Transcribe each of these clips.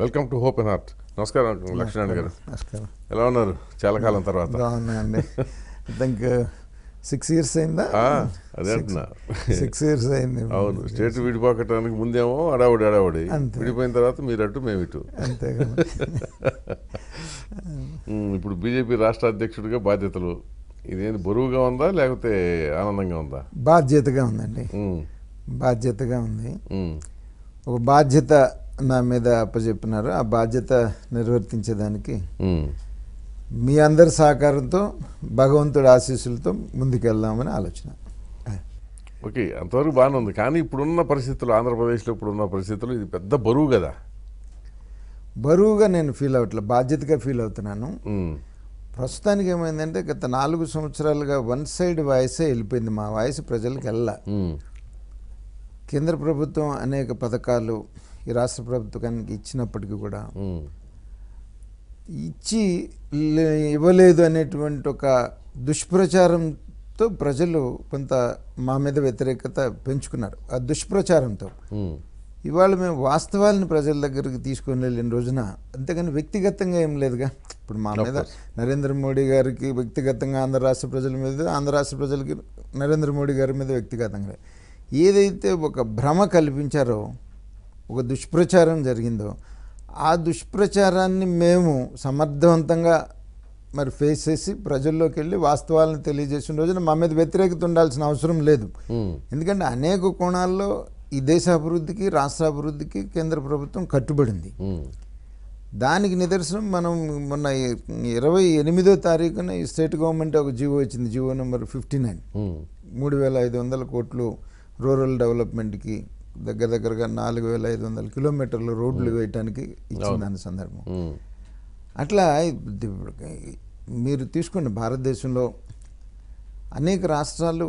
Welcome to hope and heart నమస్కారం లక్ష్మణ్ గారు నమస్కారం ఎలా ఉన్నారు చాలా కాలం తర్వాత బాగున్నాయండి ఐ థింక్ సిక్స్ ఇయర్స్ అయిందా అదే అంటున్నా సిక్స్ ఇయర్స్ అయింది అవును స్టేట్ విడిపోకటానికి ముందేమో అడావుడి అడావుడి విడిపోయిన తర్వాత మీరు అటు మేము ఇటు అంతే ఇప్పుడు బీజేపీ రాష్ట్ర అధ్యక్షుడిగా బాధ్యతలు ఇదేంటి బరువుగా ఉందా లేకపోతే ఆనందంగా ఉందా బాధ్యతగా ఉందండి బాధ్యతగా ఉంది ఒక బాధ్యత నా మీద అప్పచెప్పినారు ఆ బాధ్యత నిర్వర్తించేదానికి మీ అందరి సహకారంతో భగవంతుడి ఆశీస్సులతో ముందుకెళ్దామని ఆలోచన ఓకే అంతవరకు బాగానే ఉంది కానీ ఇప్పుడున్న పరిస్థితులు ఆంధ్రప్రదేశ్లో ఇప్పుడున్న పరిస్థితులు ఇది పెద్ద బరువు కదా బరువుగా నేను ఫీల్ అవట్లే బాధ్యతగా ఫీల్ అవుతున్నాను ప్రస్తుతానికి ఏమైందంటే గత నాలుగు సంవత్సరాలుగా వన్ సైడ్ వాయిసే వెళ్ళిపోయింది మా వాయిస్ ప్రజలకు వెళ్ళ కేంద్ర ప్రభుత్వం అనేక పథకాలు ఈ రాష్ట్ర ప్రభుత్వానికి ఇచ్చినప్పటికీ కూడా ఇచ్చి ఇవ్వలేదు అనేటువంటి ఒక దుష్ప్రచారంతో ప్రజలు కొంత మా మీద వ్యతిరేకత పెంచుకున్నారు ఆ దుష్ప్రచారంతో ఇవాళ మేము వాస్తవాలను ప్రజల దగ్గరికి తీసుకొని వెళ్ళిన రోజున అంతేగాని వ్యక్తిగతంగా ఏం లేదుగా ఇప్పుడు మా మీద నరేంద్ర మోడీ గారికి వ్యక్తిగతంగా ఆంధ్ర రాష్ట్ర ప్రజల మీద ఆంధ్ర రాష్ట్ర ప్రజలకి నరేంద్ర మోడీ గారి మీద వ్యక్తిగతంగా ఏదైతే ఒక భ్రమ కల్పించారో ఒక దుష్ప్రచారం జరిగిందో ఆ దుష్ప్రచారాన్ని మేము సమర్థవంతంగా మరి ఫేస్ చేసి ప్రజల్లోకి వెళ్ళి వాస్తవాలను తెలియజేసిన రోజున మా మీద వ్యతిరేకత ఉండాల్సిన అవసరం లేదు hmm. ఎందుకంటే అనేక కోణాల్లో ఈ దేశ అభివృద్ధికి రాష్ట్ర అభివృద్ధికి కేంద్ర ప్రభుత్వం కట్టుబడింది hmm. దానికి నిదర్శనం మనం మొన్న ఇరవై ఎనిమిదో తారీఖున ఈ స్టేట్ గవర్నమెంట్ ఒక జీవో ఇచ్చింది GO number fifty nine hmm. మూడు వేల ఐదు వందల కోట్లు రూరల్ డెవలప్మెంట్కి దగ్గర దగ్గరగా నాలుగు వేల ఐదు వందల కిలోమీటర్లు రోడ్లు వేయటానికి ఇచ్చింది సందర్భం అట్లా మీరు తీసుకోండి భారతదేశంలో అనేక రాష్ట్రాలు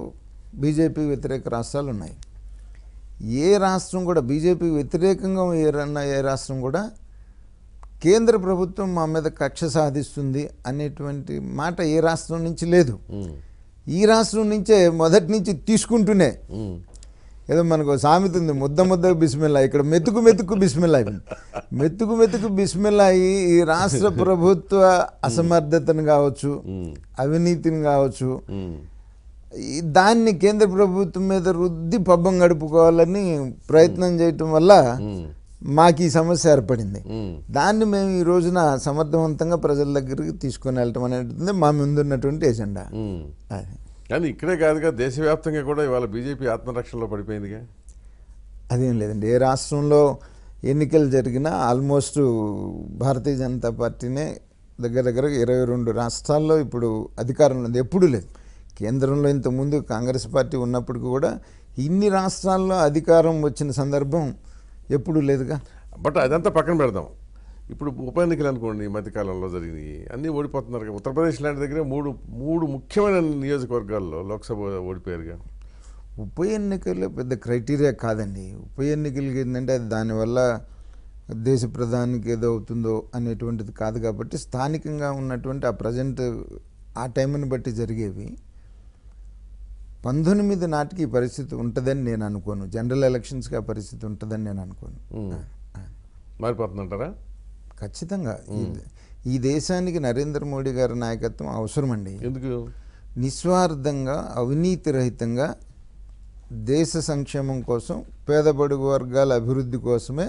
బీజేపీ వ్యతిరేక రాష్ట్రాలు ఉన్నాయి ఏ రాష్ట్రం కూడా బీజేపీ వ్యతిరేకంగా ఏరన్న ఏ రాష్ట్రం కూడా కేంద్ర ప్రభుత్వం మా మీద కక్ష సాధిస్తుంది అనేటువంటి మాట ఏ రాష్ట్రం నుంచి లేదు ఈ రాష్ట్రం నుంచే మొదటి నుంచి తీసుకుంటూనే ఏదో మనకు సామెత ఉంది ముద్ద ముద్ద బిస్మిల్లా ఇక్కడ మెతుకు మెతుకు బిస్మిల్లా అయింది మెతుకు మెతుకు బిస్మిల్లా అయ్యి ఈ రాష్ట్ర ప్రభుత్వ అసమర్థతను కావచ్చు అవినీతిని కావచ్చు దాన్ని కేంద్ర ప్రభుత్వం మీద రుద్ది పబ్బం గడుపుకోవాలని ప్రయత్నం చేయటం వల్ల మాకు ఈ సమస్య ఏర్పడింది దాన్ని మేము ఈ రోజున సమర్థవంతంగా ప్రజల దగ్గరికి తీసుకొని వెళ్ళటం అనేది మా ముందున్నటువంటి ఎజెండా అది కానీ ఇక్కడే కాదుగా దేశవ్యాప్తంగా కూడా ఇవాళ బీజేపీ ఆత్మరక్షణలో పడిపోయిందిగా అదేం లేదండి ఏ రాష్ట్రంలో ఎన్నికలు జరిగినా ఆల్మోస్ట్ భారతీయ జనతా పార్టీనే దగ్గర దగ్గర ఇరవై రెండు రాష్ట్రాల్లో ఇప్పుడు అధికారంలో ఉంది ఎప్పుడూ లేదు కేంద్రంలో ఇంతకుముందు కాంగ్రెస్ పార్టీ ఉన్నప్పుడు కూడా ఇన్ని రాష్ట్రాల్లో అధికారం వచ్చిన సందర్భం ఎప్పుడూ లేదుగా బట్ అదంతా పక్కన పెడదాం ఇప్పుడు ఉప ఎన్నికలు అనుకోండి ఈ మధ్యకాలంలో జరిగినవి అన్నీ ఓడిపోతున్నారు ఉత్తరప్రదేశ్ లాంటి దగ్గర మూడు మూడు ముఖ్యమైన నియోజకవర్గాల్లో లోక్సభ ఓడిపోయారుగా ఉప ఎన్నికలు పెద్ద క్రైటీరియా కాదండి ఉప ఎన్నికలు ఏంటంటే దానివల్ల దేశ ప్రధానికి ఏదో అవుతుందో అనేటువంటిది కాదు కాబట్టి స్థానికంగా ఉన్నటువంటి ఆ ప్రజెంట్ ఆ టైంని బట్టి జరిగేవి పంతొమ్మిది నాటికి ఈ పరిస్థితి ఉంటుందని నేను అనుకోను జనరల్ ఎలక్షన్స్గా పరిస్థితి ఉంటుందని నేను అనుకోను మారిపోతుందంటారా ఖచ్చితంగా ఈ దేశానికి నరేంద్ర మోడీ గారి నాయకత్వం అవసరమండి ఎందుకు నిస్వార్థంగా అవినీతి రహితంగా దేశ సంక్షేమం కోసం పేద బడుగు వర్గాల అభివృద్ధి కోసమే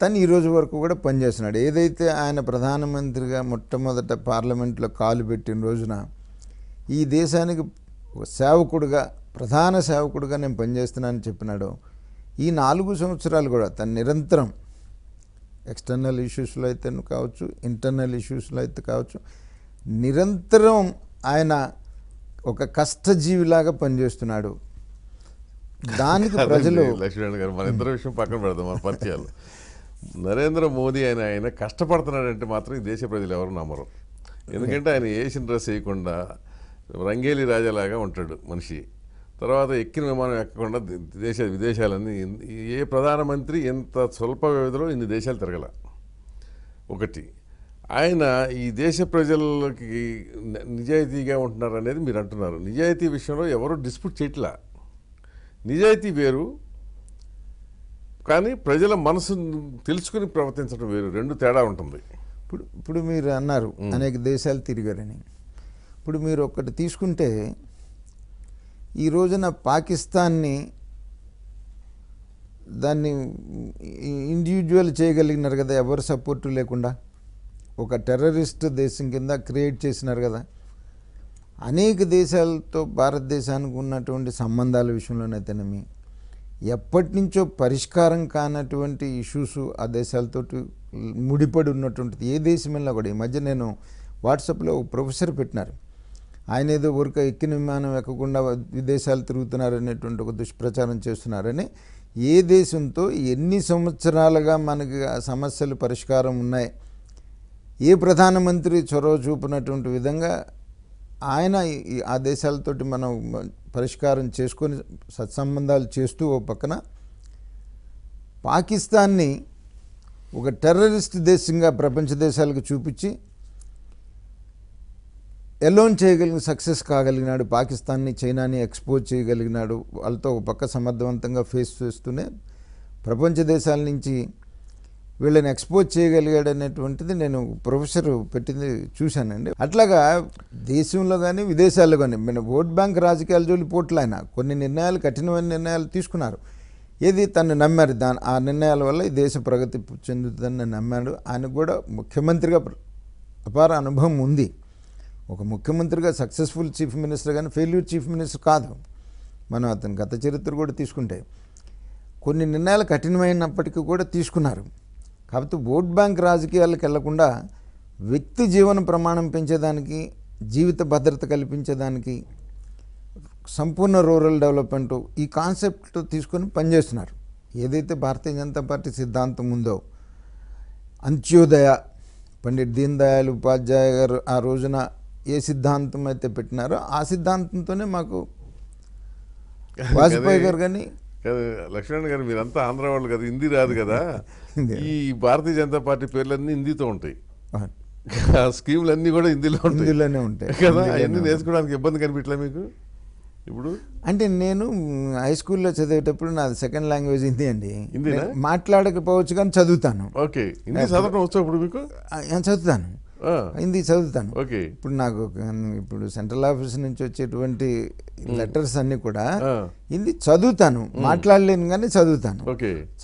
తను ఈరోజు వరకు కూడా పనిచేస్తున్నాడు ఏదైతే ఆయన ప్రధానమంత్రిగా మొట్టమొదట పార్లమెంట్లో కాలు పెట్టిన రోజున ఈ దేశానికి సేవకుడుగా ప్రధాన సేవకుడుగా నేను పనిచేస్తున్నానని చెప్పినాడు ఈ నాలుగు సంవత్సరాలు కూడా తను నిరంతరం ఎక్స్టర్నల్ ఇష్యూస్లో అయితే కావచ్చు ఇంటర్నల్ ఇష్యూస్లో అయితే కావచ్చు నిరంతరం ఆయన ఒక కష్టజీవిలాగా పనిచేస్తున్నాడు దానికి ప్రజలు లక్ష్మణ్ గారు మన ఇద్దరు విషయం పక్కన పెడదాం మన పరిచయాలు నరేంద్ర మోదీ ఆయన ఆయన కష్టపడుతున్నాడంటే మాత్రం ఈ దేశ ప్రజలు ఎవరు నమ్మరు ఎందుకంటే ఆయన వేసిన డ్రెస్ వేయకుండా రంగేలి రాజాలాగా ఉంటాడు మనిషి తర్వాత ఎక్కిన విమానం ఎక్కకుండా దేశ విదేశాలన్నీ ఏ ప్రధానమంత్రి ఎంత స్వల్ప వ్యవధిలో ఇన్ని దేశాలు తిరగల ఒకటి ఆయన ఈ దేశ ప్రజలకి నిజాయితీగా ఉంటున్నారు అనేది మీరు అంటున్నారు నిజాయితీ విషయంలో ఎవరు డిస్ప్యూట్ చేయట్లా నిజాయితీ వేరు కానీ ప్రజల మనసు తెలుసుకుని ప్రవర్తించడం వేరు రెండు తేడా ఉంటుంది ఇప్పుడు ఇప్పుడు మీరు అన్నారు అనేక దేశాలు తిరిగారని ఇప్పుడు మీరు ఒకటి తీసుకుంటే ఈ రోజున పాకిస్తాన్ని దాన్ని ఇండివిజువల్ చేయగలిగినారు కదా ఎవరు సపోర్టు లేకుండా ఒక టెర్రరిస్ట్ దేశం కింద క్రియేట్ చేసినారు కదా అనేక దేశాలతో భారతదేశానికి ఉన్నటువంటి సంబంధాల విషయంలోనైతేనేమి ఎప్పటి నుంచో పరిష్కారం కానటువంటి ఇష్యూస్ ఆ దేశాలతో ముడిపడి ఉన్నటువంటిది ఏ దేశమైనా కూడా ఈ మధ్య నేను వాట్సాప్లో ఒక ప్రొఫెసర్ పెట్టినారు ఆయన ఏదో ఊరిక ఎక్కిన విమానం ఎక్కకుండా విదేశాలు తిరుగుతున్నారు అనేటువంటి ఒక దుష్ప్రచారం చేస్తున్నారని ఏ దేశంతో ఎన్ని సంవత్సరాలుగా మనకి సమస్యలు పరిష్కారం ఉన్నాయి ఏ ప్రధానమంత్రి చొరవ చూపినటువంటి విధంగా ఆయన ఆ దేశాలతోటి మనం పరిష్కారం చేసుకొని సత్సంబంధాలు చేస్తూ ఓ పక్కన పాకిస్తాన్ని ఒక టెర్రరిస్ట్ దేశంగా ప్రపంచ దేశాలకు చూపించి ఎలోన్ చేయగలిగిన సక్సెస్ కాగలిగినాడు పాకిస్తాన్ని చైనాని ఎక్స్పోజ్ చేయగలిగినాడు వాళ్ళతో ఒక పక్క సమర్థవంతంగా ఫేస్ చేస్తూనే ప్రపంచ దేశాల నుంచి వీళ్ళని ఎక్స్పోజ్ చేయగలిగాడు అనేటువంటిది నేను ప్రొఫెసర్ పెట్టింది చూశానండి అట్లాగా దేశంలో కానీ విదేశాల్లో కానీ మన ఓట్ బ్యాంక్ రాజకీయాల జోలి పోట్లైన కొన్ని నిర్ణయాలు కఠినమైన నిర్ణయాలు తీసుకున్నారు ఏది తను నమ్మారు దాని ఆ నిర్ణయాల వల్ల ఈ దేశ ప్రగతి చెందుతుందని నమ్మాడు ఆయనకు కూడా ముఖ్యమంత్రిగా అపార అనుభవం ఉంది ఒక ముఖ్యమంత్రిగా సక్సెస్ఫుల్ చీఫ్ మినిస్టర్ కానీ ఫెయిల్యూర్ చీఫ్ మినిస్టర్ కాదు మనం అతని గత చరిత్ర కూడా తీసుకుంటే కొన్ని నిర్ణయాలు కఠినమైనప్పటికీ కూడా తీసుకున్నారు కాబట్టి ఓట్ బ్యాంక్ రాజకీయాలకు వెళ్లకుండా వ్యక్తి జీవన ప్రమాణం పెంచేదానికి జీవిత భద్రత కల్పించేదానికి సంపూర్ణ రూరల్ డెవలప్మెంటు ఈ కాన్సెప్ట్ తీసుకొని పనిచేస్తున్నారు ఏదైతే భారతీయ జనతా పార్టీ సిద్ధాంతం ఉందో అంత్యోదయ పండిట్ దీన్ దయాళ్ ఉపాధ్యాయ గారు ఆ రోజున ఏ సిద్ధాంతం అయితే పెట్టినారో ఆ సిద్ధాంతంతోనే మాకు వాజ్పేయి గారు కానీ లక్ష్మణ్ గారు మీరంతా ఆంధ్ర వాళ్ళు కదా హిందీ రాదు కదా ఈ భారతీయ జనతా పార్టీ పేర్లన్నీ హిందీతో ఉంటాయి ఆ స్కీమ్లన్నీ కూడా హిందీలో ఉంటాయి హిందీలోనే ఉంటాయి కదా అవన్నీ నేర్చుకోవడానికి ఇబ్బంది కనిపించలే మీకు ఇప్పుడు అంటే నేను హై స్కూల్లో చదివేటప్పుడు నాది సెకండ్ లాంగ్వేజ్ హిందీ అండి మాట్లాడకపోవచ్చు కానీ చదువుతాను ఓకే హిందీ చదవడం వచ్చు ఇప్పుడు మీకు చదువుతాను హిందీ చదువుతాను ఇప్పుడు నాకు ఇప్పుడు సెంట్రల్ ఆఫీస్ నుంచి వచ్చేటువంటి లెటర్స్ అన్ని కూడా హిందీ చదువుతాను మాట్లాడలేను కానీ చదువుతాను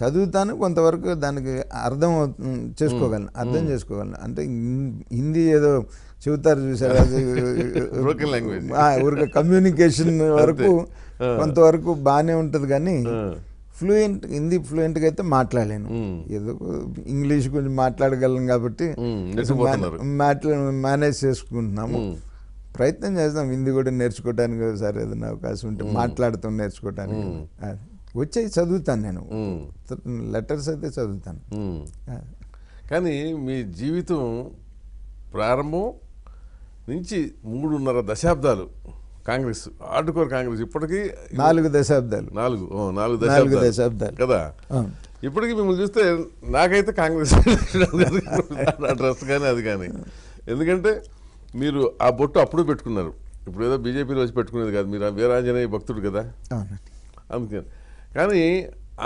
చదువుతాను కొంతవరకు దానికి అర్థం చేసుకోగలను అర్థం చేసుకోగలను అంటే హిందీ ఏదో చెబుతారు చూసారా ఊరికే కమ్యూనికేషన్ వరకు కొంతవరకు బాగానే ఉంటుంది కానీ ఫ్లూయెంట్ హిందీ ఫ్లూయెంట్గా అయితే మాట్లాడలేను hmm. ఏదో ఇంగ్లీష్ కొంచెం మాట్లాడగలను కాబట్టి hmm, మాట్లా మేనేజ్ చేసుకుంటున్నాము hmm. ప్రయత్నం చేస్తాం హిందీ కూడా నేర్చుకోవడానికి సార్ ఏదైనా అవకాశం ఉంటే మాట్లాడుతూ నేర్చుకోవడానికి వచ్చే చదువుతాను నేను లెటర్స్ అయితే చదువుతాను కానీ మీ జీవితం ప్రారంభం నుంచి మూడున్నర దశాబ్దాలు కాంగ్రెస్ ఆర్డుకోర్ కాంగ్రెస్ ఇప్పటికీ నాలుగు దశాబ్దాలు నాలుగు నాలుగు దశాబ్దాలు కదా ఇప్పటికీ మిమ్మల్ని చూస్తే నాకైతే కాంగ్రెస్ డ్రెస్ కానీ అది కానీ ఎందుకంటే మీరు ఆ బొట్టు అప్పుడు పెట్టుకున్నారు ఇప్పుడు ఏదో బీజేపీలో వచ్చి పెట్టుకునేది కాదు మీరు వీరాంజనేయ భక్తుడు కదా అందుకే కానీ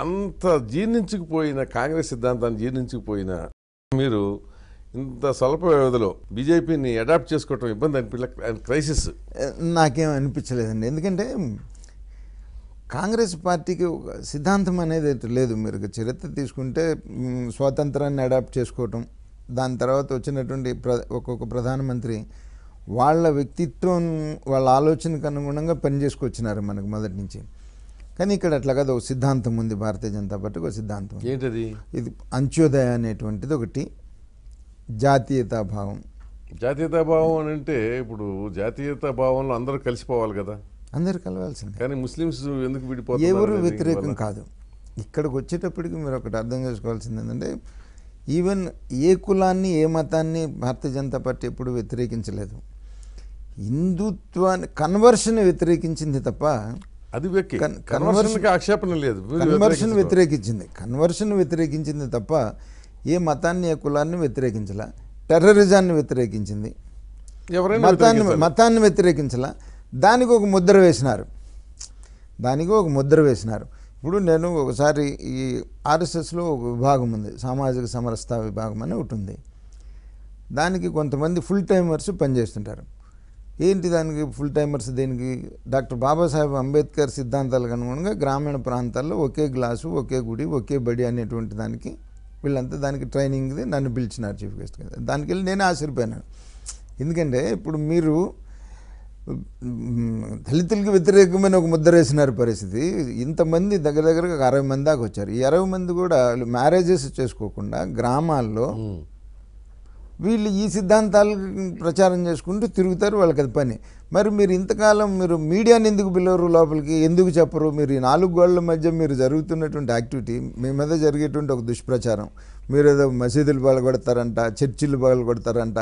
అంత జీర్ణించుకుపోయిన కాంగ్రెస్ సిద్ధాంతాన్ని జీర్ణించుకుపోయిన మీరు ఇంత స్వల్ప వ్యవధిలో బీజేపీని అడాప్ట్ చేసుకోవటం ఇబ్బంది అనిపించలే క్రైసిస్ నాకేం అనిపించలేదండి ఎందుకంటే కాంగ్రెస్ పార్టీకి ఒక సిద్ధాంతం అనేది లేదు మీరు చరిత్ర తీసుకుంటే స్వాతంత్రాన్ని అడాప్ట్ చేసుకోవటం దాని తర్వాత వచ్చినటువంటి ప్ర ఒక్కొక్క ప్రధానమంత్రి వాళ్ళ వ్యక్తిత్వం వాళ్ళ ఆలోచనకు అనుగుణంగా పనిచేసుకొచ్చినారు మనకు మొదటి నుంచి కానీ ఇక్కడ అట్లా కాదు ఒక సిద్ధాంతం ఉంది భారతీయ జనతా పార్టీకి ఒక సిద్ధాంతం ఏంటది ఇది అంత్యోదయ అనేటువంటిది ఒకటి జాతీయతా భావం జాతీయతా భావం అని అంటే ఇప్పుడు జాతీయతా భావంలో అందరూ కలిసిపోవాలి కదా అందరు కలవాల్సింది కానీ ముస్లిమ్స్ ఎందుకు విడిపోతారు ఎవరు వ్యతిరేకం కాదు ఇక్కడికి వచ్చేటప్పటికి మీరు ఒకటి అర్థం చేసుకోవాల్సింది ఏంటంటే ఈవెన్ ఏ కులాన్ని ఏ మతాన్ని భారతీయ జనతా పార్టీ ఎప్పుడు వ్యతిరేకించలేదు హిందుత్వాన్ని కన్వర్షన్ వ్యతిరేకించింది తప్ప అది కన్వర్షన్కి ఆక్షేపణ లేదు కన్వర్షన్ వ్యతిరేకించింది కన్వర్షన్ వ్యతిరేకించింది తప్ప ఏ మతాన్ని ఏ కులాన్ని వ్యతిరేకించలా టెర్రరిజాన్ని వ్యతిరేకించింది మతాన్ని మతాన్ని వ్యతిరేకించలా దానికి ఒక ముద్ర వేసినారు దానికి ఒక ముద్ర వేసినారు ఇప్పుడు నేను ఒకసారి ఈ ఆర్ఎస్ఎస్లో ఒక విభాగం ఉంది సామాజిక సమరస్త విభాగం అని ఒకటి ఉంది దానికి కొంతమంది ఫుల్ టైమర్స్ పనిచేస్తుంటారు ఏంటి దానికి ఫుల్ టైమర్స్ దీనికి డాక్టర్ బాబాసాహెబ్ అంబేద్కర్ సిద్ధాంతాలకు అనుగుణంగా గ్రామీణ ప్రాంతాల్లో ఒకే గ్లాసు ఒకే గుడి ఒకే బడి అనేటువంటి దానికి వీళ్ళంతా దానికి ట్రైనింగ్ది నన్ను పిలిచినారు చీఫ్ గెస్ట్ దానికి వెళ్ళి నేను ఆశ్చర్యపోయినాను ఎందుకంటే ఇప్పుడు మీరు దళితులకు వ్యతిరేకమైన ఒక ముద్ర వేసినారు పరిస్థితి ఇంతమంది దగ్గర దగ్గరగా అరవై మంది దాకా వచ్చారు ఈ అరవై మంది కూడా మ్యారేజెస్ చేసుకోకుండా గ్రామాల్లో వీళ్ళు ఈ సిద్ధాంతాలు ప్రచారం చేసుకుంటూ తిరుగుతారు వాళ్ళకి అది పని మరి మీరు ఇంతకాలం మీరు మీడియాని ఎందుకు పిలవరు లోపలికి ఎందుకు చెప్పరు మీరు ఈ నాలుగు గోళ్ల మధ్య మీరు జరుగుతున్నటువంటి యాక్టివిటీ మీ మీద జరిగేటువంటి ఒక దుష్ప్రచారం మీరు ఏదో మసీదులు పగలగొడతారంట చర్చిలు పగలగొడతారంట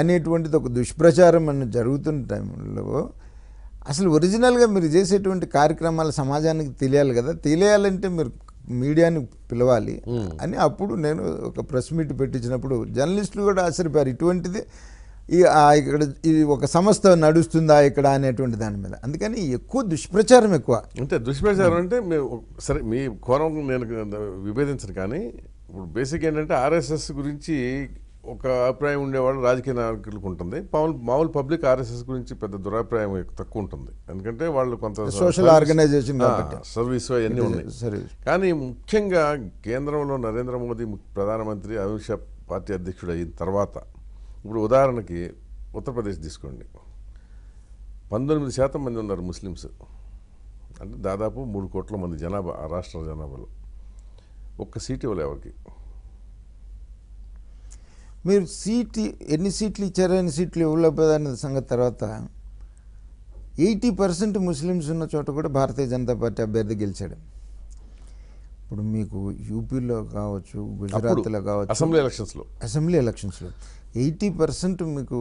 అనేటువంటిది ఒక దుష్ప్రచారం అన్న జరుగుతున్న టైంలో అసలు ఒరిజినల్గా మీరు చేసేటువంటి కార్యక్రమాలు సమాజానికి తెలియాలి కదా తెలియాలంటే మీరు మీడియాని పిలవాలి అని అప్పుడు నేను ఒక ప్రెస్ మీట్ పెట్టించినప్పుడు జర్నలిస్టులు కూడా ఆశ్చర్యపోయారు ఇటువంటిది ఈ ఇక్కడ ఇది ఒక సంస్థ నడుస్తుందా ఇక్కడ అనేటువంటి దాని మీద అందుకని ఎక్కువ దుష్ప్రచారం ఎక్కువ అంటే దుష్ప్రచారం అంటే సరే మీ కోరం నేను విభేదించను కానీ ఇప్పుడు బేసిక్ ఏంటంటే ఆర్ఎస్ఎస్ గురించి ఒక అభిప్రాయం ఉండేవాళ్ళు రాజకీయ నాయకులకు ఉంటుంది మామూలు మామూలు పబ్లిక్ ఆర్ఎస్ఎస్ గురించి పెద్ద దురాభిప్రాయం తక్కువ ఉంటుంది ఎందుకంటే వాళ్ళు కొంత సోషల్ ఆర్గనైజేషన్ సర్వీస్ అవన్నీ ఉన్నాయి కానీ ముఖ్యంగా కేంద్రంలో నరేంద్ర మోదీ ప్రధానమంత్రి అమిత్ షా పార్టీ అధ్యక్షుడు అయిన తర్వాత ఇప్పుడు ఉదాహరణకి ఉత్తరప్రదేశ్ తీసుకోండి పంతొమ్మిది శాతం మంది ఉన్నారు ముస్లిమ్స్ అంటే దాదాపు మూడు కోట్ల మంది జనాభా రాష్ట్ర జనాభాలో ఒక్క సీట్ ఇవ్వలేవరికి ఎవరికి మీరు సీట్లు ఎన్ని సీట్లు ఇచ్చారో ఎన్ని సీట్లు ఇవ్వలేకపోదనే సంగతి తర్వాత ఎయిటీ పర్సెంట్ ముస్లిమ్స్ ఉన్న చోట కూడా భారతీయ జనతా పార్టీ అభ్యర్థి గెలిచాడు ఇప్పుడు మీకు యూపీలో కావచ్చు గుజరాత్లో కావచ్చు అసెంబ్లీ ఎలక్షన్స్లో అసెంబ్లీ ఎలక్షన్స్లో ఎయిటీ పర్సెంట్ మీకు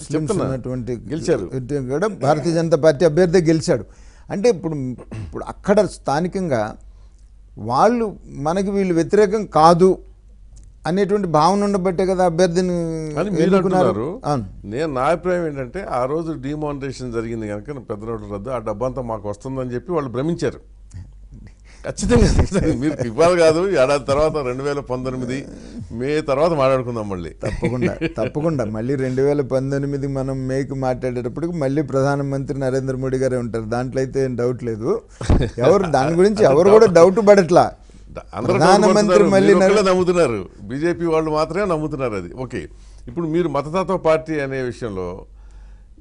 ముస్లిమ్స్ ఉన్నటువంటి గెలిచారు కూడా భారతీయ జనతా పార్టీ అభ్యర్థి గెలిచాడు అంటే ఇప్పుడు ఇప్పుడు అక్కడ స్థానికంగా వాళ్ళు మనకి వీళ్ళు వ్యతిరేకం కాదు అనేటువంటి భావన ఉండబట్టే కదా అభ్యర్థిని అవును నేను నా అభిప్రాయం ఏంటంటే ఆ రోజు డిమానిటేషన్ జరిగింది కనుక పెద్ద రోడ్డు రద్దు ఆ డబ్బంతా మాకు వస్తుందని చెప్పి వాళ్ళు భ్రమించారు ఖచ్చితంగా మీరు ఇవ్వాలి కాదు ఏడాది తర్వాత రెండు వేల పంతొమ్మిది మే తర్వాత మాట్లాడుకుందాం మళ్ళీ తప్పకుండా తప్పకుండా మళ్ళీ రెండు వేల పంతొమ్మిది మనం మేకి మాట్లాడేటప్పటికి మళ్ళీ ప్రధానమంత్రి నరేంద్ర మోడీ గారే ఉంటారు దాంట్లో అయితే ఏం డౌట్ లేదు ఎవరు దాని గురించి ఎవరు కూడా డౌట్ పడట్లా ప్రధానమంత్రి మళ్ళీ నమ్ముతున్నారు బీజేపీ వాళ్ళు మాత్రమే నమ్ముతున్నారు అది ఓకే ఇప్పుడు మీరు మతతత్వ పార్టీ అనే విషయంలో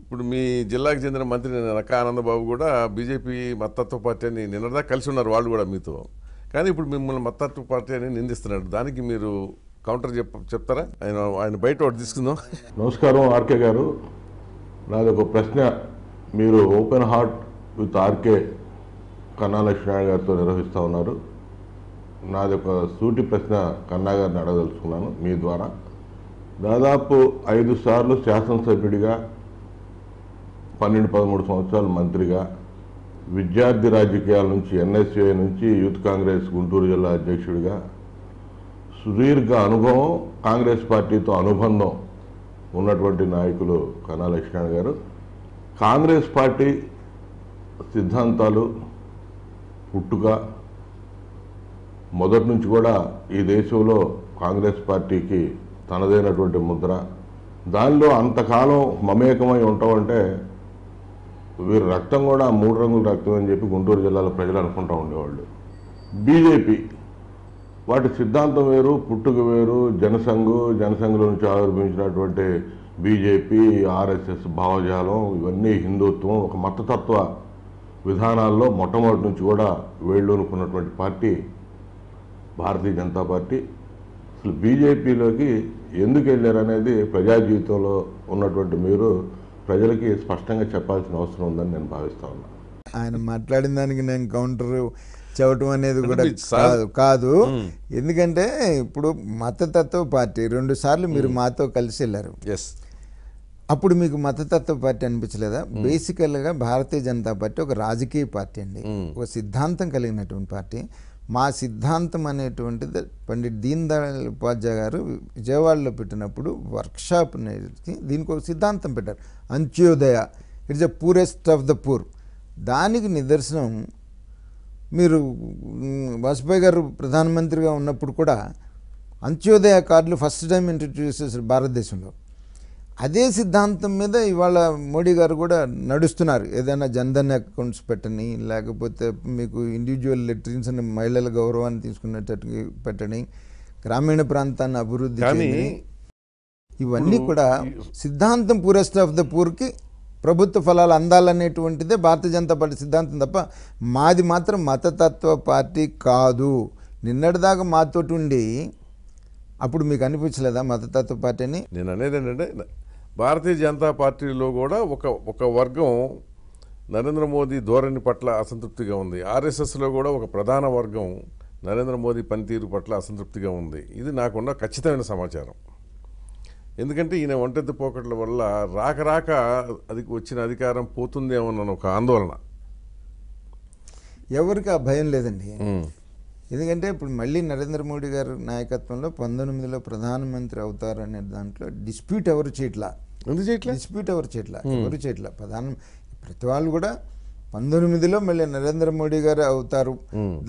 ఇప్పుడు మీ జిల్లాకు చెందిన మంత్రి నక్కా ఆనందబాబు కూడా బీజేపీ మతత్వ పార్టీ అని నిన్నదా కలిసి ఉన్నారు వాళ్ళు కూడా మీతో కానీ ఇప్పుడు మిమ్మల్ని మతత్వ పార్టీ అని నిందిస్తున్నాడు దానికి మీరు కౌంటర్ చెప్ చెప్తారా ఆయన ఆయన బయట ఒకటి తీసుకుందాం నమస్కారం ఆర్కే గారు నాది ఒక ప్రశ్న మీరు ఓపెన్ హార్ట్ విత్ ఆర్కే కన్నా లక్ష్మీనారాయణ గారితో నిర్వహిస్తూ ఉన్నారు నాది ఒక సూటి ప్రశ్న కన్నా గారిని అడగదలుచుకున్నాను మీ ద్వారా దాదాపు ఐదు సార్లు శాసనసభ్యుడిగా పన్నెండు పదమూడు సంవత్సరాలు మంత్రిగా విద్యార్థి రాజకీయాల నుంచి ఎన్ఎస్ఏ నుంచి యూత్ కాంగ్రెస్ గుంటూరు జిల్లా అధ్యక్షుడిగా సుదీర్ఘ అనుభవం కాంగ్రెస్ పార్టీతో అనుబంధం ఉన్నటువంటి నాయకులు కన్నా లక్ష్మణ్ గారు కాంగ్రెస్ పార్టీ సిద్ధాంతాలు పుట్టుక మొదటి నుంచి కూడా ఈ దేశంలో కాంగ్రెస్ పార్టీకి తనదైనటువంటి ముద్ర దానిలో అంతకాలం మమేకమై అంటే వీరి రక్తం కూడా మూడు రంగుల రక్తం అని చెప్పి గుంటూరు జిల్లాలో ప్రజలు అనుకుంటూ ఉండేవాళ్ళు బీజేపీ వాటి సిద్ధాంతం వేరు పుట్టుక వేరు జనసంఘు జనసంఘులో నుంచి ఆవిర్భవించినటువంటి బీజేపీ ఆర్ఎస్ఎస్ భావజాలం ఇవన్నీ హిందుత్వం ఒక మతతత్వ విధానాల్లో మొట్టమొదటి నుంచి కూడా వేళ్ళు అనుకున్నటువంటి పార్టీ భారతీయ జనతా పార్టీ అసలు బీజేపీలోకి ఎందుకు వెళ్ళారనేది ప్రజా జీవితంలో ఉన్నటువంటి మీరు ప్రజలకి స్పష్టంగా చెప్పాల్సిన అవసరం ఉందని నేను భావిస్తా ఉన్నా ఆయన మాట్లాడిన దానికి నేను కౌంటర్ చెప్పటం అనేది కూడా కాదు కాదు ఎందుకంటే ఇప్పుడు మతతత్వ పార్టీ రెండు సార్లు మీరు మాతో కలిసి వెళ్ళారు ఎస్ అప్పుడు మీకు మతతత్వ పార్టీ అనిపించలేదా బేసికల్గా భారతీయ జనతా పార్టీ ఒక రాజకీయ పార్టీ అండి ఒక సిద్ధాంతం కలిగినటువంటి పార్టీ మా సిద్ధాంతం అనేటువంటిది పండిట్ దీన్ దయాళ్ ఉపాధ్యాయ గారు విజయవాడలో పెట్టినప్పుడు వర్క్షాప్ నేర్చి దీనికి ఒక సిద్ధాంతం పెట్టారు Antyodaya it's the poorest of the poor దానికి నిదర్శనం మీరు వాజ్పేయి గారు ప్రధానమంత్రిగా ఉన్నప్పుడు కూడా అంత్యోదయ కార్డులు ఫస్ట్ టైం ఇంట్రడ్యూస్ చేశారు భారతదేశంలో అదే సిద్ధాంతం మీద ఇవాళ మోడీ గారు కూడా నడుస్తున్నారు ఏదైనా జన్ధన్ అకౌంట్స్ పెట్టని లేకపోతే మీకు ఇండివిజువల్ లెట్రిన్స్ అని మహిళల గౌరవాన్ని తీసుకునేటట్టు పెట్టని గ్రామీణ ప్రాంతాన్ని అభివృద్ధి ఇవన్నీ కూడా సిద్ధాంతం పూరెస్ట్ ఆఫ్ ద పూర్కి ప్రభుత్వ ఫలాలు అందాలనేటువంటిదే భారతీయ జనతా పార్టీ సిద్ధాంతం తప్ప మాది మాత్రం మతతత్వ పార్టీ కాదు నిన్నటిదాకా మాతోటి ఉండి అప్పుడు మీకు అనిపించలేదా మతతత్వ పార్టీ అని నేను అనేది ఏంటంటే భారతీయ జనతా పార్టీలో కూడా ఒక ఒక వర్గం నరేంద్ర మోదీ ధోరణి పట్ల అసంతృప్తిగా ఉంది ఆర్ఎస్ఎస్లో కూడా ఒక ప్రధాన వర్గం నరేంద్ర మోదీ పనితీరు పట్ల అసంతృప్తిగా ఉంది ఇది నాకున్న ఖచ్చితమైన సమాచారం ఎందుకంటే ఈయన ఒంటెత్తి పోకట్ల వల్ల రాక రాక అది వచ్చిన అధికారం పోతుందేమో ఒక ఆందోళన ఎవరికి ఆ భయం లేదండి ఎందుకంటే ఇప్పుడు మళ్ళీ నరేంద్ర మోడీ గారి నాయకత్వంలో పంతొమ్మిదిలో ప్రధానమంత్రి అవుతారనే దాంట్లో డిస్ప్యూట్ ఎవరు చేయట్ల ఎందుకు చేయట్లా డిస్ప్యూట్ ఎవరు చేయట్లా ఎవరు చేయట్లా ప్రధాన ప్రతి వాళ్ళు కూడా పంతొమ్మిదిలో మళ్ళీ నరేంద్ర మోడీ గారు అవుతారు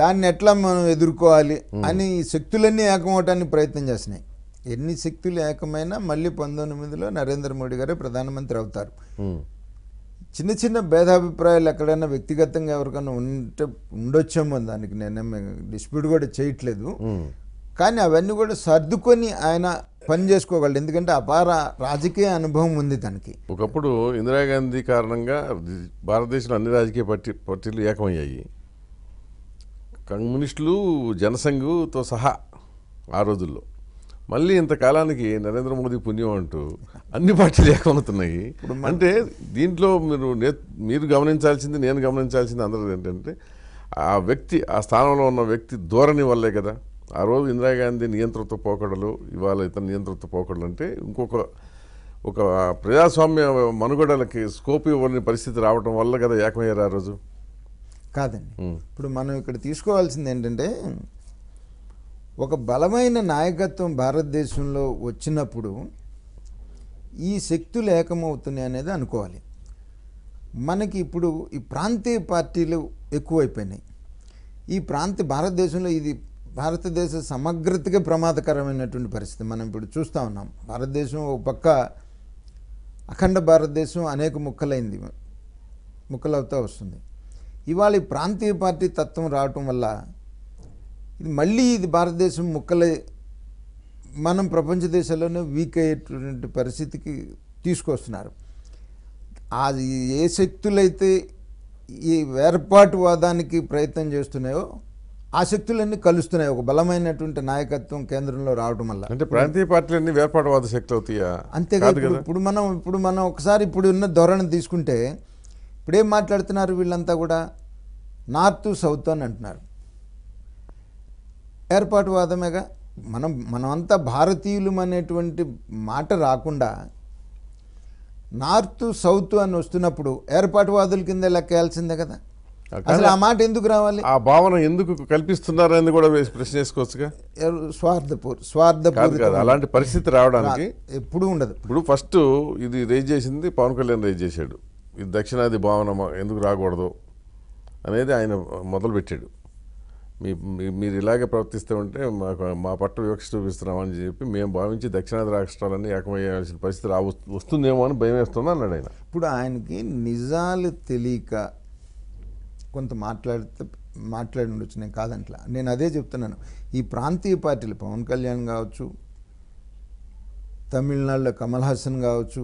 దాన్ని ఎట్లా మనం ఎదుర్కోవాలి అని శక్తులన్నీ ఏకమవటానికి ప్రయత్నం చేస్తున్నాయి ఎన్ని శక్తులు ఏకమైనా మళ్ళీ పంతొమ్మిదిలో నరేంద్ర మోడీ గారే ప్రధానమంత్రి అవుతారు చిన్న చిన్న భేదాభిప్రాయాలు ఎక్కడైనా వ్యక్తిగతంగా ఎవరికైనా ఉంటే ఉండొచ్చేమో దానికి నేను డిస్ప్యూట్ కూడా చేయట్లేదు కానీ అవన్నీ కూడా సర్దుకొని ఆయన పని చేసుకోగలడు ఎందుకంటే అపార రాజకీయ అనుభవం ఉంది తనకి ఒకప్పుడు ఇందిరాగాంధీ కారణంగా భారతదేశంలో అన్ని రాజకీయ పార్టీ పార్టీలు ఏకమయ్యాయి కమ్యూనిస్టులు జనసంఘుతో సహా ఆ రోజుల్లో మళ్ళీ ఇంతకాలానికి నరేంద్ర మోదీ పుణ్యం అంటూ అన్ని పార్టీలు ఏకమవుతున్నాయి అంటే దీంట్లో మీరు మీరు గమనించాల్సింది నేను గమనించాల్సింది అందరూ ఏంటంటే ఆ వ్యక్తి ఆ స్థానంలో ఉన్న వ్యక్తి ధోరణి వల్లే కదా ఆ రోజు ఇందిరాగాంధీ నియంతృత్వ పోకడలు ఇవాళ ఇతర నియంతృత్వ పోకడలు అంటే ఇంకొక ఒక ప్రజాస్వామ్య మనుగడలకి స్కోప్ ఇవ్వని పరిస్థితి రావడం వల్ల కదా ఏకమయ్యారు ఆ రోజు కాదండి ఇప్పుడు మనం ఇక్కడ తీసుకోవాల్సింది ఏంటంటే ఒక బలమైన నాయకత్వం భారతదేశంలో వచ్చినప్పుడు ఈ శక్తులు ఏకమవుతున్నాయి అనేది అనుకోవాలి మనకి ఇప్పుడు ఈ ప్రాంతీయ పార్టీలు ఎక్కువైపోయినాయి ఈ ప్రాంత భారతదేశంలో ఇది భారతదేశ సమగ్రతగా ప్రమాదకరమైనటువంటి పరిస్థితి మనం ఇప్పుడు చూస్తూ ఉన్నాం భారతదేశం ఒక పక్క అఖండ భారతదేశం అనేక ముక్కలైంది ముక్కలవుతూ వస్తుంది ఇవాళ ప్రాంతీయ పార్టీ తత్వం రావటం వల్ల ఇది మళ్ళీ ఇది భారతదేశం ముక్కలే మనం ప్రపంచ దేశాల్లోనే వీక్ అయ్యేటువంటి పరిస్థితికి తీసుకొస్తున్నారు అది ఏ శక్తులైతే ఈ వాదానికి ప్రయత్నం చేస్తున్నాయో ఆ శక్తులన్నీ కలుస్తున్నాయి ఒక బలమైనటువంటి నాయకత్వం కేంద్రంలో రావడం వల్ల అంటే ప్రాంతీయ పార్టీలన్నీ వేర్పాటువాద శక్తి అవుతాయా అంతేకాదు ఇప్పుడు మనం ఇప్పుడు మనం ఒకసారి ఇప్పుడు ఉన్న ధోరణి తీసుకుంటే ఇప్పుడేం మాట్లాడుతున్నారు వీళ్ళంతా కూడా నార్త్ సౌత్ అని అంటున్నారు ఏర్పాటువాదమేగా మనం మనమంతా భారతీయులం అనేటువంటి మాట రాకుండా నార్త్ సౌత్ అని వస్తున్నప్పుడు ఏర్పాటువాదుల కింద లెక్కేయాల్సిందే కదా అసలు ఆ మాట ఎందుకు రావాలి ఆ భావన ఎందుకు కల్పిస్తున్నారని కూడా ప్రశ్న చేసుకోవచ్చుగా స్వార్థపూర్ స్వార్థపూర్ అలాంటి పరిస్థితి రావడానికి ఎప్పుడు ఉండదు ఇప్పుడు ఫస్ట్ ఇది రేజ్ చేసింది పవన్ కళ్యాణ్ రేజ్ చేశాడు ఇది దక్షిణాది భావన ఎందుకు రాకూడదు అనేది ఆయన మొదలుపెట్టాడు మీ మీరు ఇలాగే ప్రవర్తిస్తూ ఉంటే మాకు మా పట్ల వివక్ష చూపిస్తున్నామని చెప్పి మేము భావించి దక్షిణాది రాష్ట్రాలన్నీ ఏకమయ్యాల్సిన పరిస్థితి రా వస్తుందేమో అని భయం వేస్తుంది అన్నాడు ఆయన ఇప్పుడు ఆయనకి నిజాలు తెలియక కొంత మాట్లాడితే మాట్లాడి ఉండొచ్చు నేను కాదంట్లా నేను అదే చెప్తున్నాను ఈ ప్రాంతీయ పార్టీలు పవన్ కళ్యాణ్ కావచ్చు తమిళనాడులో కమల్ హాసన్ కావచ్చు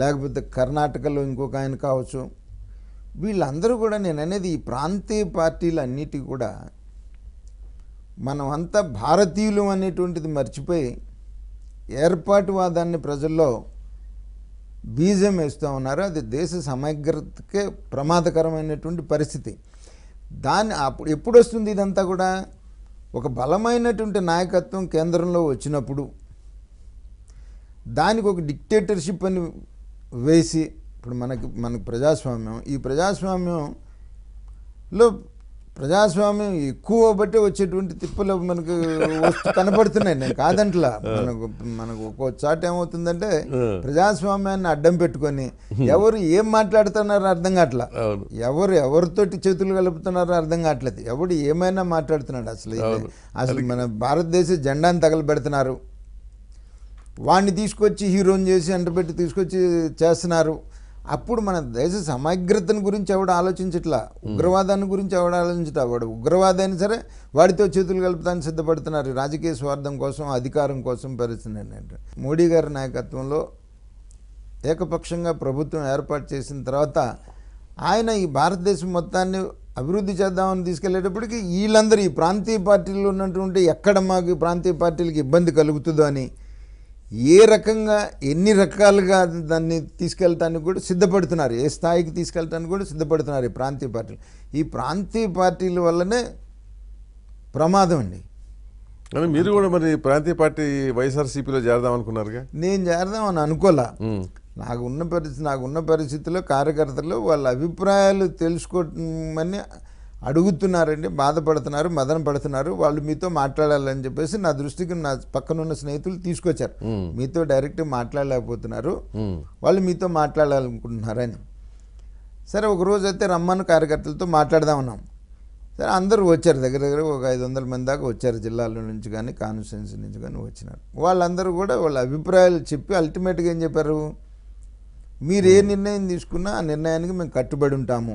లేకపోతే కర్ణాటకలో ఇంకొక ఆయన కావచ్చు వీళ్ళందరూ కూడా నేను అనేది ఈ ప్రాంతీయ పార్టీలన్నిటి కూడా మనం అంతా భారతీయులు అనేటువంటిది మర్చిపోయి ఏర్పాటువాదాన్ని ప్రజల్లో బీజం వేస్తూ ఉన్నారు అది దేశ సమగ్రతకే ప్రమాదకరమైనటువంటి పరిస్థితి దాన్ని అప్పుడు ఎప్పుడు వస్తుంది ఇదంతా కూడా ఒక బలమైనటువంటి నాయకత్వం కేంద్రంలో వచ్చినప్పుడు దానికి ఒక డిక్టేటర్షిప్ అని వేసి ఇప్పుడు మనకి మనకు ప్రజాస్వామ్యం ఈ ప్రజాస్వామ్యంలో ప్రజాస్వామ్యం ఎక్కువ బట్టి వచ్చేటువంటి తిప్పులు మనకు వస్తు కనపడుతున్నాయి నేను కాదంట్లా మనకు మనకు ఒక్కో చాట్ ఏమవుతుందంటే ప్రజాస్వామ్యాన్ని అడ్డం పెట్టుకొని ఎవరు ఏం మాట్లాడుతున్నారో అర్థం కావట్లా ఎవరు ఎవరితోటి చేతులు కలుపుతున్నారో అర్థం కావట్లేదు ఎవడు ఏమైనా మాట్లాడుతున్నాడు అసలు అసలు మన భారతదేశ జెండాను తగలబెడుతున్నారు వాడిని తీసుకొచ్చి హీరోని చేసి ఎంటబెట్టి తీసుకొచ్చి చేస్తున్నారు అప్పుడు మన దేశ సమగ్రతను గురించి ఎవడు ఆలోచించట్లా ఉగ్రవాదాన్ని గురించి ఎవడ ఆలోచించట వాడు ఉగ్రవాది అయినా సరే వాడితో చేతులు కలుపుతానికి సిద్ధపడుతున్నారు రాజకీయ స్వార్థం కోసం అధికారం కోసం పరిస్థితి అంటే మోడీ గారి నాయకత్వంలో ఏకపక్షంగా ప్రభుత్వం ఏర్పాటు చేసిన తర్వాత ఆయన ఈ భారతదేశం మొత్తాన్ని అభివృద్ధి చేద్దామని తీసుకెళ్లేటప్పటికీ వీళ్ళందరూ ఈ ప్రాంతీయ పార్టీలు ఉన్నటువంటి ఎక్కడ మాకు ప్రాంతీయ పార్టీలకు ఇబ్బంది కలుగుతుందో అని ఏ రకంగా ఎన్ని రకాలుగా దాన్ని తీసుకెళ్తానికి కూడా సిద్ధపడుతున్నారు ఏ స్థాయికి తీసుకెళ్తానికి కూడా సిద్ధపడుతున్నారు ఈ ప్రాంతీయ పార్టీలు ఈ ప్రాంతీయ పార్టీల వల్లనే ప్రమాదం అండి మీరు కూడా మరి ప్రాంతీయ పార్టీ వైఎస్ఆర్సీపీలో చేరదాం అనుకున్నారుగా నేను అని అనుకోలే నాకు ఉన్న పరిస్థితి నాకు ఉన్న పరిస్థితిలో కార్యకర్తలు వాళ్ళ అభిప్రాయాలు తెలుసుకోమని అడుగుతున్నారండి బాధపడుతున్నారు మదన పడుతున్నారు వాళ్ళు మీతో మాట్లాడాలని చెప్పేసి నా దృష్టికి నా పక్కనున్న స్నేహితులు తీసుకొచ్చారు మీతో డైరెక్ట్ మాట్లాడలేకపోతున్నారు వాళ్ళు మీతో మాట్లాడాలనుకుంటున్నారని సరే ఒక రోజు అయితే రమ్మను కార్యకర్తలతో మాట్లాడదాం ఉన్నాం సరే అందరూ వచ్చారు దగ్గర దగ్గర ఒక ఐదు వందల మంది దాకా వచ్చారు జిల్లాల నుంచి కానీ కాన్స్టిట్యున్సీ నుంచి కానీ వచ్చినారు వాళ్ళందరూ కూడా వాళ్ళ అభిప్రాయాలు చెప్పి అల్టిమేట్గా ఏం చెప్పారు మీరు ఏ నిర్ణయం తీసుకున్నా ఆ నిర్ణయానికి మేము కట్టుబడి ఉంటాము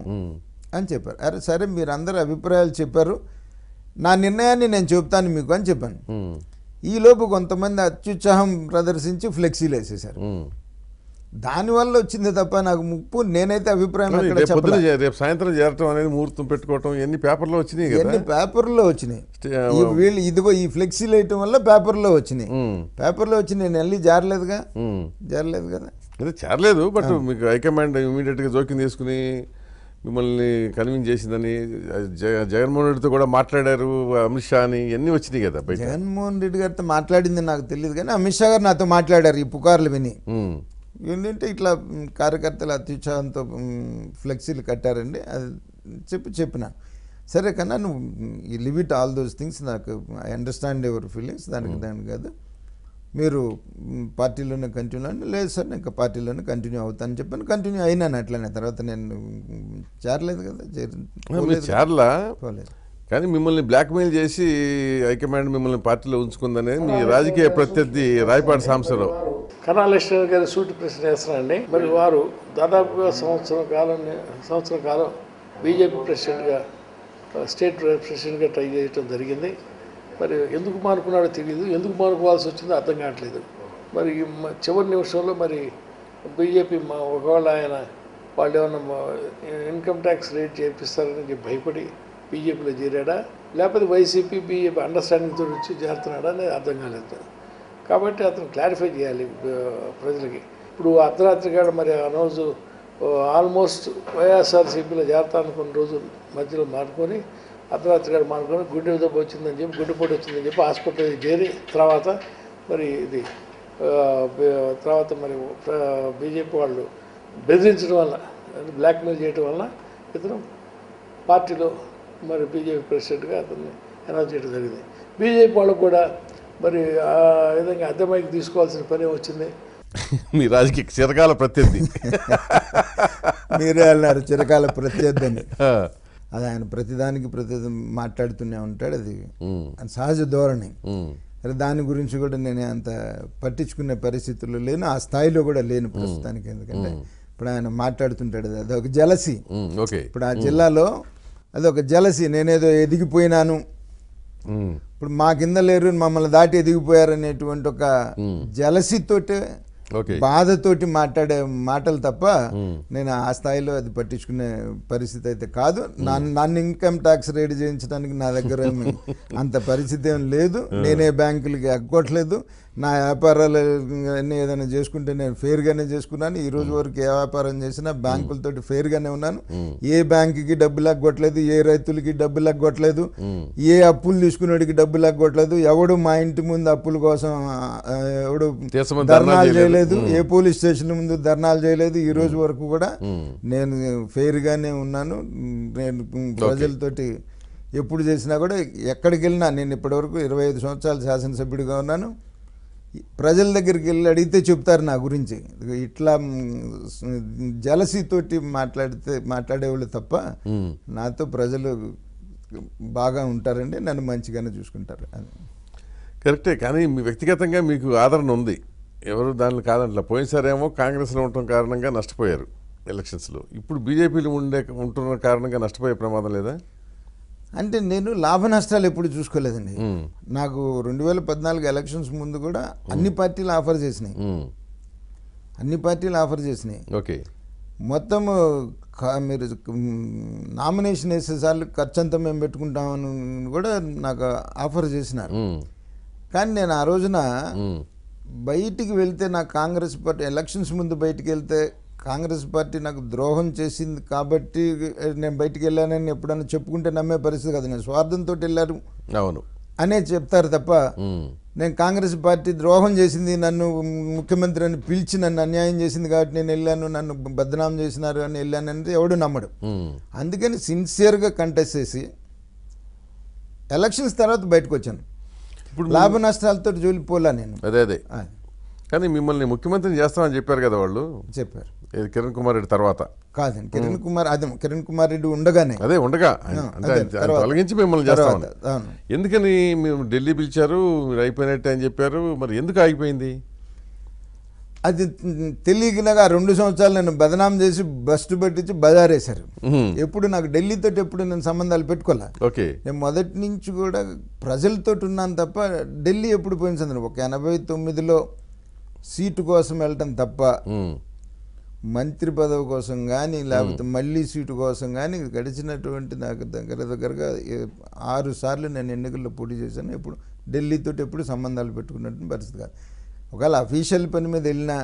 అని చెప్పారు అరే సరే మీరు అందరు అభిప్రాయాలు చెప్పారు నా నిర్ణయాన్ని నేను చెప్తాను మీకు అని చెప్పాను ఈలోపు కొంతమంది అత్యుత్సాహం ప్రదర్శించి ఫ్లెక్సీలు వేసేసారు దానివల్ల వచ్చింది తప్ప నాకు ముప్పు నేనైతే అభిప్రాయం రేపు సాయంత్రం చేరటం అనేది ముహూర్తం పెట్టుకోవటం ఎన్ని పేపర్లో వచ్చినాయి ఎన్ని పేపర్లో వచ్చినాయి వీళ్ళు ఇదిగో ఈ ఫ్లెక్సీలు వేయటం వల్ల పేపర్లో వచ్చినాయి పేపర్లో వచ్చి నేను వెళ్ళి జారలేదుగా జారలేదు కదా అదే చేరలేదు బట్ మీకు హైకమాండ్ ఇమీడియట్గా జోక్యం తీసుకుని మిమ్మల్ని కన్విన్స్ చేసిందని జగన్మోహన్ రెడ్డితో కూడా మాట్లాడారు అమిత్ షా అని ఇవన్నీ వచ్చినాయి కదా జగన్మోహన్ రెడ్డి గారితో మాట్లాడింది నాకు తెలియదు కానీ అమిత్ షా గారు నాతో మాట్లాడారు ఈ పుకార్లు విని ఏంటంటే ఇట్లా కార్యకర్తలు అత్యుత్సాహంతో ఫ్లెక్సీలు కట్టారండి అది చెప్పి చెప్పిన సరే కన్నా నువ్వు ఈ లిమిట్ ఆల్ దోస్ థింగ్స్ నాకు ఐ అండర్స్టాండ్ యువర్ ఫీలింగ్స్ దానికి దాని కాదు మీరు పార్టీలోనే కంటిన్యూ అండి లేదు సార్ నేను ఇంకా పార్టీలోనే కంటిన్యూ అవుతానని చెప్పాను కంటిన్యూ అయినాను అట్లనే తర్వాత నేను చేరలేదు కదా చేరలా పోలేదు కానీ మిమ్మల్ని బ్లాక్మెయిల్ చేసి హైకమాండ్ మిమ్మల్ని పార్టీలో ఉంచుకుందనే మీ రాజకీయ ప్రత్యర్థి రాయపాటి సాంసరావు కణాలేశ్వర గారి సూటి ప్రశ్న చేస్తున్నారండి మరి వారు దాదాపుగా సంవత్సరం కాలం సంవత్సరం కాలం బీజేపీ ప్రెసిడెంట్గా స్టేట్ ప్రెసిడెంట్గా ట్రై చేయడం జరిగింది మరి ఎందుకు మానుకున్నాడో తెలియదు ఎందుకు మానుకోవాల్సి వచ్చిందో అర్థం కావట్లేదు మరి చివరి నిమిషంలో మరి బీజేపీ మా ఒకవేళ ఆయన వాళ్ళు ఏమన్నా ఇన్కమ్ ట్యాక్స్ రేట్ చేపిస్తారని భయపడి బీజేపీలో చేరాడా లేకపోతే వైసీపీ బీజేపీ అండర్స్టాండింగ్తో వచ్చి చేరుతున్నాడా అనేది అర్థం కాలేదు కాబట్టి అతను క్లారిఫై చేయాలి ప్రజలకి ఇప్పుడు అర్ధరాత్రి కాడ మరి ఆ రోజు ఆల్మోస్ట్ వైఎస్ఆర్సీపీలో చేరతా అనుకున్న రోజు మధ్యలో మారుకొని అర్ధరాత్రి గారు మానుకొని గుండె దెబ్బ వచ్చిందని చెప్పి గుండెపోటు వచ్చిందని చెప్పి హాస్పిటల్ చేరి తర్వాత మరి ఇది తర్వాత మరి బీజేపీ వాళ్ళు బెదిరించడం వల్ల బ్లాక్మెయిల్ చేయడం వల్ల ఇతను పార్టీలో మరి బీజేపీ ప్రెసిడెంట్గా అతన్ని అనౌన్స్ చేయడం జరిగింది బీజేపీ వాళ్ళకు కూడా మరి ఆ విధంగా అద్దెమైకి తీసుకోవాల్సిన పని వచ్చింది మీ రాజకీయ చిరకాల ప్రత్యర్థి మీరే అన్నారు చిరకాల ప్రత్యర్థి అని అది ఆయన ప్రతిదానికి ప్రతి మాట్లాడుతూనే ఉంటాడు అది సహజ ధోరణి సరే దాని గురించి కూడా నేను అంత పట్టించుకునే పరిస్థితుల్లో లేను ఆ స్థాయిలో కూడా లేను ప్రస్తుతానికి ఎందుకంటే ఇప్పుడు ఆయన మాట్లాడుతుంటాడు అది ఒక జలసి ఇప్పుడు ఆ జిల్లాలో అదొక జలసి నేనేదో ఎదిగిపోయినాను ఇప్పుడు మా కింద లేరు మమ్మల్ని దాటి ఎదిగిపోయారు అనేటువంటి ఒక జలసితో బాధతోటి మాట్లాడే మాటలు తప్ప నేను ఆ స్థాయిలో అది పట్టించుకునే పరిస్థితి అయితే కాదు నన్ను ఇన్కమ్ ట్యాక్స్ రెడీ చేయించడానికి నా దగ్గర అంత పరిస్థితి ఏం లేదు నేనే బ్యాంకులకి అక్కోట్లేదు నా వ్యాపారాలు ఏదైనా చేసుకుంటే నేను ఫెయిర్గానే చేసుకున్నాను ఈ రోజు వరకు ఏ వ్యాపారం చేసినా బ్యాంకులతో ఫెయిర్గానే ఉన్నాను ఏ బ్యాంకుకి డబ్బులు అగ్గొట్టలేదు ఏ రైతులకి డబ్బులు అగ్గొట్టలేదు ఏ అప్పులు తీసుకునేటికి డబ్బులు అగ్గొట్టలేదు ఎవడు మా ఇంటి ముందు అప్పుల కోసం ఎవడు ధర్నాలు చేయలేదు ఏ పోలీస్ స్టేషన్ ముందు ధర్నాలు చేయలేదు ఈ రోజు వరకు కూడా నేను ఫెయిర్గానే ఉన్నాను నేను ప్రజలతోటి ఎప్పుడు చేసినా కూడా ఎక్కడికి వెళ్ళినా నేను ఇప్పటివరకు ఇరవై ఐదు సంవత్సరాలు శాసనసభ్యుడిగా ఉన్నాను ప్రజల దగ్గరికి వెళ్ళి అడిగితే చెప్తారు నా గురించి ఇట్లా జలసీతోటి మాట్లాడితే మాట్లాడేవాళ్ళు తప్ప నాతో ప్రజలు బాగా ఉంటారండి నన్ను మంచిగానే చూసుకుంటారు కరెక్టే కానీ మీ వ్యక్తిగతంగా మీకు ఆదరణ ఉంది ఎవరు దానిలో కాదంట్లా పోయినసారేమో కాంగ్రెస్లో ఉండటం కారణంగా నష్టపోయారు ఎలక్షన్స్లో ఇప్పుడు బీజేపీలో ఉండే ఉంటున్న కారణంగా నష్టపోయే ప్రమాదం లేదా అంటే నేను లాభ నష్టాలు ఎప్పుడు చూసుకోలేదండి నాకు రెండు వేల పద్నాలుగు ఎలక్షన్స్ ముందు కూడా అన్ని పార్టీలు ఆఫర్ చేసినాయి అన్ని పార్టీలు ఆఫర్ చేసినాయి ఓకే మొత్తం మీరు నామినేషన్ వేసేసార్లు ఖర్చు అంతా మేము పెట్టుకుంటామని కూడా నాకు ఆఫర్ చేసినారు కానీ నేను ఆ రోజున బయటికి వెళ్తే నా కాంగ్రెస్ పార్టీ ఎలక్షన్స్ ముందు బయటికి వెళ్తే కాంగ్రెస్ పార్టీ నాకు ద్రోహం చేసింది కాబట్టి నేను బయటికి వెళ్ళానని ఎప్పుడన్నా చెప్పుకుంటే నమ్మే పరిస్థితి కదా నేను స్వార్థంతో వెళ్ళారు అవును అనే చెప్తారు తప్ప నేను కాంగ్రెస్ పార్టీ ద్రోహం చేసింది నన్ను ముఖ్యమంత్రి అని పిలిచి నన్ను అన్యాయం చేసింది కాబట్టి నేను వెళ్ళాను నన్ను బద్నామం చేసినారు అని వెళ్ళానంటే ఎవడు నమ్మడు అందుకని సిన్సియర్గా కంటెస్ట్ చేసి ఎలక్షన్స్ తర్వాత బయటకు వచ్చాను ఇప్పుడు లాభ నష్టాలతో జోలిపోలా నేను అదే అదే కానీ మిమ్మల్ని ముఖ్యమంత్రిని చేస్తామని చెప్పారు కదా వాళ్ళు చెప్పారు కిరణ్ కుమార్ రెడ్డి తర్వాత కాదండి కిరణ్ కుమార్ అదే కిరణ్ కుమార్ రెడ్డి ఉండగానే అదే ఉండగా తొలగించి మిమ్మల్ని చేస్తాం ఎందుకని మేము ఢిల్లీ పిలిచారు మీరు అయిపోయినట్టే అని చెప్పారు మరి ఎందుకు ఆగిపోయింది అది తెలియకినగా రెండు సంవత్సరాలు నేను బదనాం చేసి బస్టు పెట్టించి బజారేశారు ఎప్పుడు నాకు ఢిల్లీతో ఎప్పుడు నేను సంబంధాలు పెట్టుకోలే ఓకే నేను మొదటి నుంచి కూడా ప్రజలతో ఉన్నాను తప్ప ఢిల్లీ ఎప్పుడు పోయిన సందర్భం ఒక ఎనభై తొమ్మిదిలో సీటు కోసం వెళ్ళటం తప్ప మంత్రి పదవి కోసం కానీ లేకపోతే మళ్ళీ సీటు కోసం కానీ గడిచినటువంటి నాకు దగ్గర దగ్గరగా ఆరు సార్లు నేను ఎన్నికల్లో పోటీ చేశాను ఎప్పుడు ఢిల్లీతో ఎప్పుడు సంబంధాలు పెట్టుకున్నట్టు పరిస్థితి కాదు ఒకవేళ అఫీషియల్ పని మీద వెళ్ళినా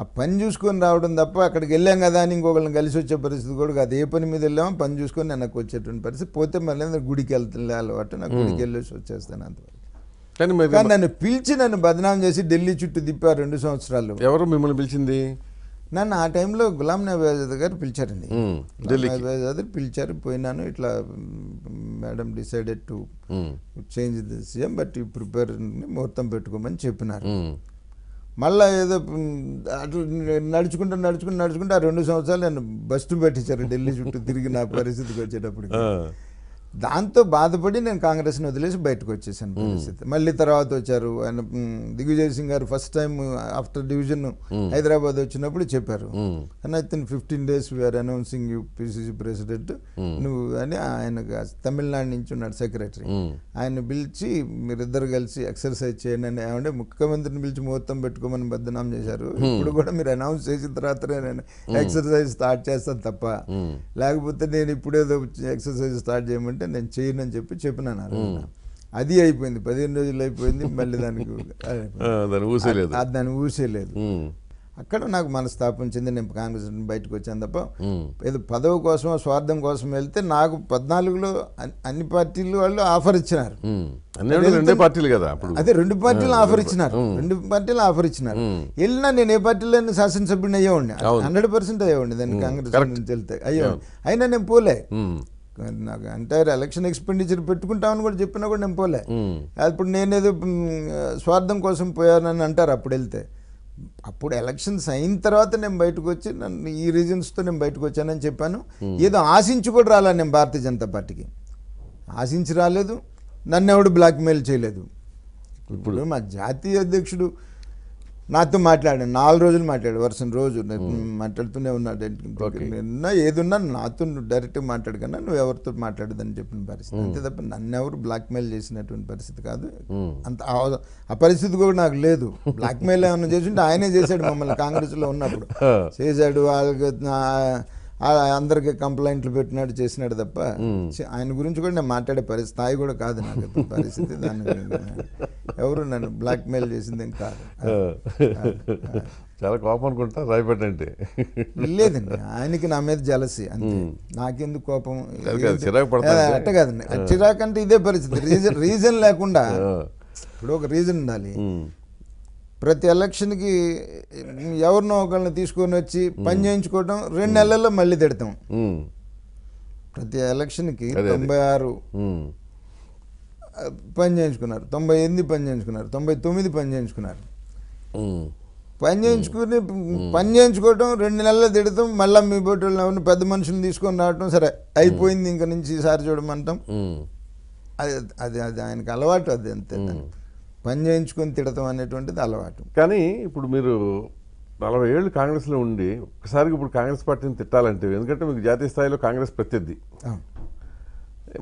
ఆ పని చూసుకొని రావడం తప్ప అక్కడికి వెళ్ళాం కదా అని ఇంకొకళ్ళని కలిసి వచ్చే పరిస్థితి కూడా కాదు ఏ పని మీద వెళ్ళామో పని చూసుకొని నాకు వచ్చేటువంటి పరిస్థితి పోతే మళ్ళీ గుడికి వెళ్తుంది అలవాటు నాకు గుడికి వెళ్ళేసి వచ్చేస్తాను అంతవరకు కానీ నన్ను పిలిచి నన్ను బదనాం చేసి ఢిల్లీ చుట్టూ తిప్పారు రెండు సంవత్సరాలు ఎవరు మిమ్మల్ని పిలిచింది నన్ను ఆ టైంలో గులాం నబీ ఆజాద్ గారు పిలిచారండి నబీ ఆజాద్ పిలిచారు పోయినాను ఇట్లా madam decided to change the CM but ఈ ప్రిపేర్ ముహూర్తం పెట్టుకోమని చెప్పినారు మళ్ళా ఏదో అట్లా నడుచుకుంటూ నడుచుకుంటూ నడుచుకుంటూ ఆ రెండు సంవత్సరాలు నేను బస్సు పెట్టించారు ఢిల్లీ చుట్టూ తిరిగి నా పరిస్థితికి వచ్చేటప్పుడు దాంతో బాధపడి నేను కాంగ్రెస్ని వదిలేసి బయటకు వచ్చేసాను పరిస్థితి మళ్ళీ తర్వాత వచ్చారు ఆయన దిగ్విజయ్ సింగ్ గారు first time after division Hyderabad వచ్చినప్పుడు చెప్పారు అని అయితే fifteen days we're announcing you PCC president నువ్వు అని ఆయన తమిళనాడు నుంచి ఉన్నాడు సెక్రటరీ ఆయన పిలిచి మీరిద్దరు కలిసి ఎక్సర్సైజ్ చేయండి అని ఏమంటే ముఖ్యమంత్రిని పిలిచి ముహూర్తం పెట్టుకోమని బద్దనాం చేశారు ఇప్పుడు కూడా మీరు అనౌన్స్ చేసిన తర్వాత నేను ఎక్సర్సైజ్ స్టార్ట్ చేస్తాను తప్ప లేకపోతే నేను ఇప్పుడేదో ఎక్సర్సైజ్ స్టార్ట్ చేయమంటే నేను చేయను అని చెప్పి చెప్పినాను అది అయిపోయింది పదిహేను రోజులు అయిపోయింది మళ్ళీ దానికి దాన్ని ఊసేయలేదు దాన్ని అక్కడ నాకు మనస్తాపం చెంది నేను కాంగ్రెస్ బయటకు వచ్చాను తప్ప ఏదో పదవి కోసం స్వార్థం కోసం వెళ్తే నాకు పద్నాలుగులో అన్ని పార్టీలు వాళ్ళు ఆఫర్ ఇచ్చినారు పార్టీలు కదా అదే రెండు పార్టీలు ఆఫర్ ఇచ్చినారు రెండు పార్టీలు ఆఫర్ ఇచ్చినారు వెళ్ళినా నేను ఏ పార్టీలో శాసనసభ్యుని ఉండే హండ్రెడ్ పర్సెంట్ ఉండే దాన్ని కాంగ్రెస్ వెళ్తే అయ్యేవాడిని అయినా నేను పోలే నాకు ఎంటైర్ ఎలక్షన్ ఎక్స్పెండిచర్ పెట్టుకుంటామని కూడా చెప్పినా కూడా నేను పోలే అప్పుడు నేనేదో స్వార్థం కోసం పోయానని అంటారు అప్పుడు వెళ్తే అప్పుడు ఎలక్షన్స్ అయిన తర్వాత నేను బయటకు వచ్చి నన్ను ఈ రీజన్స్తో నేను బయటకు వచ్చానని చెప్పాను ఏదో ఆశించి కూడా రాలే నేను భారతీయ జనతా పార్టీకి ఆశించి రాలేదు నన్ను ఎవడు బ్లాక్మెయిల్ చేయలేదు ఇప్పుడు మా జాతీయ అధ్యక్షుడు నాతో మాట్లాడాను నాలుగు రోజులు మాట్లాడు వరుస రోజు మాట్లాడుతూనే ఉన్నా ఏదున్నా నాతో డైరెక్ట్ మాట్లాడు కన్నా నువ్వు ఎవరితో మాట్లాడదని చెప్పిన పరిస్థితి అంతే తప్ప నన్ను ఎవరు బ్లాక్మెయిల్ చేసినటువంటి పరిస్థితి కాదు అంత ఆ పరిస్థితి కూడా నాకు లేదు బ్లాక్మెయిల్ ఏమైనా చేసి ఉంటే ఆయనే చేశాడు మమ్మల్ని కాంగ్రెస్ లో ఉన్నప్పుడు చేశాడు వాళ్ళకి అందరికి కంప్లైంట్లు పెట్టినాడు చేసినాడు తప్ప ఆయన గురించి కూడా నేను మాట్లాడే పరిస్థితి స్థాయి కూడా కాదు నాకు పరిస్థితి దాని ఎవరు నన్ను బ్లాక్మెయిల్ చేసింది ఏం కాదు చాలా కోపం అనుకుంటా రాయపడ్డంటే లేదండి ఆయనకి నా మీద జలసి అంతే నాకెందుకు కోపం అట్ట కాదండి చిరాకు అంటే ఇదే పరిస్థితి రీజన్ రీజన్ లేకుండా ఇప్పుడు ఒక రీజన్ ఉండాలి ప్రతి ఎలక్షన్కి ఎవరినో ఒకళ్ళని తీసుకొని వచ్చి పని చేయించుకోవటం రెండు నెలల్లో మళ్ళీ తిడతాం ప్రతి ఎలక్షన్కి తొంభై ఆరు పని చేయించుకున్నారు తొంభై ఎనిమిది పని చేయించుకున్నారు తొంభై తొమ్మిది పని చేయించుకున్నారు పని చేయించుకుని పని చేయించుకోవటం రెండు నెలలు తిడతాం మళ్ళీ మీ బొట్టలు ఎవరిని పెద్ద మనుషులు తీసుకొని రావటం సరే అయిపోయింది ఇంక నుంచి ఈసారి చూడమంటాం అది అది అది ఆయనకు అలవాటు అది అంతే పని చేయించుకొని తిడతాం అనేటువంటిది అలవాటు కానీ ఇప్పుడు మీరు నలభై ఏళ్ళు కాంగ్రెస్లో ఉండి ఒకసారి ఇప్పుడు కాంగ్రెస్ పార్టీని తిట్టాలంటే ఎందుకంటే మీకు జాతీయ స్థాయిలో కాంగ్రెస్ ప్రత్యర్థి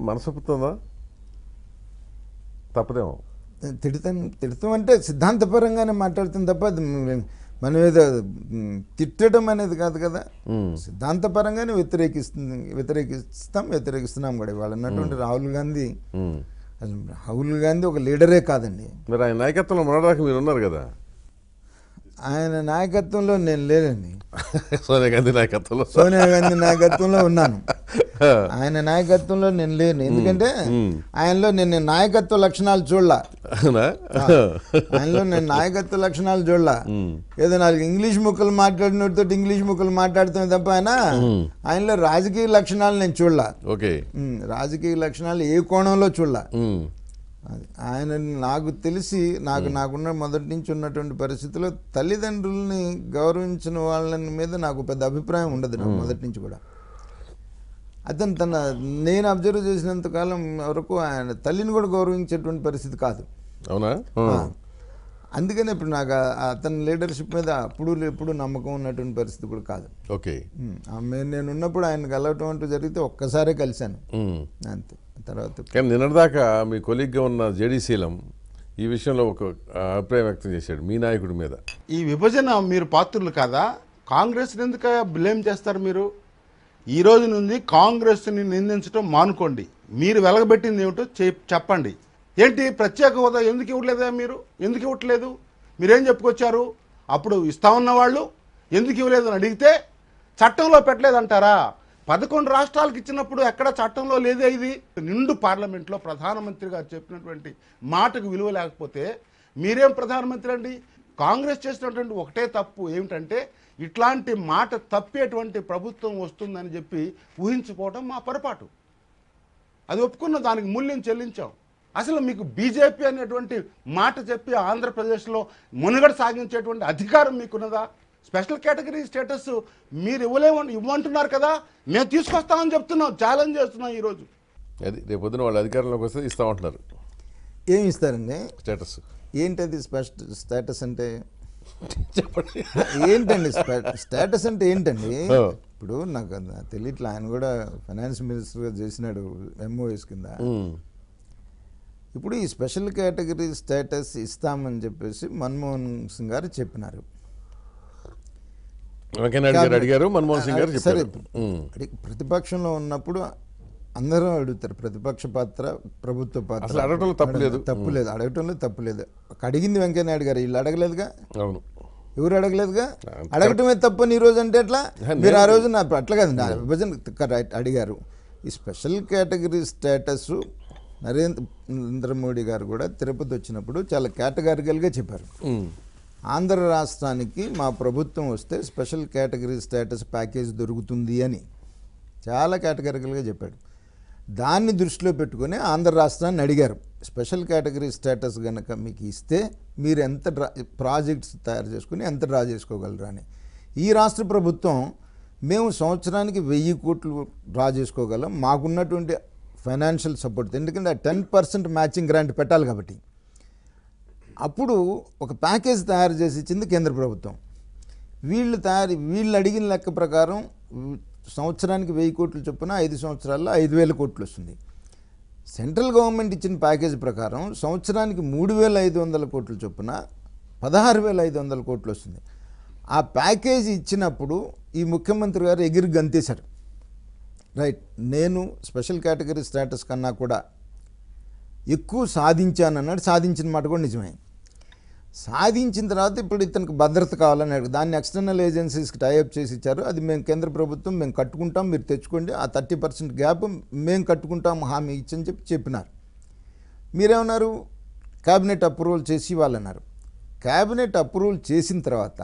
మనసు తప్పదేమో తిడతాం తిడతాం అంటే సిద్ధాంతపరంగానే మాట్లాడుతుంది తప్ప మనం ఏదో తిట్టడం అనేది కాదు కదా సిద్ధాంతపరంగానే వ్యతిరేకిస్తుంది వ్యతిరేకిస్తాం వ్యతిరేకిస్తున్నాం కూడా ఇవాళ ఉన్నటువంటి రాహుల్ గాంధీ రాహుల్ గాంధీ ఒక లీడరే కాదండి మరి ఆయన నాయకత్వంలో మొన్నటిదాకా మీరు ఉన్నారు కదా ఆయన నాయకత్వంలో నేను లేనని సోనియా గాంధీ నాయకత్వంలో సోనియా గాంధీ నాయకత్వంలో ఉన్నాను ఆయన నాయకత్వంలో నేను లేను ఎందుకంటే ఆయనలో నేను నాయకత్వ లక్షణాలు చూడాల ఆయనలో నేను నాయకత్వ లక్షణాలు చూడాల ఏదో నాకు ఇంగ్లీష్ ముక్కలు మాట్లాడినతో ఇంగ్లీష్ ముక్కలు మాట్లాడుతుంది తప్ప ఆయన ఆయనలో రాజకీయ లక్షణాలు నేను చూడాల ఓకే రాజకీయ లక్షణాలు ఏ కోణంలో చూడాల అది ఆయన నాకు తెలిసి నాకు నాకున్న మొదటి నుంచి ఉన్నటువంటి పరిస్థితిలో తల్లిదండ్రుల్ని గౌరవించిన వాళ్ళ మీద నాకు పెద్ద అభిప్రాయం ఉండదు నాకు మొదటి నుంచి కూడా అతను తన నేను అబ్జర్వ్ చేసినంత కాలం వరకు ఆయన తల్లిని కూడా గౌరవించేటువంటి పరిస్థితి కాదు అవునా అందుకనే ఇప్పుడు నాకు అతని లీడర్షిప్ మీద అప్పుడు ఎప్పుడు నమ్మకం ఉన్నటువంటి పరిస్థితి కూడా కాదు ఓకే నేను ఉన్నప్పుడు ఆయన కలవటం అంటూ జరిగితే ఒక్కసారే కలిశాను అంతే తర్వాత కానీ నిన్నటిదాకా మీ కొలిగ్గా ఉన్న జేడీశీలం ఈ విషయంలో ఒక అభిప్రాయం వ్యక్తం చేశాడు మీ నాయకుడి మీద ఈ విభజన మీరు పాత్రులు కాదా కాంగ్రెస్ని ఎందుక బ్లేమ్ చేస్తారు మీరు ఈ రోజు నుండి కాంగ్రెస్ని నిందించడం మానుకోండి మీరు వెలగబెట్టింది ఏమిటో చెప్పండి ఏంటి ప్రత్యేక హోదా ఎందుకు ఇవ్వలేదా మీరు ఎందుకు ఇవ్వట్లేదు మీరేం చెప్పుకొచ్చారు అప్పుడు ఇస్తా ఉన్న వాళ్ళు ఎందుకు ఇవ్వలేదు అని అడిగితే చట్టంలో పెట్టలేదంటారా పదకొండు రాష్ట్రాలకు ఇచ్చినప్పుడు ఎక్కడ చట్టంలో లేదే ఇది నిండు పార్లమెంట్లో ప్రధానమంత్రి గారు చెప్పినటువంటి మాటకు విలువ లేకపోతే మీరేం ప్రధానమంత్రి అండి కాంగ్రెస్ చేసినటువంటి ఒకటే తప్పు ఏమిటంటే ఇట్లాంటి మాట తప్పేటువంటి ప్రభుత్వం వస్తుందని చెప్పి ఊహించుకోవడం మా పొరపాటు అది ఒప్పుకున్న దానికి మూల్యం చెల్లించాం అసలు మీకు బీజేపీ అనేటువంటి మాట చెప్పి ఆంధ్రప్రదేశ్లో మునుగడ సాగించేటువంటి అధికారం మీకున్నదా స్పెషల్ కేటగిరీ స్టేటస్ మీరు ఇవ్వలేము ఇవ్వమంటున్నారు కదా మేము తీసుకొస్తామని చెప్తున్నాం ఛాలెంజ్ చేస్తున్నాం ఈరోజు అది రేపు పొద్దున వాళ్ళు అధికారంలోకి వస్తే ఇస్తామంటున్నారు ఏమి ఇస్తారండి స్టేటస్ ఏంటది స్పెషల్ స్టేటస్ అంటే చెప్పండి ఏంటండి స్టేటస్ అంటే ఏంటండి ఇప్పుడు నాకు తెలియట్లే ఆయన కూడా ఫైనాన్స్ మినిస్టర్గా చేసినాడు ఎంఓఎస్ కింద ఇప్పుడు ఈ స్పెషల్ కేటగిరీ స్టేటస్ ఇస్తామని చెప్పేసి మన్మోహన్ సింగ్ గారు చెప్పినారు అడిగారు మన్మోహన్ సింగ్ గారు సరే ప్రతిపక్షంలో ఉన్నప్పుడు అందరూ అడుగుతారు ప్రతిపక్ష పాత్ర ప్రభుత్వ పాత్ర తప్పు అడగటంలో తప్పులేదు లేదు అడగటంలో లేదు అడిగింది వెంకయ్యనాయుడు గారు వీళ్ళు అడగలేదుగా అవును ఎవరు అడగలేదుగా అడగటమే తప్పని ఈ రోజు అంటే ఎట్లా మీరు ఆ రోజు నా అట్లా కాదు నా విభజన అడిగారు ఈ special category status Narendra Modi గారు కూడా తిరుపతి వచ్చినప్పుడు చాలా కేటగారికల్గా చెప్పారు ఆంధ్ర రాష్ట్రానికి మా ప్రభుత్వం వస్తే స్పెషల్ కేటగిరీ స్టేటస్ ప్యాకేజ్ దొరుకుతుంది అని చాలా కేటగిరికల్గా చెప్పాడు దాన్ని దృష్టిలో పెట్టుకొని ఆంధ్ర రాష్ట్రాన్ని అడిగారు స్పెషల్ కేటగిరీ స్టేటస్ కనుక మీకు ఇస్తే మీరు ఎంత డ్రా ప్రాజెక్ట్స్ తయారు చేసుకుని ఎంత డ్రా చేసుకోగలరా అని ఈ రాష్ట్ర ప్రభుత్వం మేము సంవత్సరానికి వెయ్యి కోట్లు డ్రా చేసుకోగలం మాకున్నటువంటి ఫైనాన్షియల్ సపోర్ట్ ఎందుకంటే టెన్ పర్సెంట్ మ్యాచింగ్ గ్రాంట్ పెట్టాలి కాబట్టి అప్పుడు ఒక ప్యాకేజ్ తయారు చేసి ఇచ్చింది కేంద్ర ప్రభుత్వం వీళ్ళు తయారు వీళ్ళు అడిగిన లెక్క ప్రకారం సంవత్సరానికి వెయ్యి కోట్లు చొప్పున ఐదు సంవత్సరాల్లో ఐదు వేల కోట్లు వస్తుంది సెంట్రల్ గవర్నమెంట్ ఇచ్చిన ప్యాకేజ్ ప్రకారం సంవత్సరానికి మూడు వేల ఐదు వందల కోట్లు చొప్పున పదహారు వేల ఐదు వందల కోట్లు వస్తుంది ఆ ప్యాకేజ్ ఇచ్చినప్పుడు ఈ ముఖ్యమంత్రి గారు ఎగిరి గంతేశారు రైట్ నేను స్పెషల్ కేటగిరీ స్టేటస్ కన్నా కూడా ఎక్కువ సాధించానన్నాడు సాధించిన మాట కూడా నిజమే సాధించిన తర్వాత ఇప్పుడు ఇతనికి భద్రత కావాలని అడుగు దాన్ని ఎక్స్టర్నల్ ఏజెన్సీస్కి టైఅప్ చేసి ఇచ్చారు అది మేము కేంద్ర ప్రభుత్వం మేము కట్టుకుంటాం మీరు తెచ్చుకోండి ఆ థర్టీ పర్సెంట్ గ్యాప్ మేము కట్టుకుంటాం హామీ ఇచ్చని చెప్పి చెప్పినారు మీరేమన్నారు క్యాబినెట్ అప్రూవల్ చేసి ఇవ్వాలన్నారు క్యాబినెట్ అప్రూవల్ చేసిన తర్వాత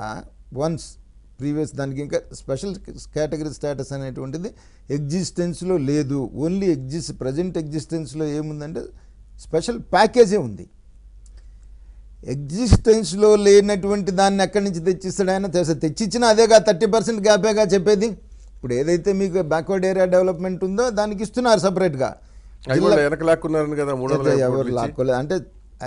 వన్స్ ప్రీవియస్ దానికి ఇంకా స్పెషల్ కేటగిరీ స్టేటస్ అనేటువంటిది ఎగ్జిస్టెన్స్లో లేదు ఓన్లీ ఎగ్జిస్ట్ ప్రజెంట్ ఎగ్జిస్టెన్స్లో ఏముందంటే స్పెషల్ ప్యాకేజే ఉంది ఎగ్జిస్టెన్స్లో లేనటువంటి దాన్ని ఎక్కడి నుంచి తెచ్చిస్తాడు ఆయన తెచ్చిచ్చిన అదేగా థర్టీ పర్సెంట్ గ్యాపేగా చెప్పేది ఇప్పుడు ఏదైతే మీకు బ్యాక్వర్డ్ ఏరియా డెవలప్మెంట్ ఉందో దానికి ఇస్తున్నారు సపరేట్గా ఎవరు లాక్కోలేదు అంటే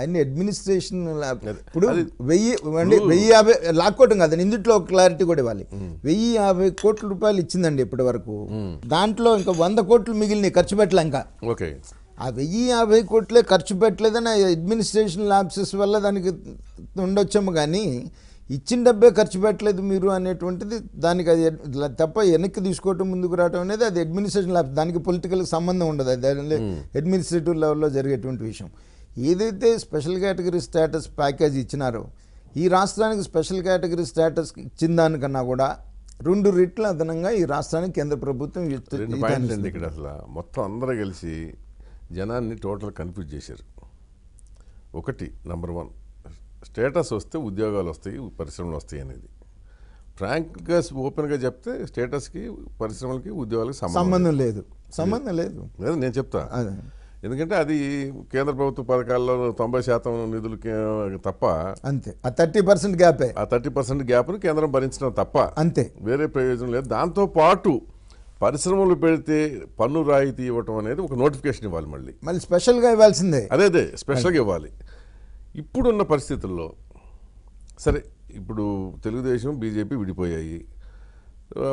అన్ని అడ్మినిస్ట్రేషన్ ఇప్పుడు వెయ్యి అండి వెయ్యి యాభై లాక్కోవటం కాదు ఇందుట్లో క్లారిటీ కూడా ఇవ్వాలి వెయ్యి యాభై కోట్ల రూపాయలు ఇచ్చిందండి ఇప్పటి వరకు దాంట్లో ఇంకా వంద కోట్లు మిగిలిన ఖర్చు పెట్టలే ఇంకా ఓకే ఆ వెయ్యి యాభై కోట్లే ఖర్చు పెట్టలేదని అడ్మినిస్ట్రేషన్ ల్యాబ్సెస్ వల్ల దానికి ఉండొచ్చాము కానీ ఇచ్చిన డబ్బే ఖర్చు పెట్టలేదు మీరు అనేటువంటిది దానికి అది తప్ప వెనక్కి తీసుకోవటం ముందుకు రావటం అనేది అది అడ్మినిస్ట్రేషన్ ల్యాబ్ దానికి పొలిటికల్ సంబంధం ఉండదు అది అడ్మినిస్ట్రేటివ్ లెవెల్లో జరిగేటువంటి విషయం ఏదైతే స్పెషల్ కేటగిరీ స్టేటస్ ప్యాకేజ్ ఇచ్చినారో ఈ రాష్ట్రానికి స్పెషల్ కేటగిరీ స్టేటస్ ఇచ్చిన దానికన్నా కూడా రెండు రెట్లు అదనంగా ఈ రాష్ట్రానికి కేంద్ర ప్రభుత్వం ఇక్కడ అసలు మొత్తం అందరూ కలిసి జనాన్ని టోటల్ కన్ఫ్యూజ్ చేశారు ఒకటి నెంబర్ వన్ స్టేటస్ వస్తే ఉద్యోగాలు వస్తాయి పరిశ్రమలు వస్తాయి అనేది ఫ్రాంక్గా ఓపెన్గా చెప్తే స్టేటస్కి పరిశ్రమలకి ఉద్యోగాలకి సంబంధం లేదు సంబంధం లేదు లేదు నేను చెప్తా ఎందుకంటే అది కేంద్ర ప్రభుత్వ పథకాల్లో తొంభై శాతం నిధులు తప్ప అంతే ఆ థర్టీ పర్సెంట్ గ్యాప్ ఆ థర్టీ పర్సెంట్ గ్యాప్ను కేంద్రం భరించడం తప్ప అంతే వేరే ప్రయోజనం లేదు దాంతో పాటు పరిశ్రమలు పెడితే పన్ను రాయితీ ఇవ్వటం అనేది ఒక నోటిఫికేషన్ ఇవ్వాలి మళ్ళీ మళ్ళీ స్పెషల్గా ఇవ్వాల్సిందే అదే అదే స్పెషల్గా ఇవ్వాలి ఇప్పుడున్న పరిస్థితుల్లో సరే ఇప్పుడు తెలుగుదేశం బీజేపీ విడిపోయాయి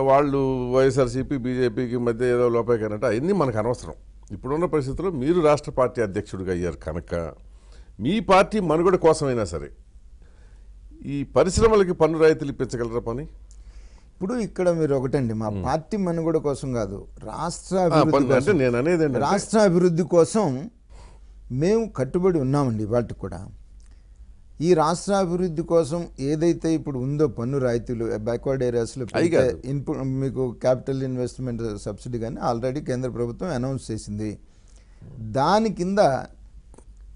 వాళ్ళు వైఎస్ఆర్సీపీ బీజేపీకి మధ్య ఏదో లోపాయకనట అవన్నీ మనకు అనవసరం ఇప్పుడున్న పరిస్థితుల్లో మీరు రాష్ట్ర పార్టీ అధ్యక్షుడిగా అయ్యారు కనుక మీ పార్టీ మనుగడ కోసమైనా సరే ఈ పరిశ్రమలకి పన్ను రాయితీలు ఇప్పించగలరా పని ఇప్పుడు ఇక్కడ మీరు ఒకటండి మా పార్టీ మనుగడ కోసం కాదు రాష్ట్ర అభివృద్ధి రాష్ట్ర అభివృద్ధి కోసం మేము కట్టుబడి ఉన్నామండి వాటికి కూడా ఈ రాష్ట్ర అభివృద్ధి కోసం ఏదైతే ఇప్పుడు ఉందో పన్ను రాయితీలు బ్యాక్వర్డ్ ఏరియాస్లో ఇన్పుట్ మీకు క్యాపిటల్ ఇన్వెస్ట్మెంట్ సబ్సిడీ కానీ ఆల్రెడీ కేంద్ర ప్రభుత్వం అనౌన్స్ చేసింది దాని కింద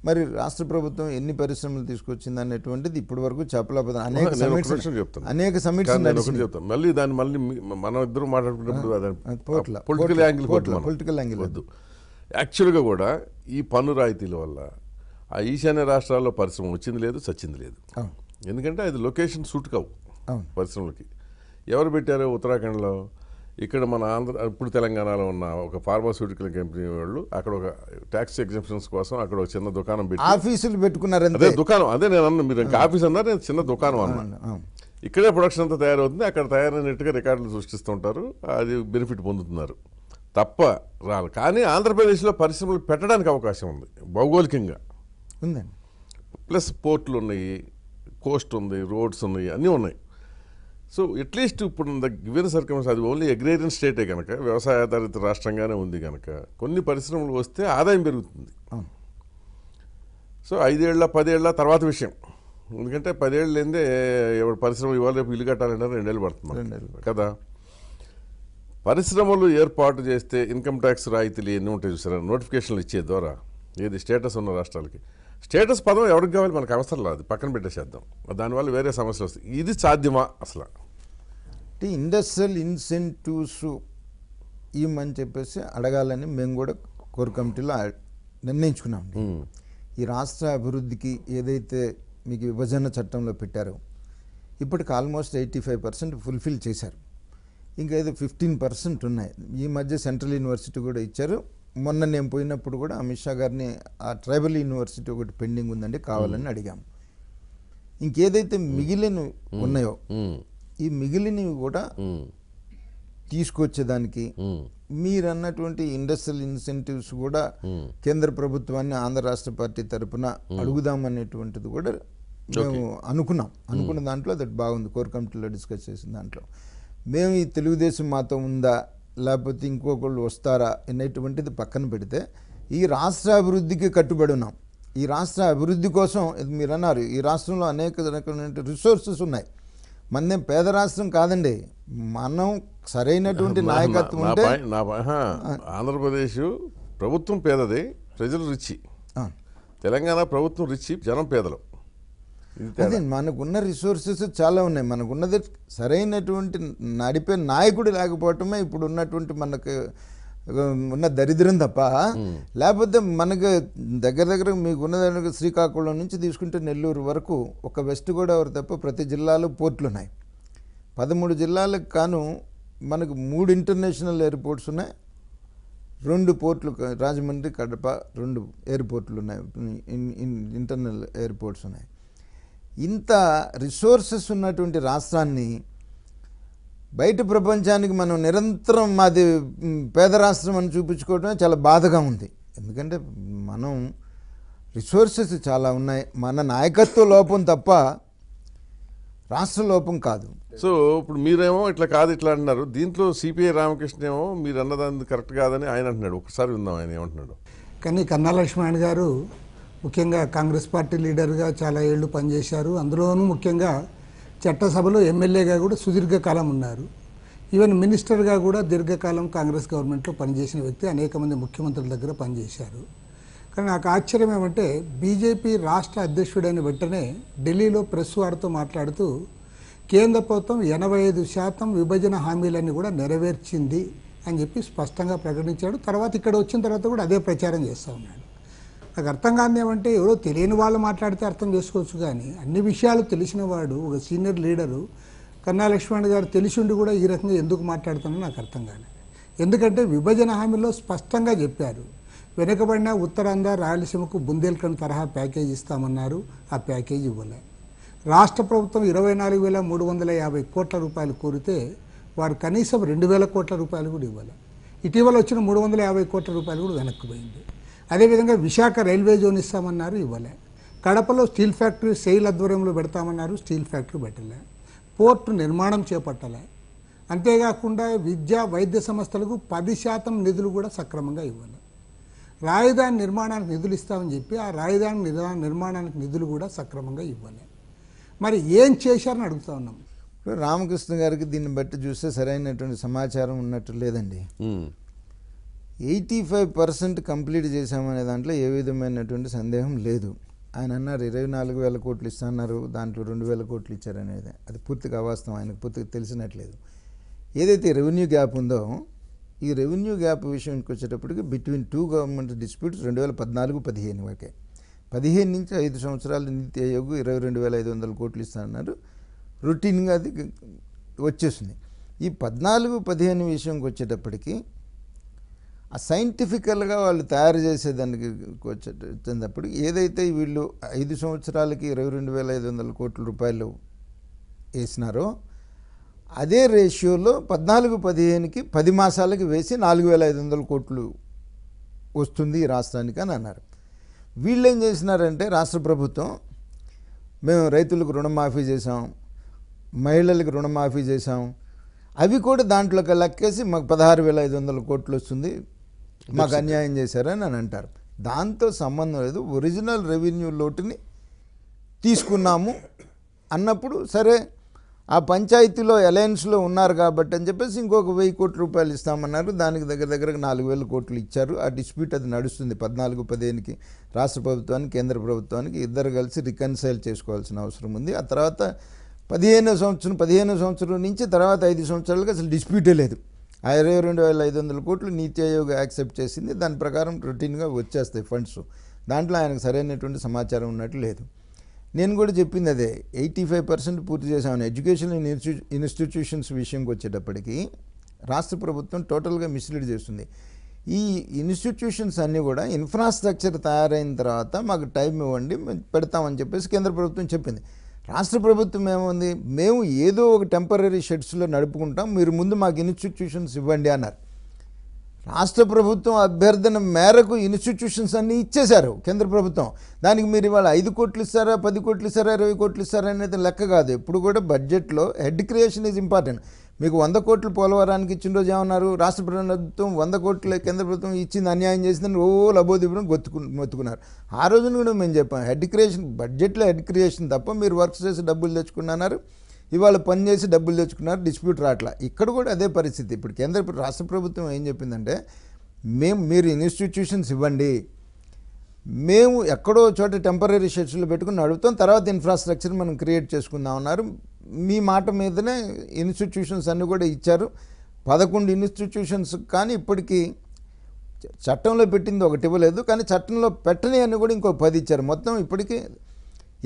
మరి రాష్ట్ర ప్రభుత్వం ఎన్ని పరిశ్రమలు తీసుకొచ్చింది అనేటువంటిది ఇప్పటి వరకు చెప్పలేకపోతే అనేక మళ్ళీ దాన్ని మళ్ళీ ఇద్దరు మాట్లాడుకున్నప్పుడు పొలిటికల్ పొలిటికల్ వద్దు యాక్చువల్గా కూడా ఈ పన్ను రాయితీల వల్ల ఆ ఈశాన్య రాష్ట్రాల్లో పరిశ్రమ వచ్చింది లేదు చచ్చింది లేదు ఎందుకంటే అది లొకేషన్ సూట్ కావు పరిశ్రమలకి ఎవరు పెట్టారు ఉత్తరాఖండ్లో ఇక్కడ మన ఆంధ్ర ఇప్పుడు తెలంగాణలో ఉన్న ఒక ఫార్మాస్యూటికల్ కంపెనీ వాళ్ళు అక్కడ ఒక ట్యాక్స్ ఎగ్జిబిషన్స్ కోసం అక్కడ ఒక చిన్న దుకాణం పెట్టి ఆఫీసులు పెట్టుకున్నారు అదే దుకాణం అదే నేను అన్న మీరు ఆఫీస్ అన్నారు నేను చిన్న దుకాణం అన్నా ఇక్కడే ప్రొడక్షన్ అంతా తయారవుతుంది అక్కడ తయారైనట్టుగా రికార్డులు సృష్టిస్తుంటారు అది బెనిఫిట్ పొందుతున్నారు తప్ప రాదు కానీ ఆంధ్రప్రదేశ్లో పరిశ్రమలు పెట్టడానికి అవకాశం ఉంది భౌగోళికంగా ఉందండి ప్లస్ పోర్ట్లు ఉన్నాయి కోస్ట్ ఉంది రోడ్స్ ఉన్నాయి అన్నీ ఉన్నాయి సో అట్లీస్ట్ ఇప్పుడు గివెన్ సర్కమ్స్ అది ఓన్లీ అగ్రేరియన్ స్టేటే కనుక వ్యవసాయ ఆధారిత రాష్ట్రంగానే ఉంది కనుక కొన్ని పరిశ్రమలు వస్తే ఆదాయం పెరుగుతుంది సో ఐదేళ్ల పదేళ్ల తర్వాత విషయం ఎందుకంటే పదేళ్ళు లేదే ఎవరు పరిశ్రమలు ఇవాళ రేపు ఇల్లు కట్టాలంటే రెండేళ్ళు పడుతుంది కదా పరిశ్రమలు ఏర్పాటు చేస్తే ఇన్కమ్ ట్యాక్స్ రాయితీలు ఎన్ని ఉంటాయి చూసారా నోటిఫికేషన్లు ఇచ్చే ద్వారా ఏది స్టేటస్ ఉన్న రాష్ట్రాలకి స్టేటస్ పదం ఎవరికి కావాలి మనకు అవసరం లేదు పక్కన పెట్టేసేద్దాం దానివల్ల వేరే సమస్యలు వస్తాయి ఇది సాధ్యమా అసలు అంటే ఇండస్ట్రియల్ ఇన్సెంటివ్స్ ఇవ్వమని చెప్పేసి అడగాలని మేము కూడా కోర్ కమిటీలో నిర్ణయించుకున్నాం ఈ రాష్ట్ర అభివృద్ధికి ఏదైతే మీకు విభజన చట్టంలో పెట్టారో ఇప్పటికి almost eighty five percent fulfil చేశారు ఇంకా ఏదో ఫిఫ్టీన్ పర్సెంట్ ఉన్నాయి ఈ మధ్య సెంట్రల్ యూనివర్సిటీ కూడా ఇచ్చారు మొన్న నేను పోయినప్పుడు కూడా అమిత్ షా గారిని ఆ ట్రైబల్ యూనివర్సిటీ ఒకటి పెండింగ్ ఉందండి కావాలని అడిగాము ఇంకేదైతే మిగిలిన ఉన్నాయో ఈ మిగిలినవి కూడా తీసుకొచ్చేదానికి మీరు అన్నటువంటి ఇండస్ట్రియల్ ఇన్సెంటివ్స్ కూడా కేంద్ర ప్రభుత్వాన్ని ఆంధ్ర రాష్ట్ర పార్టీ తరఫున అడుగుదామనేటువంటిది కూడా మేము అనుకున్నాం అనుకున్న దాంట్లో అది బాగుంది కోర్ కమిటీలో డిస్కస్ చేసిన దాంట్లో మేము ఈ తెలుగుదేశం మాతో ఉందా లేకపోతే ఇంకొకళ్ళు వస్తారా అనేటువంటిది పక్కన పెడితే ఈ రాష్ట్ర అభివృద్ధికి కట్టుబడి ఉన్నాం ఈ రాష్ట్ర అభివృద్ధి కోసం మీరు అన్నారు ఈ రాష్ట్రంలో అనేక రకమైన రిసోర్సెస్ ఉన్నాయి మనదేం పేద రాష్ట్రం కాదండి మనం సరైనటువంటి నాయకత్వం ఉంటే ఆంధ్రప్రదేశ్ ప్రభుత్వం పేదది ప్రజలు రిచి తెలంగాణ ప్రభుత్వం రిచి జనం పేదలు అది మనకున్న రిసోర్సెస్ చాలా ఉన్నాయి మనకున్నది సరైనటువంటి నడిపే నాయకుడు లేకపోవటమే ఇప్పుడు ఉన్నటువంటి మనకు ఉన్న దరిద్రం తప్ప లేకపోతే మనకు దగ్గర దగ్గర మీకు ఉన్న శ్రీకాకుళం నుంచి తీసుకుంటే నెల్లూరు వరకు ఒక వెస్ట్ గోదావరి తప్ప ప్రతి జిల్లాలో పోర్ట్లు ఉన్నాయి పదమూడు జిల్లాలకు కాను మనకు మూడు ఇంటర్నేషనల్ ఎయిర్పోర్ట్స్ ఉన్నాయి రెండు పోర్ట్లు రాజమండ్రి కడప రెండు ఎయిర్పోర్ట్లు ఉన్నాయి ఇంటర్నల్ ఎయిర్పోర్ట్స్ ఉన్నాయి ఇంత రిసోర్సెస్ ఉన్నటువంటి రాష్ట్రాన్ని బయట ప్రపంచానికి మనం నిరంతరం మాది పేద రాష్ట్రం అని చూపించుకోవటం చాలా బాధగా ఉంది ఎందుకంటే మనం రిసోర్సెస్ చాలా ఉన్నాయి మన నాయకత్వ లోపం తప్ప రాష్ట్ర లోపం కాదు సో ఇప్పుడు మీరేమో ఇట్లా కాదు ఇట్లా అంటున్నారు దీంట్లో సిపిఐ రామకృష్ణ ఏమో మీరు అన్నదాన్ని కరెక్ట్ కాదని ఆయన అంటున్నాడు ఒకసారి ఉందాం ఆయన ఏమంటున్నాడు కానీ కన్నా లక్ష్మణ్ గారు ముఖ్యంగా కాంగ్రెస్ పార్టీ లీడర్గా చాలా ఏళ్ళు పనిచేశారు అందులోనూ ముఖ్యంగా చట్టసభలో ఎమ్మెల్యేగా కూడా సుదీర్ఘకాలం ఉన్నారు ఈవెన్ మినిస్టర్గా కూడా దీర్ఘకాలం కాంగ్రెస్ గవర్నమెంట్లో పనిచేసిన వ్యక్తి అనేక మంది ముఖ్యమంత్రుల దగ్గర పనిచేశారు కానీ నాకు ఆశ్చర్యం ఏమంటే బీజేపీ రాష్ట్ర అధ్యక్షుడైన వెంటనే ఢిల్లీలో ప్రెస్ వారితో మాట్లాడుతూ కేంద్ర ప్రభుత్వం ఎనభై ఐదు శాతం విభజన హామీలన్నీ కూడా నెరవేర్చింది అని చెప్పి స్పష్టంగా ప్రకటించాడు తర్వాత ఇక్కడ వచ్చిన తర్వాత కూడా అదే ప్రచారం చేస్తూ ఉన్నాడు నాకు అర్థం కాదు ఏమంటే ఎవరో తెలియని వాళ్ళు మాట్లాడితే అర్థం చేసుకోవచ్చు కానీ అన్ని విషయాలు తెలిసిన వాడు ఒక సీనియర్ లీడరు కన్నా లక్ష్మణ్ గారు ఉండి కూడా ఈ రకంగా ఎందుకు మాట్లాడుతున్నా నాకు అర్థం కాలేదు ఎందుకంటే విభజన హామీలో స్పష్టంగా చెప్పారు వెనుకబడిన ఉత్తరాంధ్ర రాయలసీమకు బుందేల్ఖండ్ తరహా ప్యాకేజ్ ఇస్తామన్నారు ఆ ప్యాకేజ్ ఇవ్వలే రాష్ట్ర ప్రభుత్వం ఇరవై నాలుగు వేల మూడు వందల యాభై కోట్ల రూపాయలు కోరితే వారు కనీసం రెండు వేల కోట్ల రూపాయలు కూడా ఇవ్వాలి ఇటీవల వచ్చిన మూడు వందల యాభై కోట్ల రూపాయలు కూడా వెనక్కి పోయింది అదేవిధంగా విశాఖ రైల్వే జోన్ ఇస్తామన్నారు ఇవ్వలే కడపలో స్టీల్ ఫ్యాక్టరీ సెయిల్ ఆధ్వర్యంలో పెడతామన్నారు స్టీల్ ఫ్యాక్టరీ పెట్టలే పోర్టు నిర్మాణం చేపట్టలే అంతేకాకుండా విద్యా వైద్య సంస్థలకు పది శాతం నిధులు కూడా సక్రమంగా ఇవ్వాలి రాజధాని నిర్మాణానికి నిధులు ఇస్తామని చెప్పి ఆ రాజధాని నిర్మాణానికి నిధులు కూడా సక్రమంగా ఇవ్వాలి మరి ఏం చేశారని అడుగుతా ఉన్నాం ఇప్పుడు రామకృష్ణ గారికి దీన్ని బట్టి చూస్తే సరైనటువంటి సమాచారం ఉన్నట్టు లేదండి ఎయిటీ ఫైవ్ పర్సెంట్ కంప్లీట్ చేశామనే దాంట్లో ఏ విధమైనటువంటి సందేహం లేదు ఆయన అన్నారు ఇరవై నాలుగు వేల కోట్లు ఇస్తాన్నారు దాంట్లో రెండు వేల కోట్లు ఇచ్చారనేది అది పూర్తిగా అవాస్తవం ఆయనకు పూర్తిగా తెలిసినట్లేదు ఏదైతే రెవెన్యూ గ్యాప్ ఉందో ఈ రెవెన్యూ గ్యాప్ విషయానికి వచ్చేటప్పటికి బిట్వీన్ టూ గవర్నమెంట్ డిస్ప్యూట్స్ రెండు వేల పద్నాలుగు పదిహేను వరకే పదిహేను నుంచి ఐదు సంవత్సరాలు నీతి ఆయోగ్ ఇరవై రెండు వేల ఐదు వందల కోట్లు ఇస్తానన్నారు రొటీన్గా అది వచ్చేసింది ఈ పద్నాలుగు పదిహేను విషయంకి వచ్చేటప్పటికి ఆ సైంటిఫికల్గా వాళ్ళు తయారు చేసేదానికి వచ్చేటప్పుడు ఏదైతే వీళ్ళు ఐదు సంవత్సరాలకి ఇరవై రెండు వేల ఐదు వందల కోట్ల రూపాయలు వేసినారో అదే రేషియోలో పద్నాలుగు పదిహేనుకి పది మాసాలకి వేసి నాలుగు వేల ఐదు వందల కోట్లు వస్తుంది ఈ రాష్ట్రానికి అని అన్నారు వీళ్ళు ఏం చేసినారంటే రాష్ట్ర ప్రభుత్వం మేము రైతులకు రుణమాఫీ చేసాం మహిళలకు రుణమాఫీ చేసాం అవి కూడా దాంట్లోకి లెక్కేసి మాకు పదహారు వేల ఐదు వందల కోట్లు వస్తుంది మాకు అన్యాయం చేశారని అని అంటారు దాంతో సంబంధం లేదు ఒరిజినల్ రెవెన్యూ లోటుని తీసుకున్నాము అన్నప్పుడు సరే ఆ పంచాయతీలో అలయన్స్లో ఉన్నారు కాబట్టి అని చెప్పేసి ఇంకొక వెయ్యి కోట్ల రూపాయలు ఇస్తామన్నారు దానికి దగ్గర దగ్గరకు నాలుగు వేల కోట్లు ఇచ్చారు ఆ డిస్ప్యూట్ అది నడుస్తుంది పద్నాలుగు పదిహేనుకి రాష్ట్ర ప్రభుత్వానికి కేంద్ర ప్రభుత్వానికి ఇద్దరు కలిసి రికన్సైల్ చేసుకోవాల్సిన అవసరం ఉంది ఆ తర్వాత పదిహేనో సంవత్సరం పదిహేనో సంవత్సరం నుంచి తర్వాత ఐదు సంవత్సరాలకు అసలు డిస్ప్యూటే లేదు ఆ ఇరవై రెండు వేల ఐదు వందల కోట్లు నీతి ఆయోగ్ యాక్సెప్ట్ చేసింది దాని ప్రకారం రొటీన్గా వచ్చేస్తాయి ఫండ్స్ దాంట్లో ఆయనకు సరైనటువంటి సమాచారం ఉన్నట్టు లేదు నేను కూడా చెప్పింది అదే ఎయిటీ ఫైవ్ పర్సెంట్ పూర్తి చేశాను ఎడ్యుకేషన్ ఇన్స్టిట్యూషన్స్ విషయంకి వచ్చేటప్పటికి రాష్ట్ర ప్రభుత్వం టోటల్గా మిస్లీడ్ చేస్తుంది ఈ ఇన్స్టిట్యూషన్స్ అన్నీ కూడా ఇన్ఫ్రాస్ట్రక్చర్ తయారైన తర్వాత మాకు టైం ఇవ్వండి పెడతామని చెప్పేసి కేంద్ర ప్రభుత్వం చెప్పింది రాష్ట్ర ప్రభుత్వం ఏముంది మేము ఏదో ఒక టెంపరీ షెడ్స్లో నడుపుకుంటాం మీరు ముందు మాకు ఇన్స్టిట్యూషన్స్ ఇవ్వండి అన్నారు రాష్ట్ర ప్రభుత్వం అభ్యర్థన మేరకు ఇన్స్టిట్యూషన్స్ అన్నీ ఇచ్చేశారు కేంద్ర ప్రభుత్వం దానికి మీరు ఇవాళ ఐదు కోట్లు ఇస్తారా పది కోట్లు ఇస్తారా ఇరవై కోట్లు ఇస్తారా అనేది లెక్క కాదు ఇప్పుడు కూడా బడ్జెట్లో హెడ్ క్రియేషన్ ఈజ్ ఇంపార్టెంట్ మీకు వంద కోట్లు పోలవరానికి ఇచ్చిన రోజు ఏమన్నారు రాష్ట్ర ప్రభుత్వం వంద కోట్లు కేంద్ర ప్రభుత్వం ఇచ్చింది అన్యాయం చేసిందని ఓ లబోదిబ్బడం గొత్తుకు మొత్తుకున్నారు ఆ రోజున కూడా మేము చెప్పాం హెడ్ క్రియేషన్ బడ్జెట్లో హెడ్ క్రియేషన్ తప్ప మీరు వర్క్స్ చేసి డబ్బులు తెచ్చుకున్నారు ఇవాళ పని చేసి డబ్బులు తెచ్చుకున్నారు డిస్ప్యూట్ రావట్లా ఇక్కడ కూడా అదే పరిస్థితి ఇప్పుడు కేంద్ర రాష్ట్ర ప్రభుత్వం ఏం చెప్పిందంటే మేము మీరు ఇన్స్టిట్యూషన్స్ ఇవ్వండి మేము ఎక్కడో చోట టెంపరీ షెడ్స్లో పెట్టుకుని నడుపుతాం తర్వాత ఇన్ఫ్రాస్ట్రక్చర్ మనం క్రియేట్ చేసుకుందాం అన్నారు మీ మాట మీదనే ఇన్స్టిట్యూషన్స్ అన్నీ కూడా ఇచ్చారు పదకొండు ఇన్స్టిట్యూషన్స్ కానీ ఇప్పటికీ చట్టంలో పెట్టింది ఒకటి ఇవ్వలేదు కానీ చట్టంలో పెట్టని అని కూడా ఇంకో పది ఇచ్చారు మొత్తం ఇప్పటికీ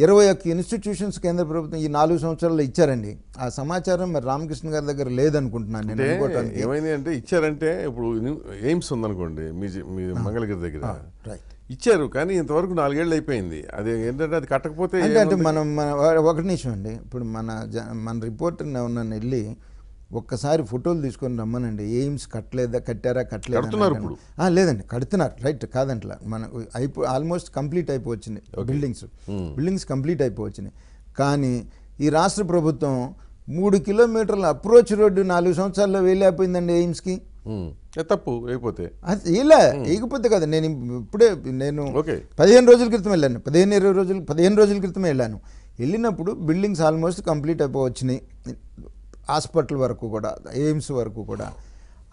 ఇరవై ఒక్క ఇన్స్టిట్యూషన్స్ కేంద్ర ప్రభుత్వం ఈ నాలుగు సంవత్సరాల్లో ఇచ్చారండి ఆ సమాచారం మరి రామకృష్ణ గారి దగ్గర లేదనుకుంటున్నాను నేను ఏమైంది అంటే ఇచ్చారంటే ఇప్పుడు ఎయిమ్స్ ఉందనుకోండి మీ మంగళగిరి దగ్గర రైట్ ఇచ్చారు కానీ ఇంతవరకు నాలుగేళ్ళు అయిపోయింది అది ఏంటంటే అది కట్టకపోతే అంటే మనం మన ఒకటి నిమిషం అండి ఇప్పుడు మన జ మన రిపోర్టర్ నన్ను వెళ్ళి ఒక్కసారి ఫోటోలు తీసుకొని రమ్మనండి ఎయిమ్స్ కట్టలేదా కట్టారా కట్టలేదు లేదండి కడుతున్నారు రైట్ కాదంట్ల మన అయిపో ఆల్మోస్ట్ కంప్లీట్ అయిపోవచ్చింది బిల్డింగ్స్ బిల్డింగ్స్ కంప్లీట్ అయిపోవచ్చినాయి కానీ ఈ రాష్ట్ర ప్రభుత్వం మూడు కిలోమీటర్ల అప్రోచ్ రోడ్డు నాలుగు సంవత్సరాల్లో వేలేకపోయిందండి ఎయిమ్స్కి తప్పు అయిపోతే ఇలా వేయకపోతే కదా నేను ఇప్పుడే నేను పదిహేను రోజుల క్రితం వెళ్ళాను పదిహేను ఇరవై రోజులు పదిహేను రోజుల క్రితం వెళ్ళాను వెళ్ళినప్పుడు బిల్డింగ్స్ ఆల్మోస్ట్ కంప్లీట్ అయిపోవచ్చినాయి హాస్పిటల్ వరకు కూడా ఎయిమ్స్ వరకు కూడా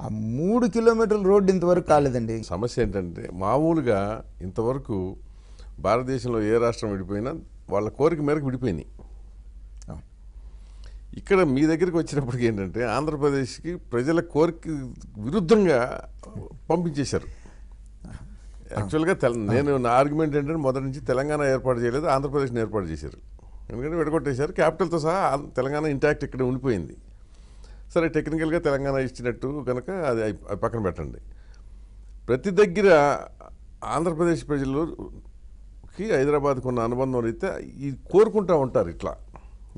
ఆ మూడు కిలోమీటర్ల రోడ్డు ఇంతవరకు కాలేదండి సమస్య ఏంటంటే మామూలుగా ఇంతవరకు భారతదేశంలో ఏ రాష్ట్రం విడిపోయినా వాళ్ళ కోరిక మేరకు విడిపోయినాయి ఇక్కడ మీ దగ్గరికి వచ్చినప్పటికి ఏంటంటే ఆంధ్రప్రదేశ్కి ప్రజల కోరిక విరుద్ధంగా పంపించేశారు యాక్చువల్గా తెల నేను నా ఆర్గ్యుమెంట్ ఏంటంటే మొదటి నుంచి తెలంగాణ ఏర్పాటు చేయలేదు ఆంధ్రప్రదేశ్ని ఏర్పాటు చేశారు ఎందుకంటే విడగొట్టేశారు క్యాపిటల్తో సహా తెలంగాణ ఇంటాక్ట్ ఇక్కడ ఉండిపోయింది సరే టెక్నికల్గా తెలంగాణ ఇచ్చినట్టు కనుక అది పక్కన పెట్టండి ప్రతి దగ్గర ఆంధ్రప్రదేశ్ ప్రజలుకి హైదరాబాద్కు ఉన్న అనుబంధం అయితే ఇది కోరుకుంటూ ఉంటారు ఇట్లా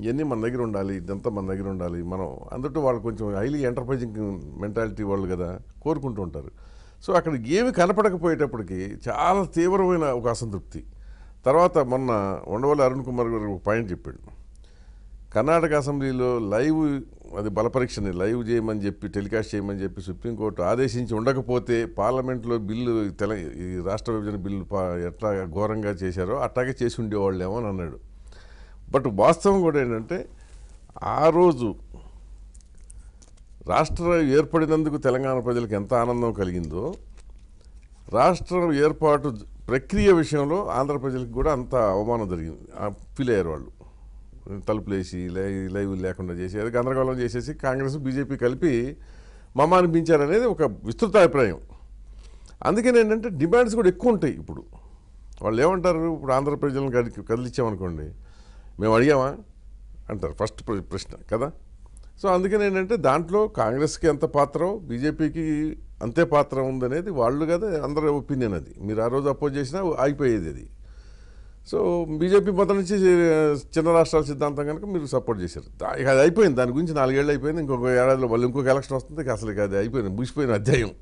ఇవన్నీ మన దగ్గర ఉండాలి ఇదంతా మన దగ్గర ఉండాలి మనం అందులో వాళ్ళు కొంచెం హైలీ ఎంటర్ప్రైజింగ్ మెంటాలిటీ వాళ్ళు కదా కోరుకుంటూ ఉంటారు సో అక్కడ ఏమి కనపడకపోయేటప్పటికి చాలా తీవ్రమైన ఒక అసంతృప్తి తర్వాత మొన్న ఉండవల్లి అరుణ్ కుమార్ గారు ఒక పాయింట్ చెప్పాడు కర్ణాటక అసెంబ్లీలో లైవ్ అది బలపరీక్షని లైవ్ చేయమని చెప్పి టెలికాస్ట్ చేయమని చెప్పి సుప్రీంకోర్టు ఆదేశించి ఉండకపోతే పార్లమెంట్లో బిల్లు తెల ఈ రాష్ట్ర విభజన బిల్లు ఎట్లా ఘోరంగా చేశారో అట్లాగే చేసి ఉండేవాళ్ళు అని అన్నాడు బట్ వాస్తవం కూడా ఏంటంటే ఆ రోజు రాష్ట్రం ఏర్పడినందుకు తెలంగాణ ప్రజలకు ఎంత ఆనందం కలిగిందో రాష్ట్రం ఏర్పాటు ప్రక్రియ విషయంలో ఆంధ్ర ప్రజలకు కూడా అంత అవమానం జరిగింది ఫీల్ అయ్యారు వాళ్ళు తలుపులేసి లైవ్ లేకుండా చేసి అది గందరగోళం చేసేసి కాంగ్రెస్ బీజేపీ కలిపి మమ్మ అనిపించారనేది ఒక విస్తృత అభిప్రాయం అందుకని ఏంటంటే డిమాండ్స్ కూడా ఎక్కువ ఉంటాయి ఇప్పుడు వాళ్ళు ఏమంటారు ఇప్పుడు ఆంధ్ర ప్రజలను కదిలిచ్చామనుకోండి మేము అడిగామా అంటారు ఫస్ట్ ప్రశ్న కదా సో అందుకని ఏంటంటే దాంట్లో కాంగ్రెస్కి ఎంత పాత్రో బీజేపీకి అంతే పాత్ర ఉందనేది వాళ్ళు కదా అందరి ఒపీనియన్ అది మీరు ఆ రోజు అపోజ్ చేసినా ఆగిపోయేది అది సో బీజేపీ మొదటి నుంచి చిన్న రాష్ట్రాల సిద్ధాంతం కనుక మీరు సపోర్ట్ చేశారు అది అయిపోయింది దాని గురించి నాలుగేళ్ళు అయిపోయింది ఇంకొక ఏడాదిలో మళ్ళీ ఇంకొక ఎలక్షన్ వస్తుంది అసలు అది అయిపోయింది ముగిసిపోయిన అధ్యాయం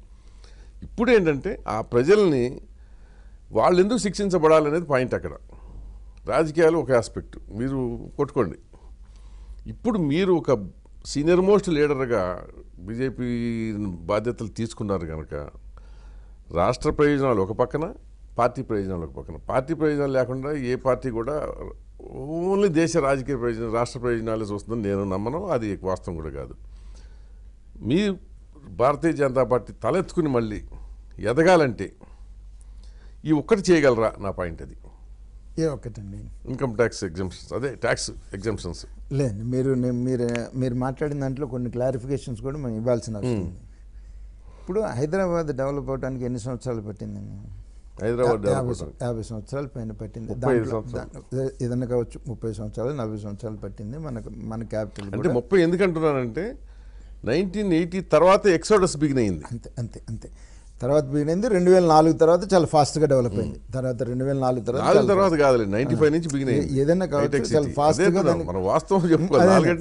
ఇప్పుడు ఏంటంటే ఆ ప్రజల్ని వాళ్ళు ఎందుకు శిక్షించబడాలనేది పాయింట్ అక్కడ రాజకీయాలు ఒక ఆస్పెక్ట్ మీరు కొట్టుకోండి ఇప్పుడు మీరు ఒక సీనియర్ మోస్ట్ లీడర్గా బీజేపీ బాధ్యతలు తీసుకున్నారు కనుక రాష్ట్ర ప్రయోజనాలు ఒక పక్కన పార్టీ ప్రయోజనాలు ఒక పక్కన పార్టీ ప్రయోజనాలు లేకుండా ఏ పార్టీ కూడా ఓన్లీ దేశ రాజకీయ ప్రయోజనం రాష్ట్ర ప్రయోజనాలే చూస్తుందని నేను నమ్మను అది వాస్తవం కూడా కాదు మీ భారతీయ జనతా పార్టీ తలెత్తుకుని మళ్ళీ ఎదగాలంటే ఈ ఒక్కటి చేయగలరా నా పాయింట్ అది ఏ ఒక్కటండి ఇన్కమ్ ట్యాక్స్ ఎగ్జామ్షన్స్ అదే ట్యాక్స్ ఎగ్జామ్షన్స్ లేదు మీరు మీరు మీరు మాట్లాడిన దాంట్లో కొన్ని క్లారిఫికేషన్స్ కూడా మేము ఇవ్వాల్సిన hmm. ఇప్పుడు హైదరాబాద్ డెవలప్ అవడానికి ఎన్ని సంవత్సరాలు పట్టిందండి హైదరాబాద్ యాభై సంవత్సరాల పైన పట్టింది ఏదన్నా కావచ్చు ముప్పై సంవత్సరాలు నలభై సంవత్సరాలు పట్టింది మనకు మన క్యాపిటల్ అంటే ముప్పై ఎందుకంటున్నానంటే నైన్టీన్ ఎయిటీ తర్వాత ఎక్సోడస్ బిగిన్ అయింది అంతే అంతే అంతే తర్వాత బిగినైంది రెండు వేల నాలుగు తర్వాత చాలా ఫాస్ట్గా డెవలప్ అయింది తర్వాత రెండు వేల నాలుగు తర్వాత తర్వాత కాదు నైన్టీ ఫైవ్ నుంచి బిగిన్ ఏదైనా కావచ్చు చాలా ఫాస్ట్గా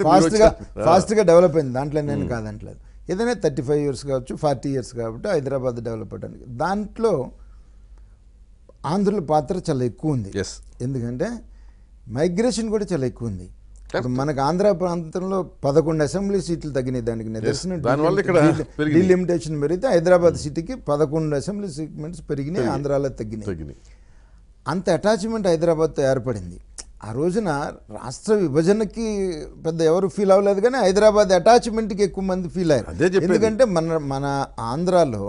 ఫాస్ట్గా ఫాస్ట్గా డెవలప్ అయింది దాంట్లో నేను కాదంటలేదు ఏదైనా థర్టీ ఫైవ్ ఇయర్స్ కావచ్చు ఫార్టీ ఇయర్స్ కాబట్టి హైదరాబాద్ డెవలప్ అవ్వడానికి దాంట్లో ఆంధ్రుల పాత్ర చాలా ఎక్కువ ఉంది ఎస్ ఎందుకంటే మైగ్రేషన్ కూడా చాలా ఎక్కువ ఉంది మనకు ఆంధ్ర ప్రాంతంలో పదకొండు అసెంబ్లీ సీట్లు తగ్గినాయి దానికి నిదర్శనం దానివల్ల డీలిమిటేషన్ పెరిగితే హైదరాబాద్ సిటీకి పదకొండు అసెంబ్లీ సీట్మెంట్స్ పెరిగినాయి ఆంధ్రాలో తగ్గినాయి అంత అటాచ్మెంట్ హైదరాబాద్తో ఏర్పడింది ఆ రోజున రాష్ట్ర విభజనకి పెద్ద ఎవరు ఫీల్ అవ్వలేదు కానీ హైదరాబాద్ అటాచ్మెంట్కి ఎక్కువ మంది ఫీల్ అయ్యారు ఎందుకంటే మన మన ఆంధ్రాలో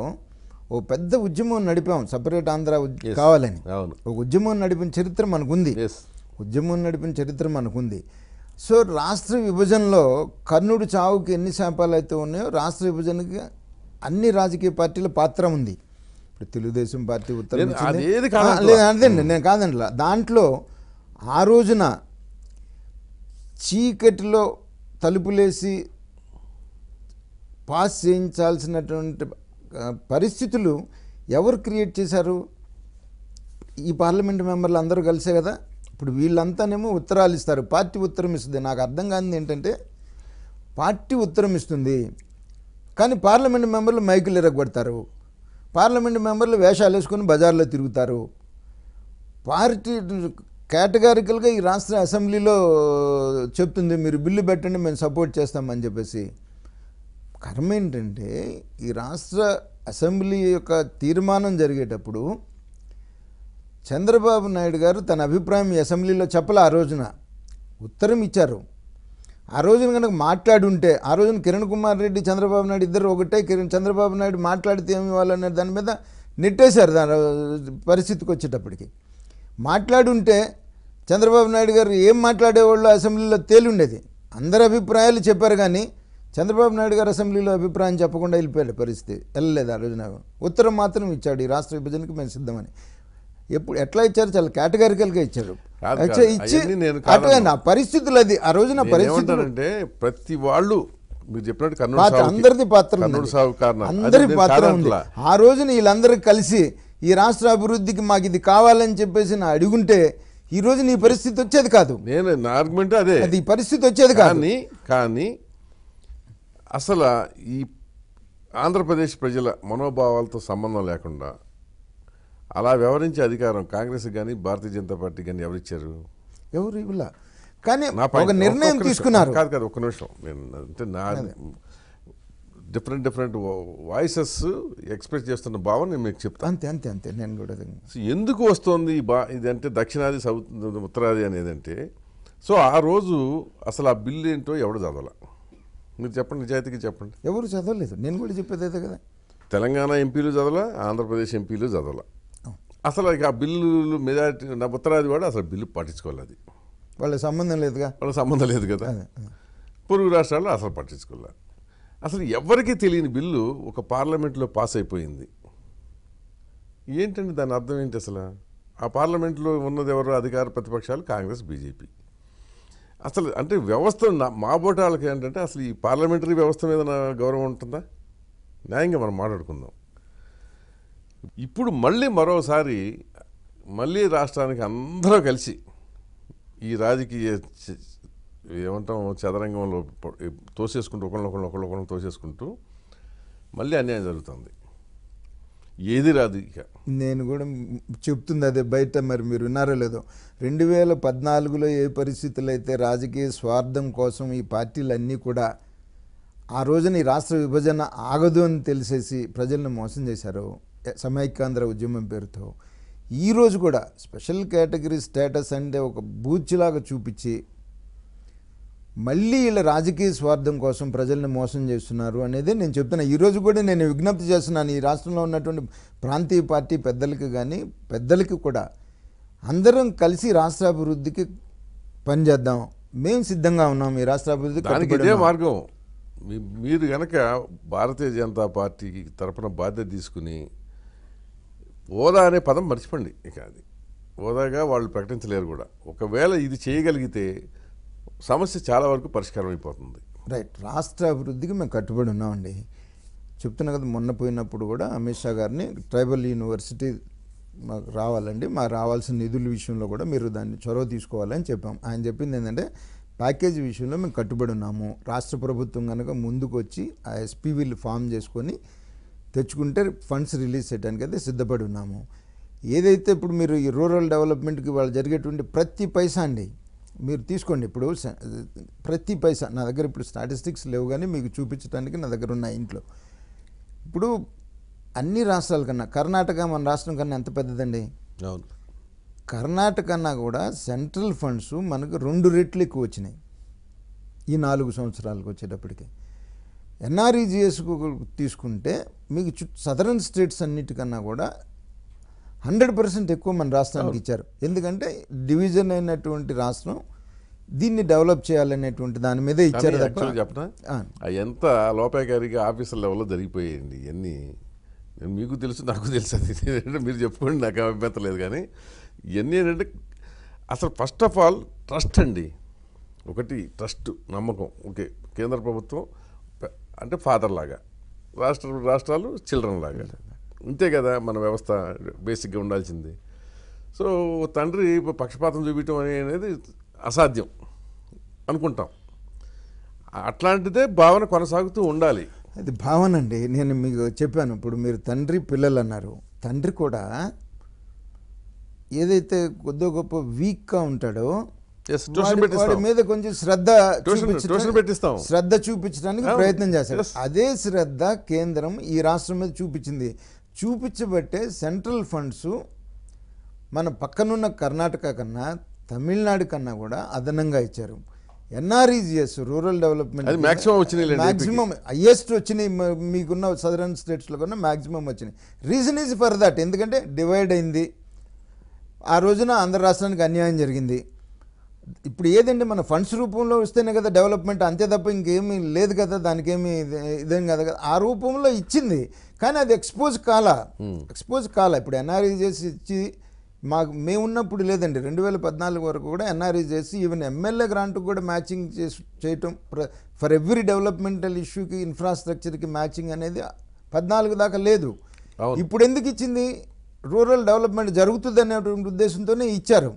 ఓ పెద్ద ఉద్యమం నడిపాం సపరేట్ ఆంధ్ర కావాలని ఒక ఉద్యమం నడిపిన చరిత్ర మనకుంది ఉద్యమం నడిపిన చరిత్ర మనకుంది సో రాష్ట్ర విభజనలో కర్ణుడు చావుకి ఎన్ని శాపాలు అయితే ఉన్నాయో రాష్ట్ర విభజనకి అన్ని రాజకీయ పార్టీల పాత్ర ఉంది ఇప్పుడు తెలుగుదేశం పార్టీ ఉత్తరం అదేండి నేను కాదండి దాంట్లో ఆ రోజున చీకటిలో తలుపులేసి పాస్ చేయించాల్సినటువంటి పరిస్థితులు ఎవరు క్రియేట్ చేశారు ఈ పార్లమెంట్ మెంబర్లు అందరూ కలిసే కదా ఇప్పుడు వీళ్ళంతానేమో ఉత్తరాలు ఇస్తారు పార్టీ ఉత్తరం ఇస్తుంది నాకు అర్థం కానిది ఏంటంటే పార్టీ ఉత్తరం ఇస్తుంది కానీ పార్లమెంట్ మెంబర్లు మైకులు ఇరగబడతారు పార్లమెంట్ మెంబర్లు వేషాలు వేసుకొని బజార్లో తిరుగుతారు పార్టీ కేటగారికల్గా ఈ రాష్ట్ర అసెంబ్లీలో చెప్తుంది మీరు బిల్లు పెట్టండి మేము సపోర్ట్ చేస్తామని చెప్పేసి కర్మ ఏంటంటే ఈ రాష్ట్ర అసెంబ్లీ యొక్క తీర్మానం జరిగేటప్పుడు చంద్రబాబు నాయుడు గారు తన అభిప్రాయం అసెంబ్లీలో చెప్పలే ఆ రోజున ఉత్తరం ఇచ్చారు ఆ రోజున కనుక మాట్లాడుంటే ఆ రోజున కిరణ్ కుమార్ రెడ్డి చంద్రబాబు నాయుడు ఇద్దరు ఒకటే కిరణ్ చంద్రబాబు నాయుడు మాట్లాడితే ఏమి ఇవ్వాలనే దాని మీద నెట్టేశారు దాని పరిస్థితికి వచ్చేటప్పటికి మాట్లాడుంటే చంద్రబాబు నాయుడు గారు ఏం మాట్లాడేవాళ్ళు అసెంబ్లీలో తేలుండేది అందరి అభిప్రాయాలు చెప్పారు కానీ చంద్రబాబు నాయుడు గారు అసెంబ్లీలో అభిప్రాయం చెప్పకుండా వెళ్ళిపోయాడు పరిస్థితి వెళ్ళలేదు ఆ రోజున ఉత్తరం మాత్రం ఇచ్చాడు ఈ రాష్ట్ర విభజనకు మేము సిద్ధమని ఎప్పుడు ఎట్లా ఇచ్చారు చాలా కేటగారికల్గా ఇచ్చారు ఇచ్చి పరిస్థితులు అది ఆ రోజున పరిస్థితులు అంటే ప్రతి వాళ్ళు మీరు చెప్పినట్టు అందరిది పాత్ర అందరి పాత్ర ఆ రోజున వీళ్ళందరూ కలిసి ఈ రాష్ట్ర అభివృద్ధికి మాకు ఇది కావాలని చెప్పేసి నా అడుగుంటే ఈ రోజు నీ పరిస్థితి వచ్చేది కాదు నేను నా ఆర్గ్యుమెంట్ అదే అది పరిస్థితి వచ్చేది కానీ కానీ అసలు ఈ ఆంధ్రప్రదేశ్ ప్రజల మనోభావాలతో సంబంధం లేకుండా అలా వ్యవహరించే అధికారం కాంగ్రెస్ కానీ భారతీయ జనతా పార్టీ కానీ ఎవరు ఇచ్చారు ఎవరు ఇవ్వలా కానీ ఒక నిర్ణయం తీసుకున్నారు కాదు కాదు ఒక నిమిషం నేను అంటే నా డిఫరెంట్ డిఫరెంట్ వాయిసెస్ ఎక్స్ప్రెస్ చేస్తున్న భావన నేను మీకు చెప్తాను అంతే అంతే అంతే నేను కూడా ఎందుకు వస్తుంది బా ఇదంటే దక్షిణాది సౌత్ ఉత్తరాది అనేది అంటే సో ఆ రోజు అసలు ఆ బిల్లు ఏంటో ఎవడు చదవాల మీరు చెప్పండి నిజాయితీకి చెప్పండి ఎవరు చదవలేదు నేను కూడా చెప్పేది కదా తెలంగాణ ఎంపీలు చదవాల ఆంధ్రప్రదేశ్ ఎంపీలు చదవాల అసలు ఆ బిల్లు మెజారిటీ నా ఉత్తరాది వాడు అసలు బిల్లు పట్టించుకోలేదు అది వాళ్ళకి సంబంధం లేదుగా వాళ్ళకి సంబంధం లేదు కదా పొరుగు రాష్ట్రాల్లో అసలు పట్టించుకోవాలి అసలు ఎవరికి తెలియని బిల్లు ఒక పార్లమెంట్లో పాస్ అయిపోయింది ఏంటండి దాని అర్థం ఏంటి అసలు ఆ పార్లమెంట్లో ఉన్నది ఎవరు అధికార ప్రతిపక్షాలు కాంగ్రెస్ బీజేపీ అసలు అంటే వ్యవస్థ మా బోటాలకి ఏంటంటే అసలు ఈ పార్లమెంటరీ వ్యవస్థ మీద గౌరవం ఉంటుందా న్యాయంగా మనం మాట్లాడుకుందాం ఇప్పుడు మళ్ళీ మరోసారి మళ్ళీ రాష్ట్రానికి అందరూ కలిసి ఈ రాజకీయ ఏమంటాం చదరంగంలో తోసేసుకుంటూ ఒకళ్ళు ఒకళ్ళు ఒకళ్ళు ఒకళ్ళు తోసేసుకుంటూ మళ్ళీ అన్యాయం జరుగుతుంది ఏది రాదు ఇక నేను కూడా చెప్తుంది అదే బయట మరి మీరు విన్నారో లేదో రెండు వేల పద్నాలుగులో ఏ పరిస్థితులు అయితే రాజకీయ స్వార్థం కోసం ఈ పార్టీలన్నీ కూడా ఆ రోజున ఈ రాష్ట్ర విభజన ఆగదు అని తెలిసేసి ప్రజలను మోసం చేశారు సమైక్యాంధ్ర ఉద్యమం పేరుతో ఈరోజు కూడా స్పెషల్ కేటగిరీ స్టేటస్ అంటే ఒక బూచ్లాగా చూపించి మళ్ళీ వీళ్ళ రాజకీయ స్వార్థం కోసం ప్రజల్ని మోసం చేస్తున్నారు అనేది నేను చెప్తున్నా ఈరోజు కూడా నేను విజ్ఞప్తి చేస్తున్నాను ఈ రాష్ట్రంలో ఉన్నటువంటి ప్రాంతీయ పార్టీ పెద్దలకి కానీ పెద్దలకి కూడా అందరం కలిసి రాష్ట్రాభివృద్ధికి పనిచేద్దాం మేము సిద్ధంగా ఉన్నాం ఈ రాష్ట్రాభివృద్ధికి మార్గం మీరు కనుక భారతీయ జనతా పార్టీ తరపున బాధ్యత తీసుకుని ఓదా అనే పదం మర్చిపోండి ఇక అది ఓదాగా వాళ్ళు ప్రకటించలేరు కూడా ఒకవేళ ఇది చేయగలిగితే సమస్య చాలా వరకు పరిష్కారం అయిపోతుంది రైట్ రాష్ట్ర అభివృద్ధికి మేము కట్టుబడి ఉన్నామండి చెప్తున్నా కదా మొన్న పోయినప్పుడు కూడా అమిత్ షా గారిని ట్రైబల్ యూనివర్సిటీ మాకు రావాలండి మా రావాల్సిన నిధుల విషయంలో కూడా మీరు దాన్ని చొరవ తీసుకోవాలని చెప్పాం ఆయన చెప్పింది ఏంటంటే ప్యాకేజీ విషయంలో మేము కట్టుబడి ఉన్నాము రాష్ట్ర ప్రభుత్వం కనుక ముందుకు వచ్చి ఆ ఎస్పీవీలు ఫామ్ చేసుకొని తెచ్చుకుంటే ఫండ్స్ రిలీజ్ చేయడానికి అయితే సిద్ధపడి ఉన్నాము ఏదైతే ఇప్పుడు మీరు ఈ రూరల్ డెవలప్మెంట్కి వాళ్ళు జరిగేటువంటి ప్రతి పైసా అండి మీరు తీసుకోండి ఇప్పుడు ప్రతి పైసా నా దగ్గర ఇప్పుడు స్టాటిస్టిక్స్ లేవు కానీ మీకు చూపించడానికి నా దగ్గర ఉన్న ఇంట్లో ఇప్పుడు అన్ని రాష్ట్రాల కన్నా కర్ణాటక మన రాష్ట్రం కన్నా ఎంత పెద్దదండి అవును కర్ణాటక అన్నా కూడా సెంట్రల్ ఫండ్స్ మనకు రెండు రెట్లు ఎక్కువ వచ్చినాయి ఈ నాలుగు సంవత్సరాలకు వచ్చేటప్పటికి ఎన్ఆర్ఈజిఎస్ తీసుకుంటే మీకు సదరన్ స్టేట్స్ అన్నిటికన్నా కూడా హండ్రెడ్ పర్సెంట్ ఎక్కువ మన రాష్ట్రానికి ఇచ్చారు ఎందుకంటే డివిజన్ అయినటువంటి రాష్ట్రం దీన్ని డెవలప్ చేయాలనేటువంటి దాని మీద ఇచ్చారు చెప్పనా ఎంత లోపాయకారిగా ఆఫీసర్ లెవెల్లో జరిగిపోయాయండి ఇవన్నీ మీకు తెలుసు నాకు తెలుసు అది మీరు చెప్పుకోండి నాకు అభ్యంతరం లేదు కానీ ఇవన్నీ ఏంటంటే అసలు ఫస్ట్ ఆఫ్ ఆల్ ట్రస్ట్ అండి ఒకటి ట్రస్ట్ నమ్మకం ఓకే కేంద్ర ప్రభుత్వం అంటే ఫాదర్ లాగా రాష్ట్ర రాష్ట్రాలు చిల్డ్రన్ లాగా ఇంతే కదా మన వ్యవస్థ బేసిక్గా ఉండాల్సింది సో తండ్రి పక్షపాతం చూపించడం అనేది అసాధ్యం అనుకుంటాం అట్లాంటిదే భావన కొనసాగుతూ ఉండాలి అది భావన అండి నేను మీకు చెప్పాను ఇప్పుడు మీరు తండ్రి పిల్లలు అన్నారు తండ్రి కూడా ఏదైతే కొద్దో గొప్ప వీక్గా ఉంటాడో మీద కొంచెం శ్రద్ధ పెట్టిస్తాం శ్రద్ధ చూపించడానికి ప్రయత్నం చేశారు అదే శ్రద్ధ కేంద్రం ఈ రాష్ట్రం మీద చూపించింది చూపించబట్టే సెంట్రల్ ఫండ్స్ మన పక్కనున్న కర్ణాటక కన్నా తమిళనాడు కన్నా కూడా అదనంగా ఇచ్చారు NREGS rural development maximum highest వచ్చినాయి మీకున్న సదరన్ స్టేట్స్లో కన్నా మాక్సిమం వచ్చినాయి రీజన్ ఈజ్ ఫర్ దట్ ఎందుకంటే డివైడ్ అయింది ఆ రోజున ఆంధ్ర రాష్ట్రానికి అన్యాయం జరిగింది ఇప్పుడు ఏదండి మన ఫండ్స్ రూపంలో ఇస్తేనే కదా డెవలప్మెంట్ అంతే తప్ప ఇంకేమీ లేదు కదా దానికి ఏమి ఇదేం కదా కదా ఆ రూపంలో ఇచ్చింది కానీ అది ఎక్స్పోజ్ కాలా ఎక్స్పోజ్ కాలా ఇప్పుడు ఎన్ఆర్ఈ చేసి ఇచ్చి మాకు మేమున్నప్పుడు లేదండి రెండు వేల పద్నాలుగు వరకు కూడా ఎన్ఆర్ఈ చేసి ఈవెన్ ఎమ్మెల్యే గ్రాంట్కి కూడా మ్యాచింగ్ చేసి చేయటం ఫర్ ఎవ్రీ డెవలప్మెంటల్ ఇష్యూకి ఇన్ఫ్రాస్ట్రక్చర్కి మ్యాచింగ్ అనేది పద్నాలుగు దాకా లేదు ఇప్పుడు ఎందుకు ఇచ్చింది రూరల్ డెవలప్మెంట్ జరుగుతుంది అనేటువంటి ఉద్దేశంతోనే ఇచ్చారు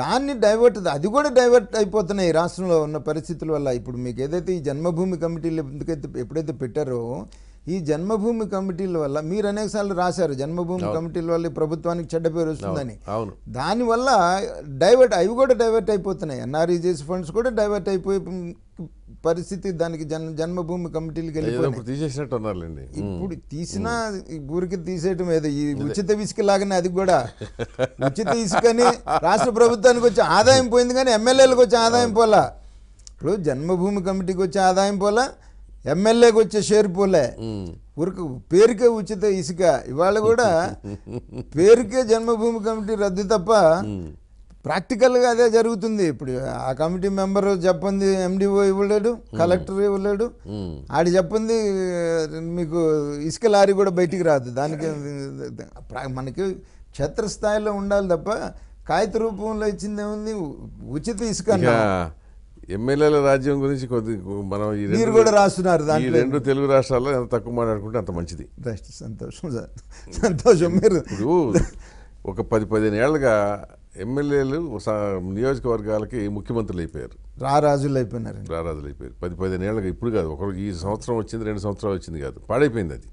దాన్ని డైవర్ట్ అది కూడా డైవర్ట్ అయిపోతున్నాయి రాష్ట్రంలో ఉన్న పరిస్థితుల వల్ల ఇప్పుడు మీకు ఏదైతే ఈ జన్మభూమి కమిటీలు ఎందుకైతే ఎప్పుడైతే పెట్టారో ఈ జన్మభూమి కమిటీల వల్ల మీరు అనేకసార్లు రాశారు జన్మభూమి కమిటీల వల్ల ప్రభుత్వానికి చెడ్డ పేరు వస్తుందని దానివల్ల డైవర్ట్ అవి కూడా డైవర్ట్ అయిపోతున్నాయి ఎన్ఆర్ఈజీఎస్ ఫండ్స్ కూడా డైవర్ట్ అయిపోయి పరిస్థితి దానికి జన్మ జన్మభూమి కమిటీలు కలిపి ఇప్పుడు తీసినా ఊరికి తీసేయటం ఏదో ఈ ఉచిత ఇసుక లాగానే అది కూడా ఉచిత ఇసుకని రాష్ట్ర ప్రభుత్వానికి వచ్చి ఆదాయం పోయింది కానీ ఎమ్మెల్యేలకు వచ్చి ఆదాయం పోలా ఇప్పుడు జన్మభూమి కమిటీకి వచ్చి ఆదాయం పోలా ఎమ్మెల్యేకి వచ్చే షేర్ పోలే ఊరికి పేరుకే ఉచిత ఇసుక ఇవాళ కూడా పేరుకే జన్మభూమి కమిటీ రద్దు తప్ప ప్రాక్టికల్గా అదే జరుగుతుంది ఇప్పుడు ఆ కమిటీ మెంబర్ చెప్పింది ఎండిఓ ఇవ్వలేడు కలెక్టర్ ఇవ్వలేడు ఆడి చెప్పింది మీకు ఇసుక లారీ కూడా బయటికి రాదు దానికి మనకి క్షేత్రస్థాయిలో ఉండాలి తప్ప కాగిత రూపంలో ఇచ్చింది ఏముంది ఉచిత ఇసుక ఎమ్మెల్యేల రాజ్యం గురించి కొద్ది మనం మీరు కూడా రాస్తున్నారు ఈ రెండు తెలుగు రాష్ట్రాల్లో ఎంత తక్కువ మాట్లాడుకుంటే అంత మంచిది సంతోషం సార్ సంతోషం మీరు ఒక పది పదిహేను ఏళ్ళుగా ఎమ్మెల్యేలు నియోజకవర్గాలకి ముఖ్యమంత్రులు అయిపోయారు రారాజులు అయిపోయినారు రారాజులు అయిపోయారు పది పదిహేను ఏళ్ళకి ఇప్పుడు కాదు ఒకరు ఈ సంవత్సరం వచ్చింది రెండు సంవత్సరాలు వచ్చింది కాదు పాడైపోయింది అది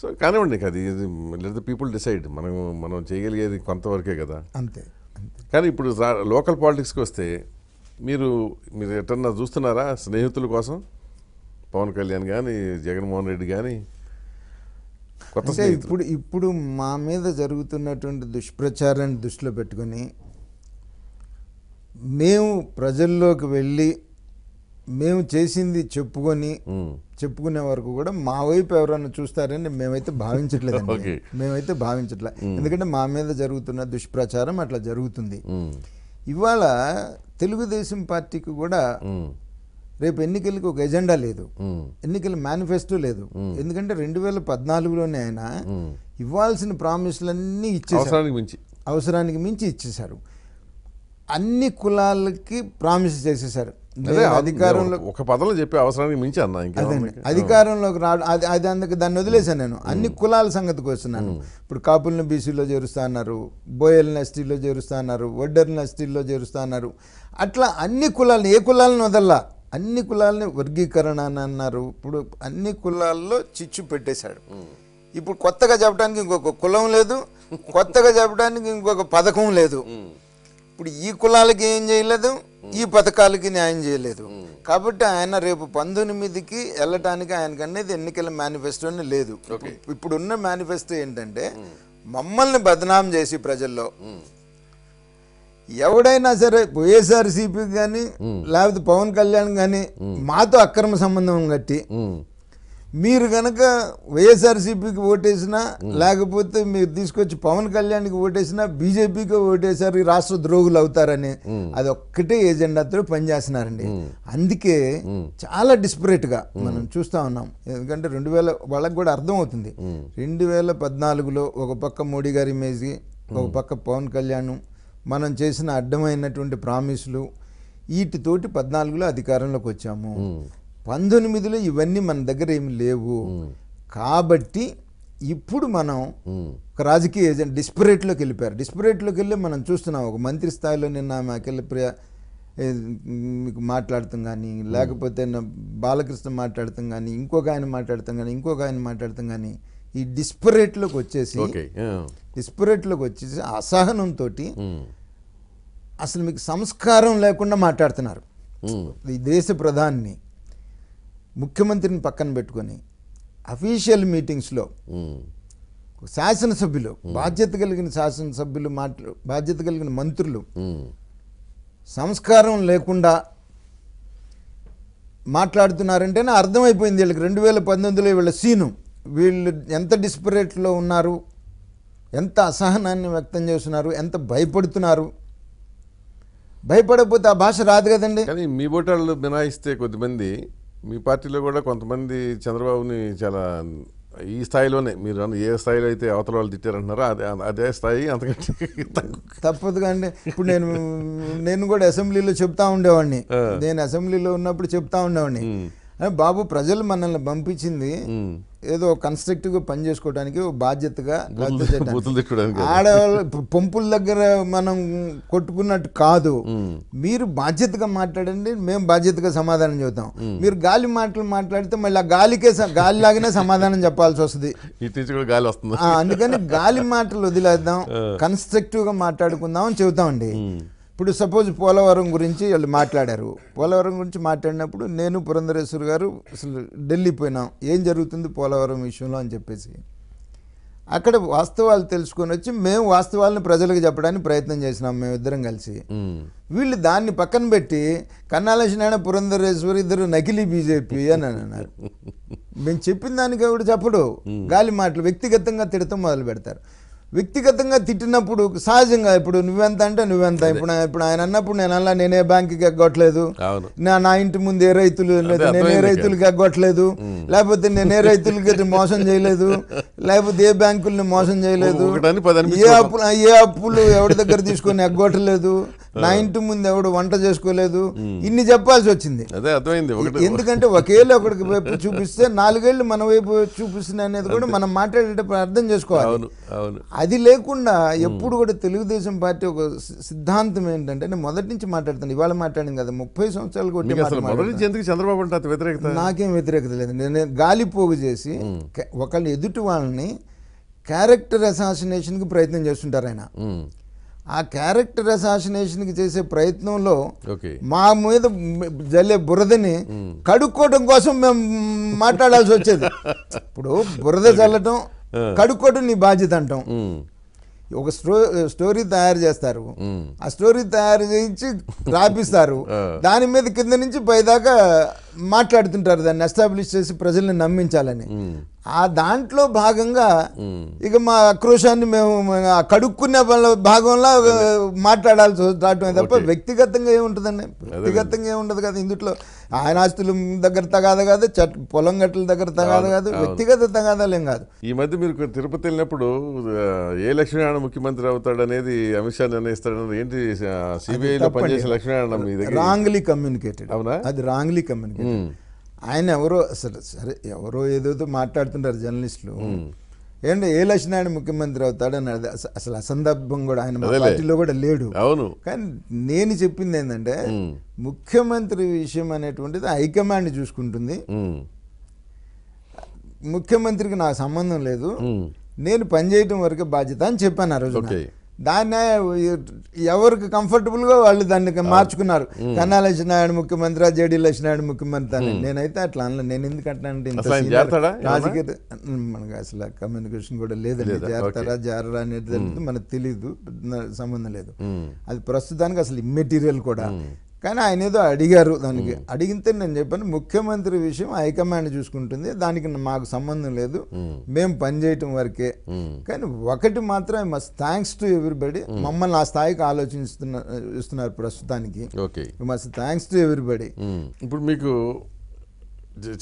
సో కానివ్వండి అది లేదా పీపుల్ డిసైడ్ మనం మనం చేయగలిగేది కొంతవరకే కదా అంతే కానీ ఇప్పుడు లోకల్ పాలిటిక్స్కి వస్తే మీరు మీరు ఎటన్నా చూస్తున్నారా స్నేహితుల కోసం పవన్ కళ్యాణ్ కానీ జగన్మోహన్ రెడ్డి కానీ అంటే ఇప్పుడు ఇప్పుడు మా మీద జరుగుతున్నటువంటి దుష్ప్రచారాన్ని దృష్టిలో పెట్టుకొని మేము ప్రజల్లోకి వెళ్ళి మేము చేసింది చెప్పుకొని చెప్పుకునే వరకు కూడా మా వైపు ఎవరన్నా చూస్తారని మేమైతే భావించట్లేదు మేమైతే భావించట్లే ఎందుకంటే మా మీద జరుగుతున్న దుష్ప్రచారం అట్లా జరుగుతుంది ఇవాళ తెలుగుదేశం పార్టీకి కూడా రేపు ఎన్నికలకు ఒక ఎజెండా లేదు ఎన్నికల మేనిఫెస్టో లేదు ఎందుకంటే రెండు వేల పద్నాలుగులోనే ఆయన ఇవ్వాల్సిన ప్రామిస్లన్నీ ఇచ్చేసారు మించి అవసరానికి మించి ఇచ్చేశారు అన్ని కులాలకి ప్రామిస్ చేసేసారు అధికారంలో ఒక పదంలో చెప్పే అవసరానికి మించి అన్నా అధికారంలోకి రావడం అది అందుకు దాన్ని వదిలేశాను నేను అన్ని కులాల సంగతికి వస్తున్నాను ఇప్పుడు కాపులను బీసీలో చేరుస్తా అన్నారు బోయల్ని ఎస్టీలో చేరుస్తా అన్నారు వడ్డర్ని ఎస్టీలో చేరుస్తా అన్నారు అట్లా అన్ని కులాలను ఏ కులాలను వదల్లా అన్ని కులాలని వర్గీకరణ అని అన్నారు ఇప్పుడు అన్ని కులాల్లో చిచ్చు పెట్టేశాడు ఇప్పుడు కొత్తగా చెప్పడానికి ఇంకొక కులం లేదు కొత్తగా చెప్పడానికి ఇంకొక పథకం లేదు ఇప్పుడు ఈ కులాలకి ఏం చేయలేదు ఈ పథకాలకి న్యాయం చేయలేదు కాబట్టి ఆయన రేపు పంతొమ్మిదికి వెళ్ళటానికి ఆయనకనేది ఎన్నికల మేనిఫెస్టోని లేదు ఇప్పుడున్న మేనిఫెస్టో ఏంటంటే మమ్మల్ని బదనాం చేసి ప్రజల్లో ఎవడైనా సరే వైఎస్ఆర్సీపీ కానీ లేకపోతే పవన్ కళ్యాణ్ కానీ మాతో అక్రమ సంబంధం కట్టి మీరు కనుక వైఎస్ఆర్సీపీకి ఓటేసినా లేకపోతే మీరు తీసుకొచ్చి పవన్ కళ్యాణ్కి ఓటేసినా బీజేపీకి ఓటేసారు రాష్ట్ర ద్రోహులు అవుతారని అది ఒక్కటే ఏజెండాతో పనిచేస్తున్నారండి అందుకే చాలా డిస్పరేట్గా మనం చూస్తూ ఉన్నాం ఎందుకంటే రెండు వేల వాళ్ళకి కూడా అర్థమవుతుంది రెండు వేల పద్నాలుగులో ఒక పక్క మోడీ గారి ఇమేజ్ ఒక పక్క పవన్ కళ్యాణ్ మనం చేసిన అడ్డమైనటువంటి ప్రామిసులు వీటితోటి పద్నాలుగులో అధికారంలోకి వచ్చాము పంతొమ్మిదిలో ఇవన్నీ మన దగ్గర ఏమి లేవు కాబట్టి ఇప్పుడు మనం ఒక రాజకీయ ఏజెంట్ డిస్పరేట్లోకి వెళ్ళిపోయారు డిస్పరేట్లోకి వెళ్ళి మనం చూస్తున్నాం ఒక మంత్రి స్థాయిలో నిన్న మాకెళ్ళిప్రియ మీకు మాట్లాడతాం కానీ లేకపోతే బాలకృష్ణ మాట్లాడతాం కానీ ఇంకొక ఆయన మాట్లాడతాం కానీ ఇంకొక ఆయన మాట్లాడతాం కానీ ఈ డిస్పరేట్లోకి వచ్చేసి డిస్పరేట్లోకి వచ్చేసి అసహనంతో అసలు మీకు సంస్కారం లేకుండా మాట్లాడుతున్నారు ఈ దేశ ప్రధాని ముఖ్యమంత్రిని పక్కన పెట్టుకొని అఫీషియల్ మీటింగ్స్లో శాసనసభ్యులు బాధ్యత కలిగిన శాసనసభ్యులు మాట్లా బాధ్యత కలిగిన మంత్రులు సంస్కారం లేకుండా మాట్లాడుతున్నారంటేనే అర్థమైపోయింది వీళ్ళకి రెండు వేల పంతొమ్మిదిలో వీళ్ళ సీను వీళ్ళు ఎంత డిస్పరేట్లో ఉన్నారు ఎంత అసహనాన్ని వ్యక్తం చేస్తున్నారు ఎంత భయపడుతున్నారు భయపడకపోతే ఆ భాష రాదు కదండి కానీ మీ ఓటర్లు మినాయిస్తే కొద్దిమంది మీ పార్టీలో కూడా కొంతమంది చంద్రబాబుని చాలా ఈ స్థాయిలోనే మీరు ఏ స్థాయిలో అయితే అవతల వాళ్ళు తిట్టారంటున్నారో అదే అదే స్థాయి అంతకంటే తప్పదు అండి ఇప్పుడు నేను నేను కూడా అసెంబ్లీలో చెప్తా ఉండేవాడిని నేను అసెంబ్లీలో ఉన్నప్పుడు చెప్తా ఉండేవాడిని బాబు ప్రజలు మనల్ని పంపించింది ఏదో కన్స్ట్రక్టివ్గా పని చేసుకోవడానికి బాధ్యతగా ఆడవాళ్ళు పంపుల దగ్గర మనం కొట్టుకున్నట్టు కాదు మీరు బాధ్యతగా మాట్లాడండి మేము బాధ్యతగా సమాధానం చెబుతాం మీరు గాలి మాటలు మాట్లాడితే మళ్ళీ ఆ గాలికే గాలి లాగానే సమాధానం చెప్పాల్సి వస్తుంది గాలి వస్తుంది అందుకని గాలి మాటలు వదిలేద్దాం కన్స్ట్రక్టివ్ గా మాట్లాడుకుందాం అని చెబుతామండి ఇప్పుడు సపోజ్ పోలవరం గురించి వాళ్ళు మాట్లాడారు పోలవరం గురించి మాట్లాడినప్పుడు నేను పురంధరేశ్వర్ గారు అసలు ఢిల్లీ పోయినాం ఏం జరుగుతుంది పోలవరం విషయంలో అని చెప్పేసి అక్కడ వాస్తవాలు తెలుసుకొని వచ్చి మేము వాస్తవాలను ప్రజలకు చెప్పడానికి ప్రయత్నం చేసినాం మేమిద్దరం కలిసి వీళ్ళు దాన్ని పక్కన పెట్టి కన్నాలక్ష్మణ పురంధరేశ్వరి ఇద్దరు నకిలీ బీజేపీ అని అన్నారు మేము చెప్పిన దానికి ఎవడు చెప్పడు గాలి మాటలు వ్యక్తిగతంగా తిడతం మొదలు పెడతారు వ్యక్తిగతంగా తిట్టినప్పుడు సహజంగా ఇప్పుడు నువ్వెంత అంటే నువ్వెంత ఇప్పుడు ఇప్పుడు ఆయన అన్నప్పుడు నేను అలా నేనే బ్యాంకుకి ఎగ్గొట్టలేదు నా ఇంటి ముందు ఏ రైతులు నేనే రైతులకి ఎగ్గొట్టలేదు లేకపోతే నేనే రైతులకి మోసం చేయలేదు లేకపోతే ఏ బ్యాంకుల్ని మోసం చేయలేదు ఏ అప్పులు ఏ అప్పులు ఎవరి దగ్గర తీసుకొని ఎగ్గొట్టలేదు నా ఇంటి ముందు ఎవడు వంట చేసుకోలేదు ఇన్ని చెప్పాల్సి వచ్చింది ఎందుకంటే ఒకేళ్ళు ఒకటి వైపు చూపిస్తే నాలుగేళ్లు మన వైపు చూపిస్తుంది అనేది కూడా మనం మాట్లాడేటప్పుడు అర్థం చేసుకోవాలి అది లేకుండా ఎప్పుడు కూడా తెలుగుదేశం పార్టీ ఒక సిద్ధాంతం ఏంటంటే నేను మొదటి నుంచి మాట్లాడుతాను ఇవాళ మాట్లాడింది కదా ముప్పై సంవత్సరాలు కొట్టి చంద్రబాబు వ్యతిరేకత నాకేం వ్యతిరేకత లేదు నేను గాలిపోగు చేసి ఒకళ్ళు ఎదుటి వాళ్ళని క్యారెక్టర్ అసాసినేషన్కి ప్రయత్నం చేస్తుంటారు ఆయన ఆ క్యారెక్టర్ అసాసినేషన్కి చేసే ప్రయత్నంలో మా మీద జల్లే బురదని కడుక్కోవడం కోసం మేము మాట్లాడాల్సి వచ్చేది ఇప్పుడు బురద చల్లటం కడుక్కోవడం నీ బాధ్యత అంటాం ఒక స్టో స్టోరీ తయారు చేస్తారు ఆ స్టోరీ తయారు చేయించి రాపిస్తారు దాని మీద కింద నుంచి పైదాకా మాట్లాడుతుంటారు దాన్ని ఎస్టాబ్లిష్ చేసి ప్రజల్ని నమ్మించాలని ఆ దాంట్లో భాగంగా ఇక మా ఆక్రోశాన్ని మేము కడుక్కునే భాగంలో మాట్లాడాల్సి రావటమే తప్ప వ్యక్తిగతంగా ఏముంటుందండి వ్యక్తిగతంగా ఏముండదు కదా ఇందుట్లో ఆయన ఆస్తుల దగ్గర తగాదు కాదు చట్ పొలం గట్ల దగ్గర తగాదు కాదు వ్యక్తిగత తగాదాలేం కాదు ఈ మధ్య మీరు తిరుపతి వెళ్ళినప్పుడు ఏ లక్ష్మీనారాయణ ముఖ్యమంత్రి అవుతాడు అనేది అమిత్ షా నిర్ణయిస్తాడని ఏంటి సిబిఐ లక్ష్మీనారాయణ రాంగ్లీ కమ్యూనికేటెడ్ అవునా అది రాంగ్లీ కమ్యూనికేటెడ్ ఆయన ఎవరో అసలు సరే ఎవరో ఏదేదో మాట్లాడుతుంటారు జర్నలిస్టులు ఏంటంటే ఏ లక్ష్మణాయన ముఖ్యమంత్రి అవుతాడని అసలు అసందర్భం కూడా ఆయన పార్టీలో కూడా లేడు అవును కానీ నేను చెప్పింది ఏంటంటే ముఖ్యమంత్రి విషయం అనేటువంటిది హైకమాండ్ చూసుకుంటుంది ముఖ్యమంత్రికి నాకు సంబంధం లేదు నేను పనిచేయటం వరకే బాధ్యత అని చెప్పాను ఆ రోజు దాన్నే ఎవరికి కంఫర్టబుల్గా వాళ్ళు దాన్ని మార్చుకున్నారు కన్నా లక్ష్మీనారాయణ ముఖ్యమంత్రి జేడీ లక్ష్మీనారాయణ ముఖ్యమంత్రి అని నేనైతే అట్లా అనలేదు నేను ఎందుకంటానంటే రాజకీయ మనకు అసలు కమ్యూనికేషన్ కూడా లేదండి జారతారా జారరా అనేది మనకు తెలియదు సంబంధం లేదు అది ప్రస్తుతానికి అసలు మెటీరియల్ కూడా కానీ ఆయన ఏదో అడిగారు దానికి అడిగితే నేను చెప్పాను ముఖ్యమంత్రి విషయం హైకమాండ్ చూసుకుంటుంది దానికి మాకు సంబంధం లేదు మేము పనిచేయటం వరకే కానీ ఒకటి మాత్రం థ్యాంక్స్ టు ఎవ్రీబడి మమ్మల్ని ఆ స్థాయికి ఆలోచిస్తున్న ఇస్తున్నారు ప్రస్తుతానికి మస్ట్ థ్యాంక్స్ టు ఎవ్రీబడి ఇప్పుడు మీకు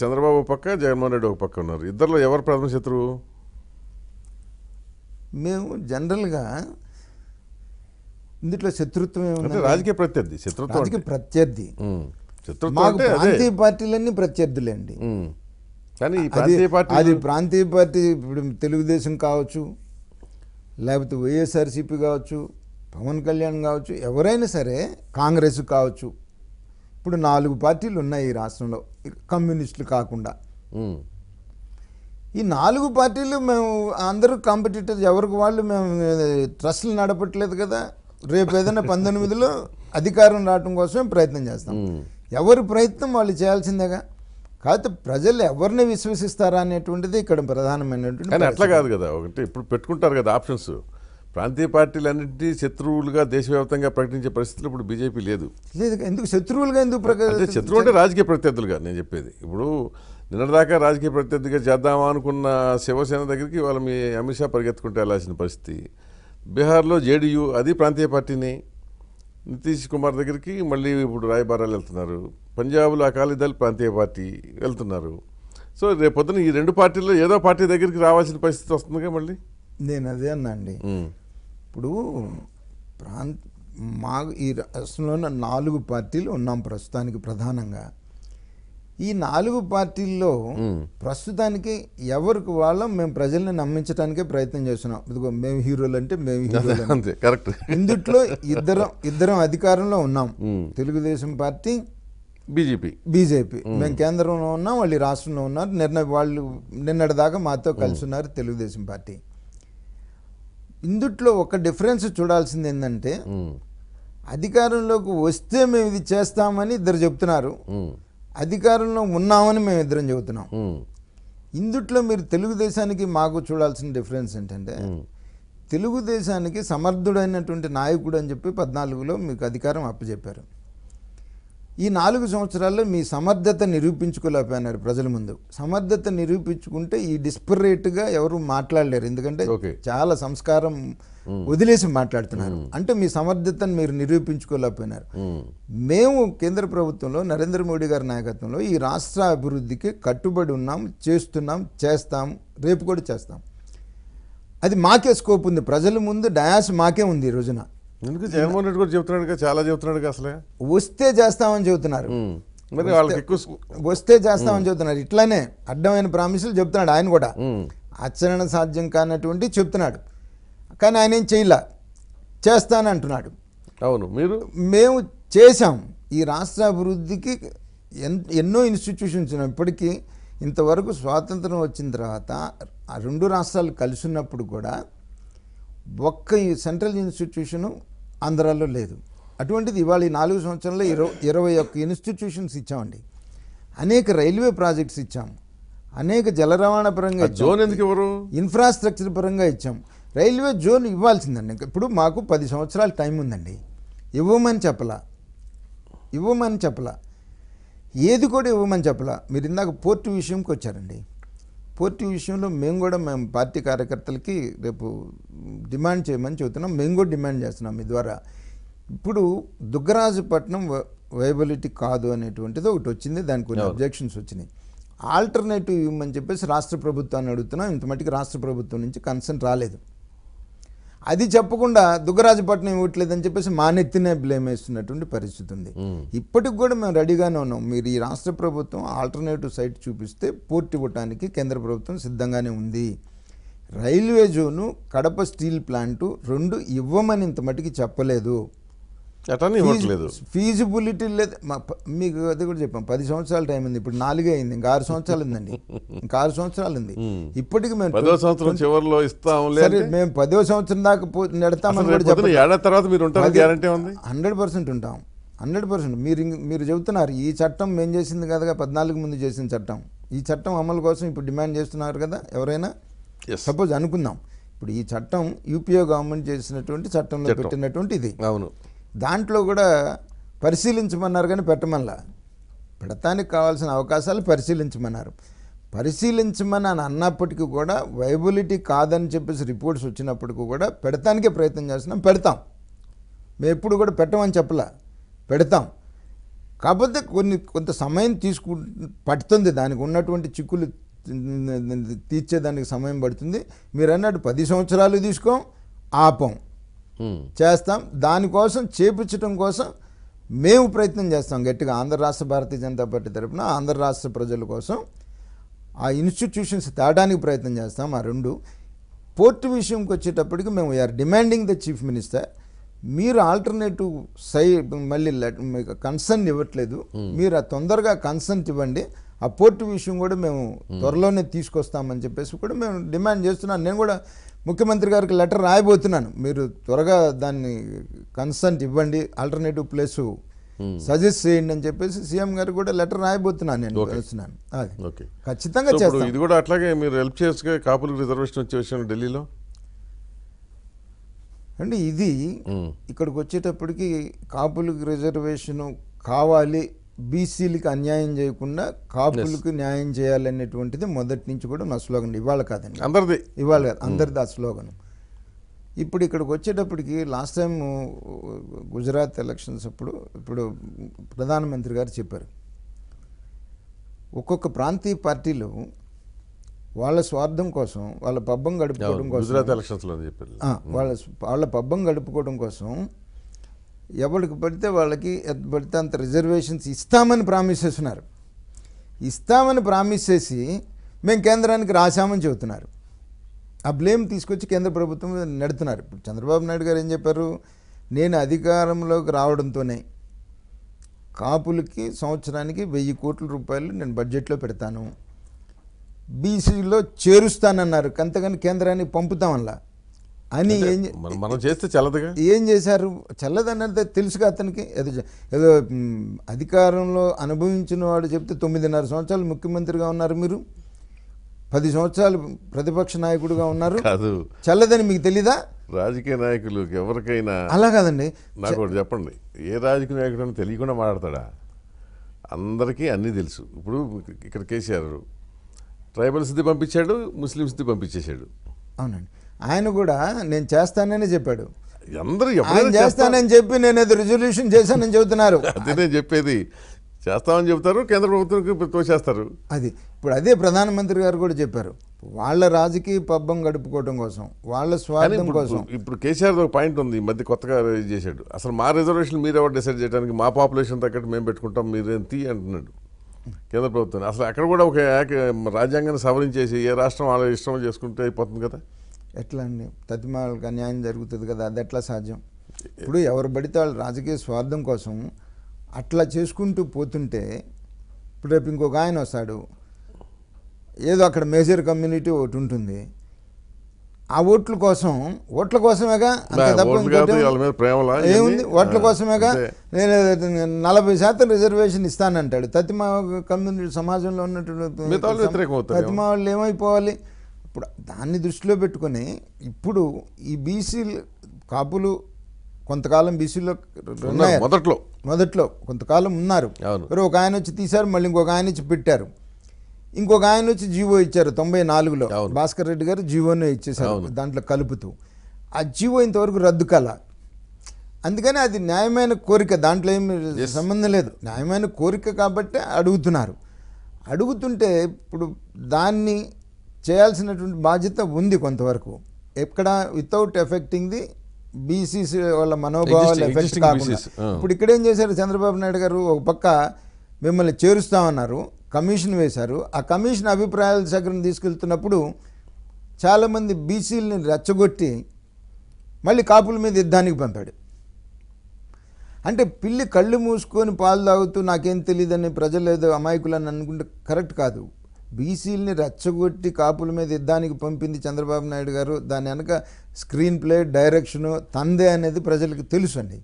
చంద్రబాబు పక్క జగన్మోహన్ రెడ్డి ఒక పక్క ఉన్నారు ఇద్దరులో ఎవరు ప్రథమ శత్రువు మేము జనరల్గా ఇందులో శత్రుత్వం రాజకీయ ప్రత్యర్థి శత్రుత్వం రాజకీయ ప్రత్యర్థి మాకు ప్రాంతీయ పార్టీలన్నీ ప్రత్యర్థులండి అండి అది ప్రాంతీయ పార్టీ ఇప్పుడు తెలుగుదేశం కావచ్చు లేకపోతే వైఎస్ఆర్సీపీ కావచ్చు పవన్ కళ్యాణ్ కావచ్చు ఎవరైనా సరే కాంగ్రెస్ కావచ్చు ఇప్పుడు నాలుగు పార్టీలు ఉన్నాయి ఈ రాష్ట్రంలో కమ్యూనిస్టులు కాకుండా ఈ నాలుగు పార్టీలు మేము అందరూ కాంపిటేటర్ ఎవరికి వాళ్ళు మేము ట్రస్ట్లు నడపట్లేదు కదా రేపు ఏదైనా పంతొమ్మిదిలో అధికారం రావడం కోసమే ప్రయత్నం చేస్తాం ఎవరి ప్రయత్నం వాళ్ళు చేయాల్సిందేగా కాకపోతే ప్రజలు ఎవరిని విశ్వసిస్తారా అనేటువంటిది ఇక్కడ ప్రధానమైనటువంటి కానీ అట్లా కాదు కదా ఒకటి ఇప్పుడు పెట్టుకుంటారు కదా ఆప్షన్స్ ప్రాంతీయ పార్టీలు అన్నింటి శత్రువులుగా దేశవ్యాప్తంగా ప్రకటించే పరిస్థితులు ఇప్పుడు బీజేపీ లేదు లేదు ఎందుకు శత్రువులుగా ఎందుకు ప్రకటించే శత్రువు అంటే రాజకీయ ప్రత్యర్థులుగా నేను చెప్పేది ఇప్పుడు నిన్నదాకా రాజకీయ ప్రత్యర్థిగా చేద్దామా అనుకున్న శివసేన దగ్గరికి వాళ్ళు మీ అమిత్ షా పరిగెత్తుకుంటే వెళ్ళాల్సిన పరిస్థితి బీహార్లో జేడీయూ అది ప్రాంతీయ పార్టీని నితీష్ కుమార్ దగ్గరికి మళ్ళీ ఇప్పుడు రాయబారాలు వెళ్తున్నారు పంజాబ్లో అకాలీ దళ ప్రాంతీయ పార్టీ వెళ్తున్నారు సో రేపొద్దున ఈ రెండు పార్టీల్లో ఏదో పార్టీ దగ్గరికి రావాల్సిన పరిస్థితి వస్తుందిగా మళ్ళీ నేను అదే అన్నాండి ఇప్పుడు ప్రాంత మా ఈ రాష్ట్రంలో నాలుగు పార్టీలు ఉన్నాం ప్రస్తుతానికి ప్రధానంగా ఈ నాలుగు పార్టీల్లో ప్రస్తుతానికి ఎవరికి వాళ్ళం మేము ప్రజల్ని నమ్మించడానికే ప్రయత్నం చేస్తున్నాం ఇదిగో మేము హీరోలు అంటే మేము హీరోలు కరెక్ట్ ఇందుట్లో ఇద్దరం ఇద్దరం అధికారంలో ఉన్నాం తెలుగుదేశం పార్టీ బీజేపీ బీజేపీ మేము కేంద్రంలో ఉన్నాం వాళ్ళు రాష్ట్రంలో ఉన్నారు నిన్న వాళ్ళు నిన్నటిదాకా మాతో కలిసి ఉన్నారు తెలుగుదేశం పార్టీ ఇందుట్లో ఒక డిఫరెన్స్ చూడాల్సింది ఏంటంటే అధికారంలోకి వస్తే మేము ఇది చేస్తామని ఇద్దరు చెప్తున్నారు అధికారంలో ఉన్నామని మేము ఇద్దరం చెబుతున్నాం ఇందుట్లో మీరు తెలుగుదేశానికి మాకు చూడాల్సిన డిఫరెన్స్ ఏంటంటే తెలుగుదేశానికి సమర్థుడైనటువంటి నాయకుడు అని చెప్పి పద్నాలుగులో మీకు అధికారం అప్పచెప్పారు ఈ నాలుగు సంవత్సరాల్లో మీ సమర్థత నిరూపించుకోలేకపోయినారు ప్రజల ముందు సమర్థత నిరూపించుకుంటే ఈ డిస్పరేట్గా ఎవరు మాట్లాడలేరు ఎందుకంటే చాలా సంస్కారం వదిలేసి మాట్లాడుతున్నారు అంటే మీ సమర్థతను మీరు నిరూపించుకోలేకపోయినారు మేము కేంద్ర ప్రభుత్వంలో నరేంద్ర మోడీ గారి నాయకత్వంలో ఈ రాష్ట్ర అభివృద్ధికి కట్టుబడి ఉన్నాం చేస్తున్నాం చేస్తాం రేపు కూడా చేస్తాం అది మాకే స్కోప్ ఉంది ప్రజల ముందు డయాస్ మాకే ఉంది ఈ రోజున ఎందుకు జగన్మోహన్ రెడ్డి కూడా చెబుతున్నాడు చాలా చెబుతున్నాడు అసలే వస్తే చేస్తామని చెబుతున్నారు ఎక్కువ వస్తే చేస్తామని చెబుతున్నారు ఇట్లానే అడ్డమైన ప్రామిసులు చెబుతున్నాడు ఆయన కూడా ఆచరణ సాధ్యం కానటువంటి చెప్తున్నాడు కానీ ఆయన ఏం చేయలే చేస్తానంటున్నాడు అవును మీరు మేము చేశాం ఈ రాష్ట్ర అభివృద్ధికి ఎన్నో ఇన్స్టిట్యూషన్స్ ఇప్పటికీ ఇంతవరకు స్వాతంత్రం వచ్చిన తర్వాత ఆ రెండు రాష్ట్రాలు కలిసి ఉన్నప్పుడు కూడా ఒక్క సెంట్రల్ ఇన్స్టిట్యూషను ఆంధ్రాలో లేదు అటువంటిది ఇవాళ ఈ నాలుగు సంవత్సరంలో ఇరవై ఇరవై ఒక్క ఇన్స్టిట్యూషన్స్ ఇచ్చామండి అనేక రైల్వే ప్రాజెక్ట్స్ ఇచ్చాం అనేక జల రవాణా పరంగా జోన్ ఎందుకు ఇవ్వరు ఇన్ఫ్రాస్ట్రక్చర్ పరంగా ఇచ్చాం రైల్వే జోన్ ఇవ్వాల్సిందండి ఇప్పుడు మాకు పది సంవత్సరాల టైం ఉందండి ఇవ్వమని చెప్పలా ఇవ్వమని చెప్పలా ఏది కూడా ఇవ్వమని చెప్పలా మీరు ఇందాక పోర్టు విషయంకి వచ్చారండి పూర్తి విషయంలో మేము కూడా మేము పార్టీ కార్యకర్తలకి రేపు డిమాండ్ చేయమని చెబుతున్నాం మేము కూడా డిమాండ్ చేస్తున్నాం మీ ద్వారా ఇప్పుడు దుగ్గరాజుపట్నం వైబిలిటీ కాదు అనేటువంటిది ఒకటి వచ్చింది దానికి కొన్ని అబ్జెక్షన్స్ వచ్చినాయి ఆల్టర్నేటివ్ ఇవ్వమని చెప్పేసి రాష్ట్ర ప్రభుత్వాన్ని అడుగుతున్నాం ఇంత మటుకు రాష్ట్ర ప్రభుత్వం నుంచి కన్సర్న్ రాలేదు అది చెప్పకుండా దుగ్గరాజపట్నం ఇవ్వట్లేదని చెప్పేసి మా నెత్తినే బ్లేమ్ వేస్తున్నటువంటి పరిస్థితి ఉంది ఇప్పటికి కూడా మేము రెడీగానే ఉన్నాం మీరు ఈ రాష్ట్ర ప్రభుత్వం ఆల్టర్నేటివ్ సైట్ చూపిస్తే పూర్తి ఇవ్వటానికి కేంద్ర ప్రభుత్వం సిద్ధంగానే ఉంది railway zone Kadapa steel plant రెండు ఇవ్వమని ఇంత మటుకి చెప్పలేదు అటన్నీ ఇవ్వట్లేదు ఫీజిబిలిటీ లేదు మీకు అది కూడా చెప్పాం పది సంవత్సరాల టైం ఉంది ఇప్పుడు నాలుగే అయింది ఇంకా ఆరు సంవత్సరాలు ఉందండి ఇంకా ఆరు సంవత్సరాలు ఉంది ఇప్పటికి మేము పదో సంవత్సరం చివరిలో ఇస్తాం లేదు మేము పదో సంవత్సరం దాకా నెడతామని కూడా చెప్పాలి ఏడాది తర్వాత మీరు ఉంటారు గ్యారంటీ ఉంది హండ్రెడ్ పర్సెంట్ ఉంటాం హండ్రెడ్ పర్సెంట్ మీరు మీరు చెబుతున్నారు ఈ చట్టం మేము చేసింది కదా పద్నాలుగు ముందు చేసిన చట్టం ఈ చట్టం అమలు కోసం ఇప్పుడు డిమాండ్ చేస్తున్నారు కదా ఎవరైనా సపోజ్ అనుకుందాం ఇప్పుడు ఈ చట్టం యూపీఏ గవర్నమెంట్ చేసినటువంటి చట్టంలో పెట్టినటువంటి ఇది అవును దాంట్లో కూడా పరిశీలించమన్నారు కానీ పెట్టమల్లా పెడతానికి కావాల్సిన అవకాశాలు పరిశీలించమన్నారు పరిశీలించమని అని అన్నప్పటికీ కూడా వైబిలిటీ కాదని చెప్పేసి రిపోర్ట్స్ వచ్చినప్పటికీ కూడా పెడతానికే ప్రయత్నం చేస్తున్నాం పెడతాం మేము ఎప్పుడు కూడా పెట్టమని చెప్పలా పెడతాం కాకపోతే కొన్ని కొంత సమయం తీసుకు పడుతుంది దానికి ఉన్నటువంటి చిక్కులు తీర్చేదానికి సమయం పడుతుంది మీరు అన్నట్టు పది సంవత్సరాలు తీసుకోం ఆపం చేస్తాం దానికోసం చేపించడం కోసం మేము ప్రయత్నం చేస్తాం గట్టిగా ఆంధ్ర రాష్ట్ర భారతీయ జనతా పార్టీ తరఫున ఆంధ్ర రాష్ట్ర ప్రజల కోసం ఆ ఇన్స్టిట్యూషన్స్ తేడానికి ప్రయత్నం చేస్తాం ఆ రెండు పోర్టు విషయంకి వచ్చేటప్పటికి మేము we're demanding the chief minister మీరు ఆల్టర్నేటివ్ సై మళ్ళీ కన్సర్న్ ఇవ్వట్లేదు మీరు ఆ తొందరగా కన్సర్న్ ఇవ్వండి ఆ పోర్టు విషయం కూడా మేము త్వరలోనే తీసుకొస్తామని చెప్పేసి కూడా మేము డిమాండ్ చేస్తున్నాను నేను కూడా ముఖ్యమంత్రి గారికి లెటర్ రాయబోతున్నాను మీరు త్వరగా దాన్ని కన్సల్ట్ ఇవ్వండి ఆల్టర్నేటివ్ ప్లేస్ hmm. సజెస్ట్ చేయండి అని చెప్పేసి సీఎం గారు కూడా లెటర్ రాయబోతున్నాను నేను ఖచ్చితంగా చేస్తాను ఇది కూడా అట్లాగే మీరు హెల్ప్ కాపులకు రిజర్వేషన్ వచ్చే విషయం ఢిల్లీలో అంటే ఇది hmm. ఇక్కడికి వచ్చేటప్పటికి కాపులకు రిజర్వేషన్ కావాలి బీసీలకి అన్యాయం చేయకుండా కాపులకు న్యాయం చేయాలనేటువంటిది మొదటి నుంచి కూడా నా స్లోగన్ ఇవాళ కాదండి అందరిది ఇవాళ కాదు hmm. అందరిది ఆ స్లోగన్ ఇప్పుడు ఇక్కడికి వచ్చేటప్పటికి లాస్ట్ టైం గుజరాత్ ఎలక్షన్స్ అప్పుడు ఇప్పుడు ప్రధానమంత్రి గారు చెప్పారు ఒక్కొక్క ప్రాంతీయ పార్టీలు వాళ్ళ స్వార్థం కోసం వాళ్ళ పబ్బం గడుపుకోవడం కోసం గుజరాత్ వాళ్ళ వాళ్ళ పబ్బం గడుపుకోవడం కోసం ఎవరికి పడితే వాళ్ళకి పడితే అంత రిజర్వేషన్స్ ఇస్తామని ప్రామిస్ చేస్తున్నారు ఇస్తామని ప్రామిస్ చేసి మేము కేంద్రానికి రాశామని చెబుతున్నారు ఆ బ్లేమ్ తీసుకొచ్చి కేంద్ర ప్రభుత్వం నెడుతున్నారు ఇప్పుడు చంద్రబాబు నాయుడు గారు ఏం చెప్పారు నేను అధికారంలోకి రావడంతోనే కాపులకి సంవత్సరానికి వెయ్యి కోట్ల రూపాయలు నేను బడ్జెట్లో పెడతాను బీసీలో చేరుస్తానన్నారు అంతకని కేంద్రానికి పంపుతామన్నా అని ఏం మనం చేస్తే చల్లదుగా ఏం చేశారు చల్లదన్నది తెలుసుగా అతనికి ఏదో ఏదో అధికారంలో అనుభవించిన వాడు చెప్తే తొమ్మిదిన్నర సంవత్సరాలు ముఖ్యమంత్రిగా ఉన్నారు మీరు పది సంవత్సరాలు ప్రతిపక్ష నాయకుడుగా ఉన్నారు చల్లదని మీకు తెలీదా రాజకీయ నాయకులు ఎవరికైనా అలా కాదండి నాకు ఒకటి చెప్పండి ఏ రాజకీయ నాయకుడు తెలియకుండా మాట్లాడతాడా అందరికీ అన్నీ తెలుసు ఇప్పుడు ఇక్కడ కేసీఆర్ ట్రైబల్స్ది పంపించాడు ముస్లింస్ది పంపించేశాడు అవునండి ఆయన కూడా నేను చేస్తానని చెప్పాడు అందరూ చేస్తానని చెప్పి నేను అది రిజల్యూషన్ చేశానని చెబుతున్నారు అదే చెప్పేది చేస్తామని చెప్తారు కేంద్ర ప్రభుత్వం తోచేస్తారు అది ఇప్పుడు అదే ప్రధానమంత్రి గారు కూడా చెప్పారు వాళ్ళ రాజకీయ పబ్బం గడుపుకోవడం కోసం వాళ్ళ స్వార్థం కోసం ఇప్పుడు కేసీఆర్ ఒక పాయింట్ ఉంది మధ్య కొత్తగా చేశాడు అసలు మా రిజర్వేషన్ మీరు ఎవరు డిసైడ్ చేయడానికి మా పాపులేషన్ తగ్గట్టు మేము పెట్టుకుంటాం మీరేం తీ అంటున్నాడు కేంద్ర ప్రభుత్వం అసలు అక్కడ కూడా ఒక రాజ్యాంగాన్ని సవరించేసి ఏ రాష్ట్రం వాళ్ళ ఇష్టం చేసుకుంటే అయిపోతుంది కదా ఎట్లా అండి తతిమాలకు అన్యాయం జరుగుతుంది కదా అది ఎట్లా సాధ్యం ఇప్పుడు ఎవరు పడితే వాళ్ళు రాజకీయ స్వార్థం కోసం అట్లా చేసుకుంటూ పోతుంటే ఇప్పుడు రేపు ఇంకొక ఆయన వస్తాడు ఏదో అక్కడ మేజర్ కమ్యూనిటీ ఒకటి ఉంటుంది ఆ ఓట్ల కోసం ఓట్ల కోసమేగా ఏముంది ఓట్ల కోసమేగా నేను నలభై శాతం రిజర్వేషన్ ఇస్తానంటాడు తతిమా కమ్యూనిటీ సమాజంలో ఉన్నటువంటి తతిమా వాళ్ళు ఏమైపోవాలి ఇప్పుడు దాన్ని దృష్టిలో పెట్టుకొని ఇప్పుడు ఈ బీసీలు కాపులు కొంతకాలం బీసీలో మొదట్లో మొదట్లో కొంతకాలం ఉన్నారు ఒక ఆయన వచ్చి తీశారు మళ్ళీ ఇంకొక ఆయన వచ్చి పెట్టారు ఇంకొక ఆయన వచ్చి జీవో ఇచ్చారు తొంభై నాలుగులో భాస్కర్ రెడ్డి గారు జీవోనే ఇచ్చేసారు దాంట్లో కలుపుతూ ఆ జీవో ఇంతవరకు రద్దు కల అందుకని అది న్యాయమైన కోరిక దాంట్లో ఏమి సంబంధం లేదు న్యాయమైన కోరిక కాబట్టి అడుగుతున్నారు అడుగుతుంటే ఇప్పుడు దాన్ని చేయాల్సినటువంటి బాధ్యత ఉంది కొంతవరకు ఎక్కడ వితౌట్ ఎఫెక్టింగ్ ది బీసీసీ వాళ్ళ మనోభావాలు ఎఫెక్ట్ కాకుండా ఇప్పుడు ఇక్కడేం చేశారు చంద్రబాబు నాయుడు గారు ఒక పక్క మిమ్మల్ని చేరుస్తామన్నారు కమిషన్ వేశారు ఆ కమిషన్ అభిప్రాయాల సగం తీసుకెళ్తున్నప్పుడు చాలామంది బీసీలని రెచ్చగొట్టి మళ్ళీ కాపుల మీద యుద్ధానికి పంపాడు అంటే పిల్లి కళ్ళు మూసుకొని పాలు తాగుతూ నాకేం తెలియదని ప్రజలు ఏదో అమాయకులు అని అనుకుంటే కరెక్ట్ కాదు బీసీలని రెచ్చగొట్టి కాపుల మీద యుద్ధానికి పంపింది చంద్రబాబు నాయుడు గారు దాని వెనక స్క్రీన్ ప్లే డైరెక్షను తందే అనేది ప్రజలకు తెలుసు అండి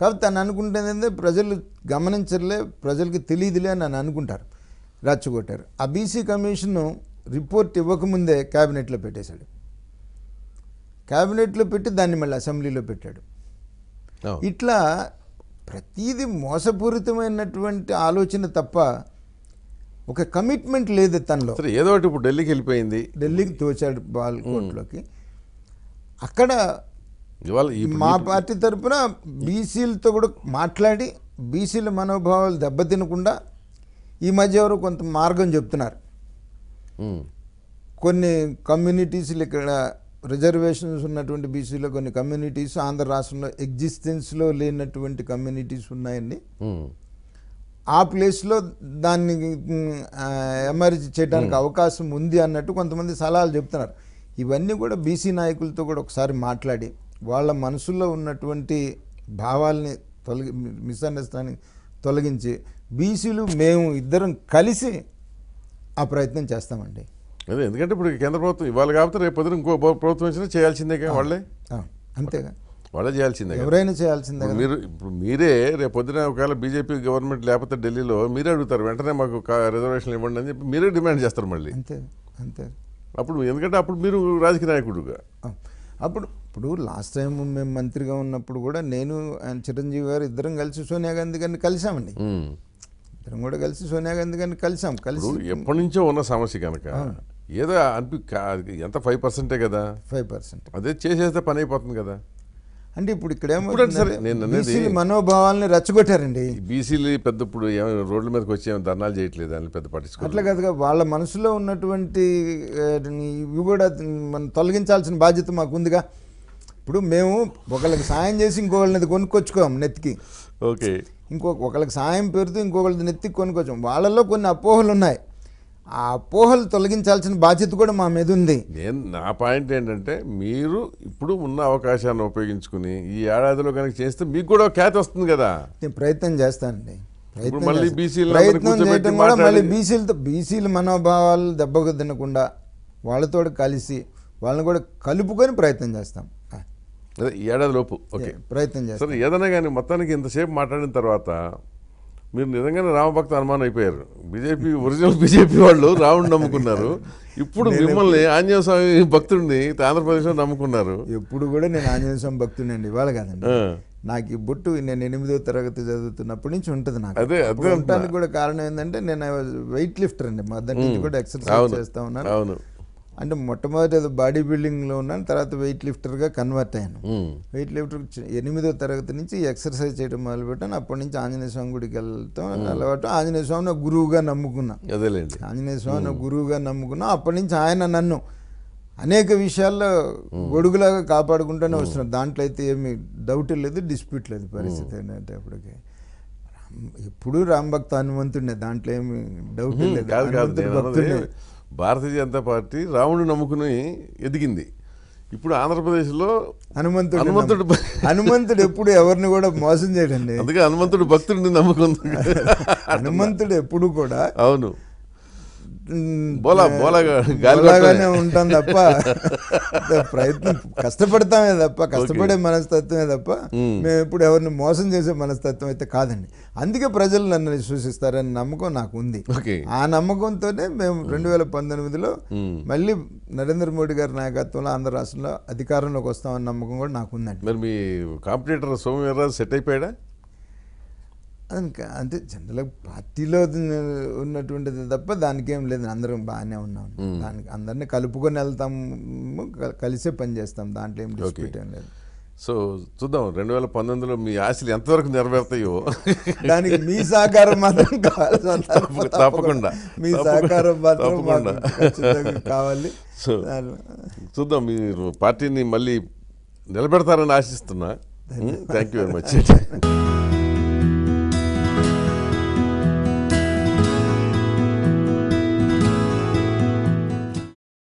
కాబట్టి తను అనుకుంటుంది ప్రజలు గమనించలే ప్రజలకు తెలియదులే అని అనుకుంటారు రెచ్చగొట్టారు ఆ బీసీ కమిషన్ను రిపోర్ట్ ఇవ్వకముందే క్యాబినెట్లో పెట్టేశాడు క్యాబినెట్లో పెట్టి దాన్ని మళ్ళీ అసెంబ్లీలో పెట్టాడు ఇట్లా ప్రతీది మోసపూరితమైనటువంటి ఆలోచన తప్ప ఒక కమిట్మెంట్ లేదు తనలో ఏదో ఒకటి ఇప్పుడు ఢిల్లీకి వెళ్ళిపోయింది ఢిల్లీకి తోచాడు బాల్ కోర్టులోకి అక్కడ మా పార్టీ తరఫున బీసీలతో కూడా మాట్లాడి బీసీల మనోభావాలు దెబ్బతినకుండా ఈ మధ్య ఎవరు కొంత మార్గం చెప్తున్నారు కొన్ని కమ్యూనిటీస్లు ఇక్కడ రిజర్వేషన్స్ ఉన్నటువంటి బీసీలో కొన్ని కమ్యూనిటీస్ ఆంధ్ర రాష్ట్రంలో ఎగ్జిస్టెన్స్లో లేనటువంటి కమ్యూనిటీస్ ఉన్నాయండి ఆ ప్లేస్లో దాన్ని ఎమర్జ్ చేయడానికి అవకాశం ఉంది అన్నట్టు కొంతమంది సలహాలు చెప్తున్నారు ఇవన్నీ కూడా బీసీ నాయకులతో కూడా ఒకసారి మాట్లాడి వాళ్ళ మనసులో ఉన్నటువంటి భావాల్ని తొలగి మిస్అండర్స్టాండింగ్ తొలగించి బీసీలు మేము ఇద్దరం కలిసి ఆ ప్రయత్నం చేస్తామండి అదే ఎందుకంటే ఇప్పుడు కేంద్ర ప్రభుత్వం ఇవాళ కాబట్టి రేపు ఇంకో ప్రభుత్వం వచ్చినా చేయాల్సిందే వాళ్ళే అంతేగా వాళ్ళే చేయాల్సిందే ఎవరైనా చేయాల్సిందే మీరు ఇప్పుడు మీరే రేపు పొద్దున ఒకవేళ బీజేపీ గవర్నమెంట్ లేకపోతే ఢిల్లీలో మీరే అడుగుతారు వెంటనే మాకు రిజర్వేషన్లు ఇవ్వండి అని చెప్పి మీరే డిమాండ్ చేస్తారు మళ్ళీ అంతే అంతే అప్పుడు ఎందుకంటే అప్పుడు మీరు రాజకీయ నాయకుడుగా అప్పుడు ఇప్పుడు లాస్ట్ టైం మేము మంత్రిగా ఉన్నప్పుడు కూడా నేను ఆయన చిరంజీవి గారు ఇద్దరం కలిసి సోనియా గాంధీ గారిని కలిసామండి ఇద్దరం కూడా కలిసి సోనియా గాంధీ గారిని కలిసాం కలిసి ఎప్పటి నుంచో ఉన్న సమస్య కనుక ఏదో అనిపి ఎంత ఫైవ్ పర్సెంటే కదా ఫైవ్ పర్సెంట్ అదే చేసేస్తే పని అయిపోతుంది కదా అంటే ఇప్పుడు ఇక్కడ ఏమంటారు మనోభావాలని రచ్చగొట్టారండి బీసీలు పెద్ద ఇప్పుడు రోడ్ల మీదకి వచ్చి ధర్నాలు చేయట్లేదు అని పెద్ద పట్టించుకో అట్లా కాదు వాళ్ళ మనసులో ఉన్నటువంటి ఇవి కూడా మనం తొలగించాల్సిన బాధ్యత మాకు ఉందిగా ఇప్పుడు మేము ఒకళ్ళకి సాయం చేసి ఇంకొకళ్ళని కొనుక్కొచ్చుకోం నెత్తికి ఓకే ఇంకొక ఒకళ్ళకి సాయం పెరుతూ ఇంకొకళ్ళది నెత్తికి కొనుక్కొచ్చాం వాళ్ళలో కొన్ని అపోహలు ఉన్నాయి ఆ అపోహలు తొలగించాల్సిన బాధ్యత కూడా మా మీద ఉంది నేను నా పాయింట్ ఏంటంటే మీరు ఇప్పుడు ఉన్న అవకాశాన్ని ఉపయోగించుకుని ఈ ఏడాదిలో కనుక చేస్తే మీకు కూడా ఖ్యాతి వస్తుంది కదా నేను ప్రయత్నం చేస్తానండి మళ్ళీ బీసీలు ప్రయత్నం చేయడం కూడా మళ్ళీ బీసీలతో బీసీల మనోభావాలు దెబ్బకు తినకుండా వాళ్ళతో కలిసి వాళ్ళని కూడా కలుపుకొని ప్రయత్నం చేస్తాం ఏడాది లోపు ఓకే ప్రయత్నం చేస్తాం ఏదైనా కానీ మొత్తానికి ఇంతసేపు మాట్లాడిన తర్వాత మీరు నిజంగానే రామభక్త అనుమానం అయిపోయారు బీజేపీ ఒరిజినల్ బీజేపీ వాళ్ళు రాముడు నమ్ముకున్నారు ఇప్పుడు మిమ్మల్ని ఆంజనేయ స్వామి భక్తుడిని ఆంధ్రప్రదేశ్లో నమ్ముకున్నారు ఎప్పుడు కూడా నేను ఆంజనేయ స్వామి భక్తుడిని అండి ఇవాళ కాదండి నాకు ఈ బొట్టు నేను ఎనిమిదో తరగతి చదువుతున్నప్పటి నుంచి ఉంటుంది నాకు అదే ఉండటానికి కూడా కారణం ఏంటంటే నేను వెయిట్ లిఫ్టర్ అండి మా దగ్గర నుంచి కూడా ఎక్సర్సైజ్ చేస్తా ఉన్నాను అంటే మొట్టమొదటి బాడీ బిల్డింగ్లో ఉన్నాను తర్వాత వెయిట్ లిఫ్టర్గా కన్వర్ట్ అయ్యాను వెయిట్ లిఫ్టర్ ఎనిమిదో తరగతి నుంచి ఎక్సర్సైజ్ చేయడం మొదలుపెట్టాను అప్పటి నుంచి ఆంజనేయ స్వామి గుడికి వెళ్తాం అలవాటు ఆంజనేయ స్వామి నా గురువుగా నమ్ముకున్నా ఆంజనేయ స్వామి నా గురువుగా నమ్ముకున్నా అప్పటి నుంచి ఆయన నన్ను అనేక విషయాల్లో గొడుగులాగా కాపాడుకుంటూనే వస్తున్నాను దాంట్లో అయితే ఏమి డౌట్ లేదు డిస్ప్యూట్ లేదు పరిస్థితి ఏంటంటే అప్పటికి ఎప్పుడు రామ్ భక్త హనుమంతుండే దాంట్లో ఏమి డౌట్ లేదు భక్తుండే భారతీయ జనతా పార్టీ రాముడు నమ్ముకుని ఎదిగింది ఇప్పుడు ఆంధ్రప్రదేశ్లో హనుమంతుడు హనుమంతుడు హనుమంతుడు ఎప్పుడు ఎవరిని కూడా మోసం చేయడండి అందుకే హనుమంతుడు భక్తుడిని నమ్ముకుంది హనుమంతుడు ఎప్పుడు కూడా అవును బోలా బోలాగా ఉంటాం తప్ప ప్రయత్నం కష్టపడతామే తప్ప కష్టపడే మనస్తత్వమే తప్ప మేము ఇప్పుడు ఎవరిని మోసం చేసే మనస్తత్వం అయితే కాదండి అందుకే ప్రజలు నన్ను సూచిస్తారని నమ్మకం నాకు ఉంది ఆ నమ్మకంతోనే మేము రెండు వేల పంతొమ్మిదిలో మళ్ళీ నరేంద్ర మోడీ గారి నాయకత్వంలో ఆంధ్ర రాష్ట్రంలో అధికారంలోకి వస్తామన్న నమ్మకం కూడా నాకు ఉందండి మరి మీ కాంపిటేటర్ సోమవీర్రాజు సెట్ అయిపోయాడా అది అంటే జనరల్గా పార్టీలో ఉన్నటువంటిది తప్ప దానికేం లేదు అందరం బాగానే ఉన్నాం దానికి అందరినీ కలుపుకొని వెళ్తాము కలిసే పని చేస్తాం దాంట్లో ఏం డిస్ప్యూట్ ఏం లేదు సో చూద్దాం రెండు వేల పంతొమ్మిదిలో మీ ఆశలు ఎంతవరకు నెరవేరుతాయో దానికి మీ సహకారం మాత్రం కావాలి తప్పకుండా మీ సహకారం తప్పకుండా కావాలి చూద్దాం మీరు పార్టీని మళ్ళీ నిలబెడతారని ఆశిస్తున్నా థ్యాంక్ యూ వెరీ మచ్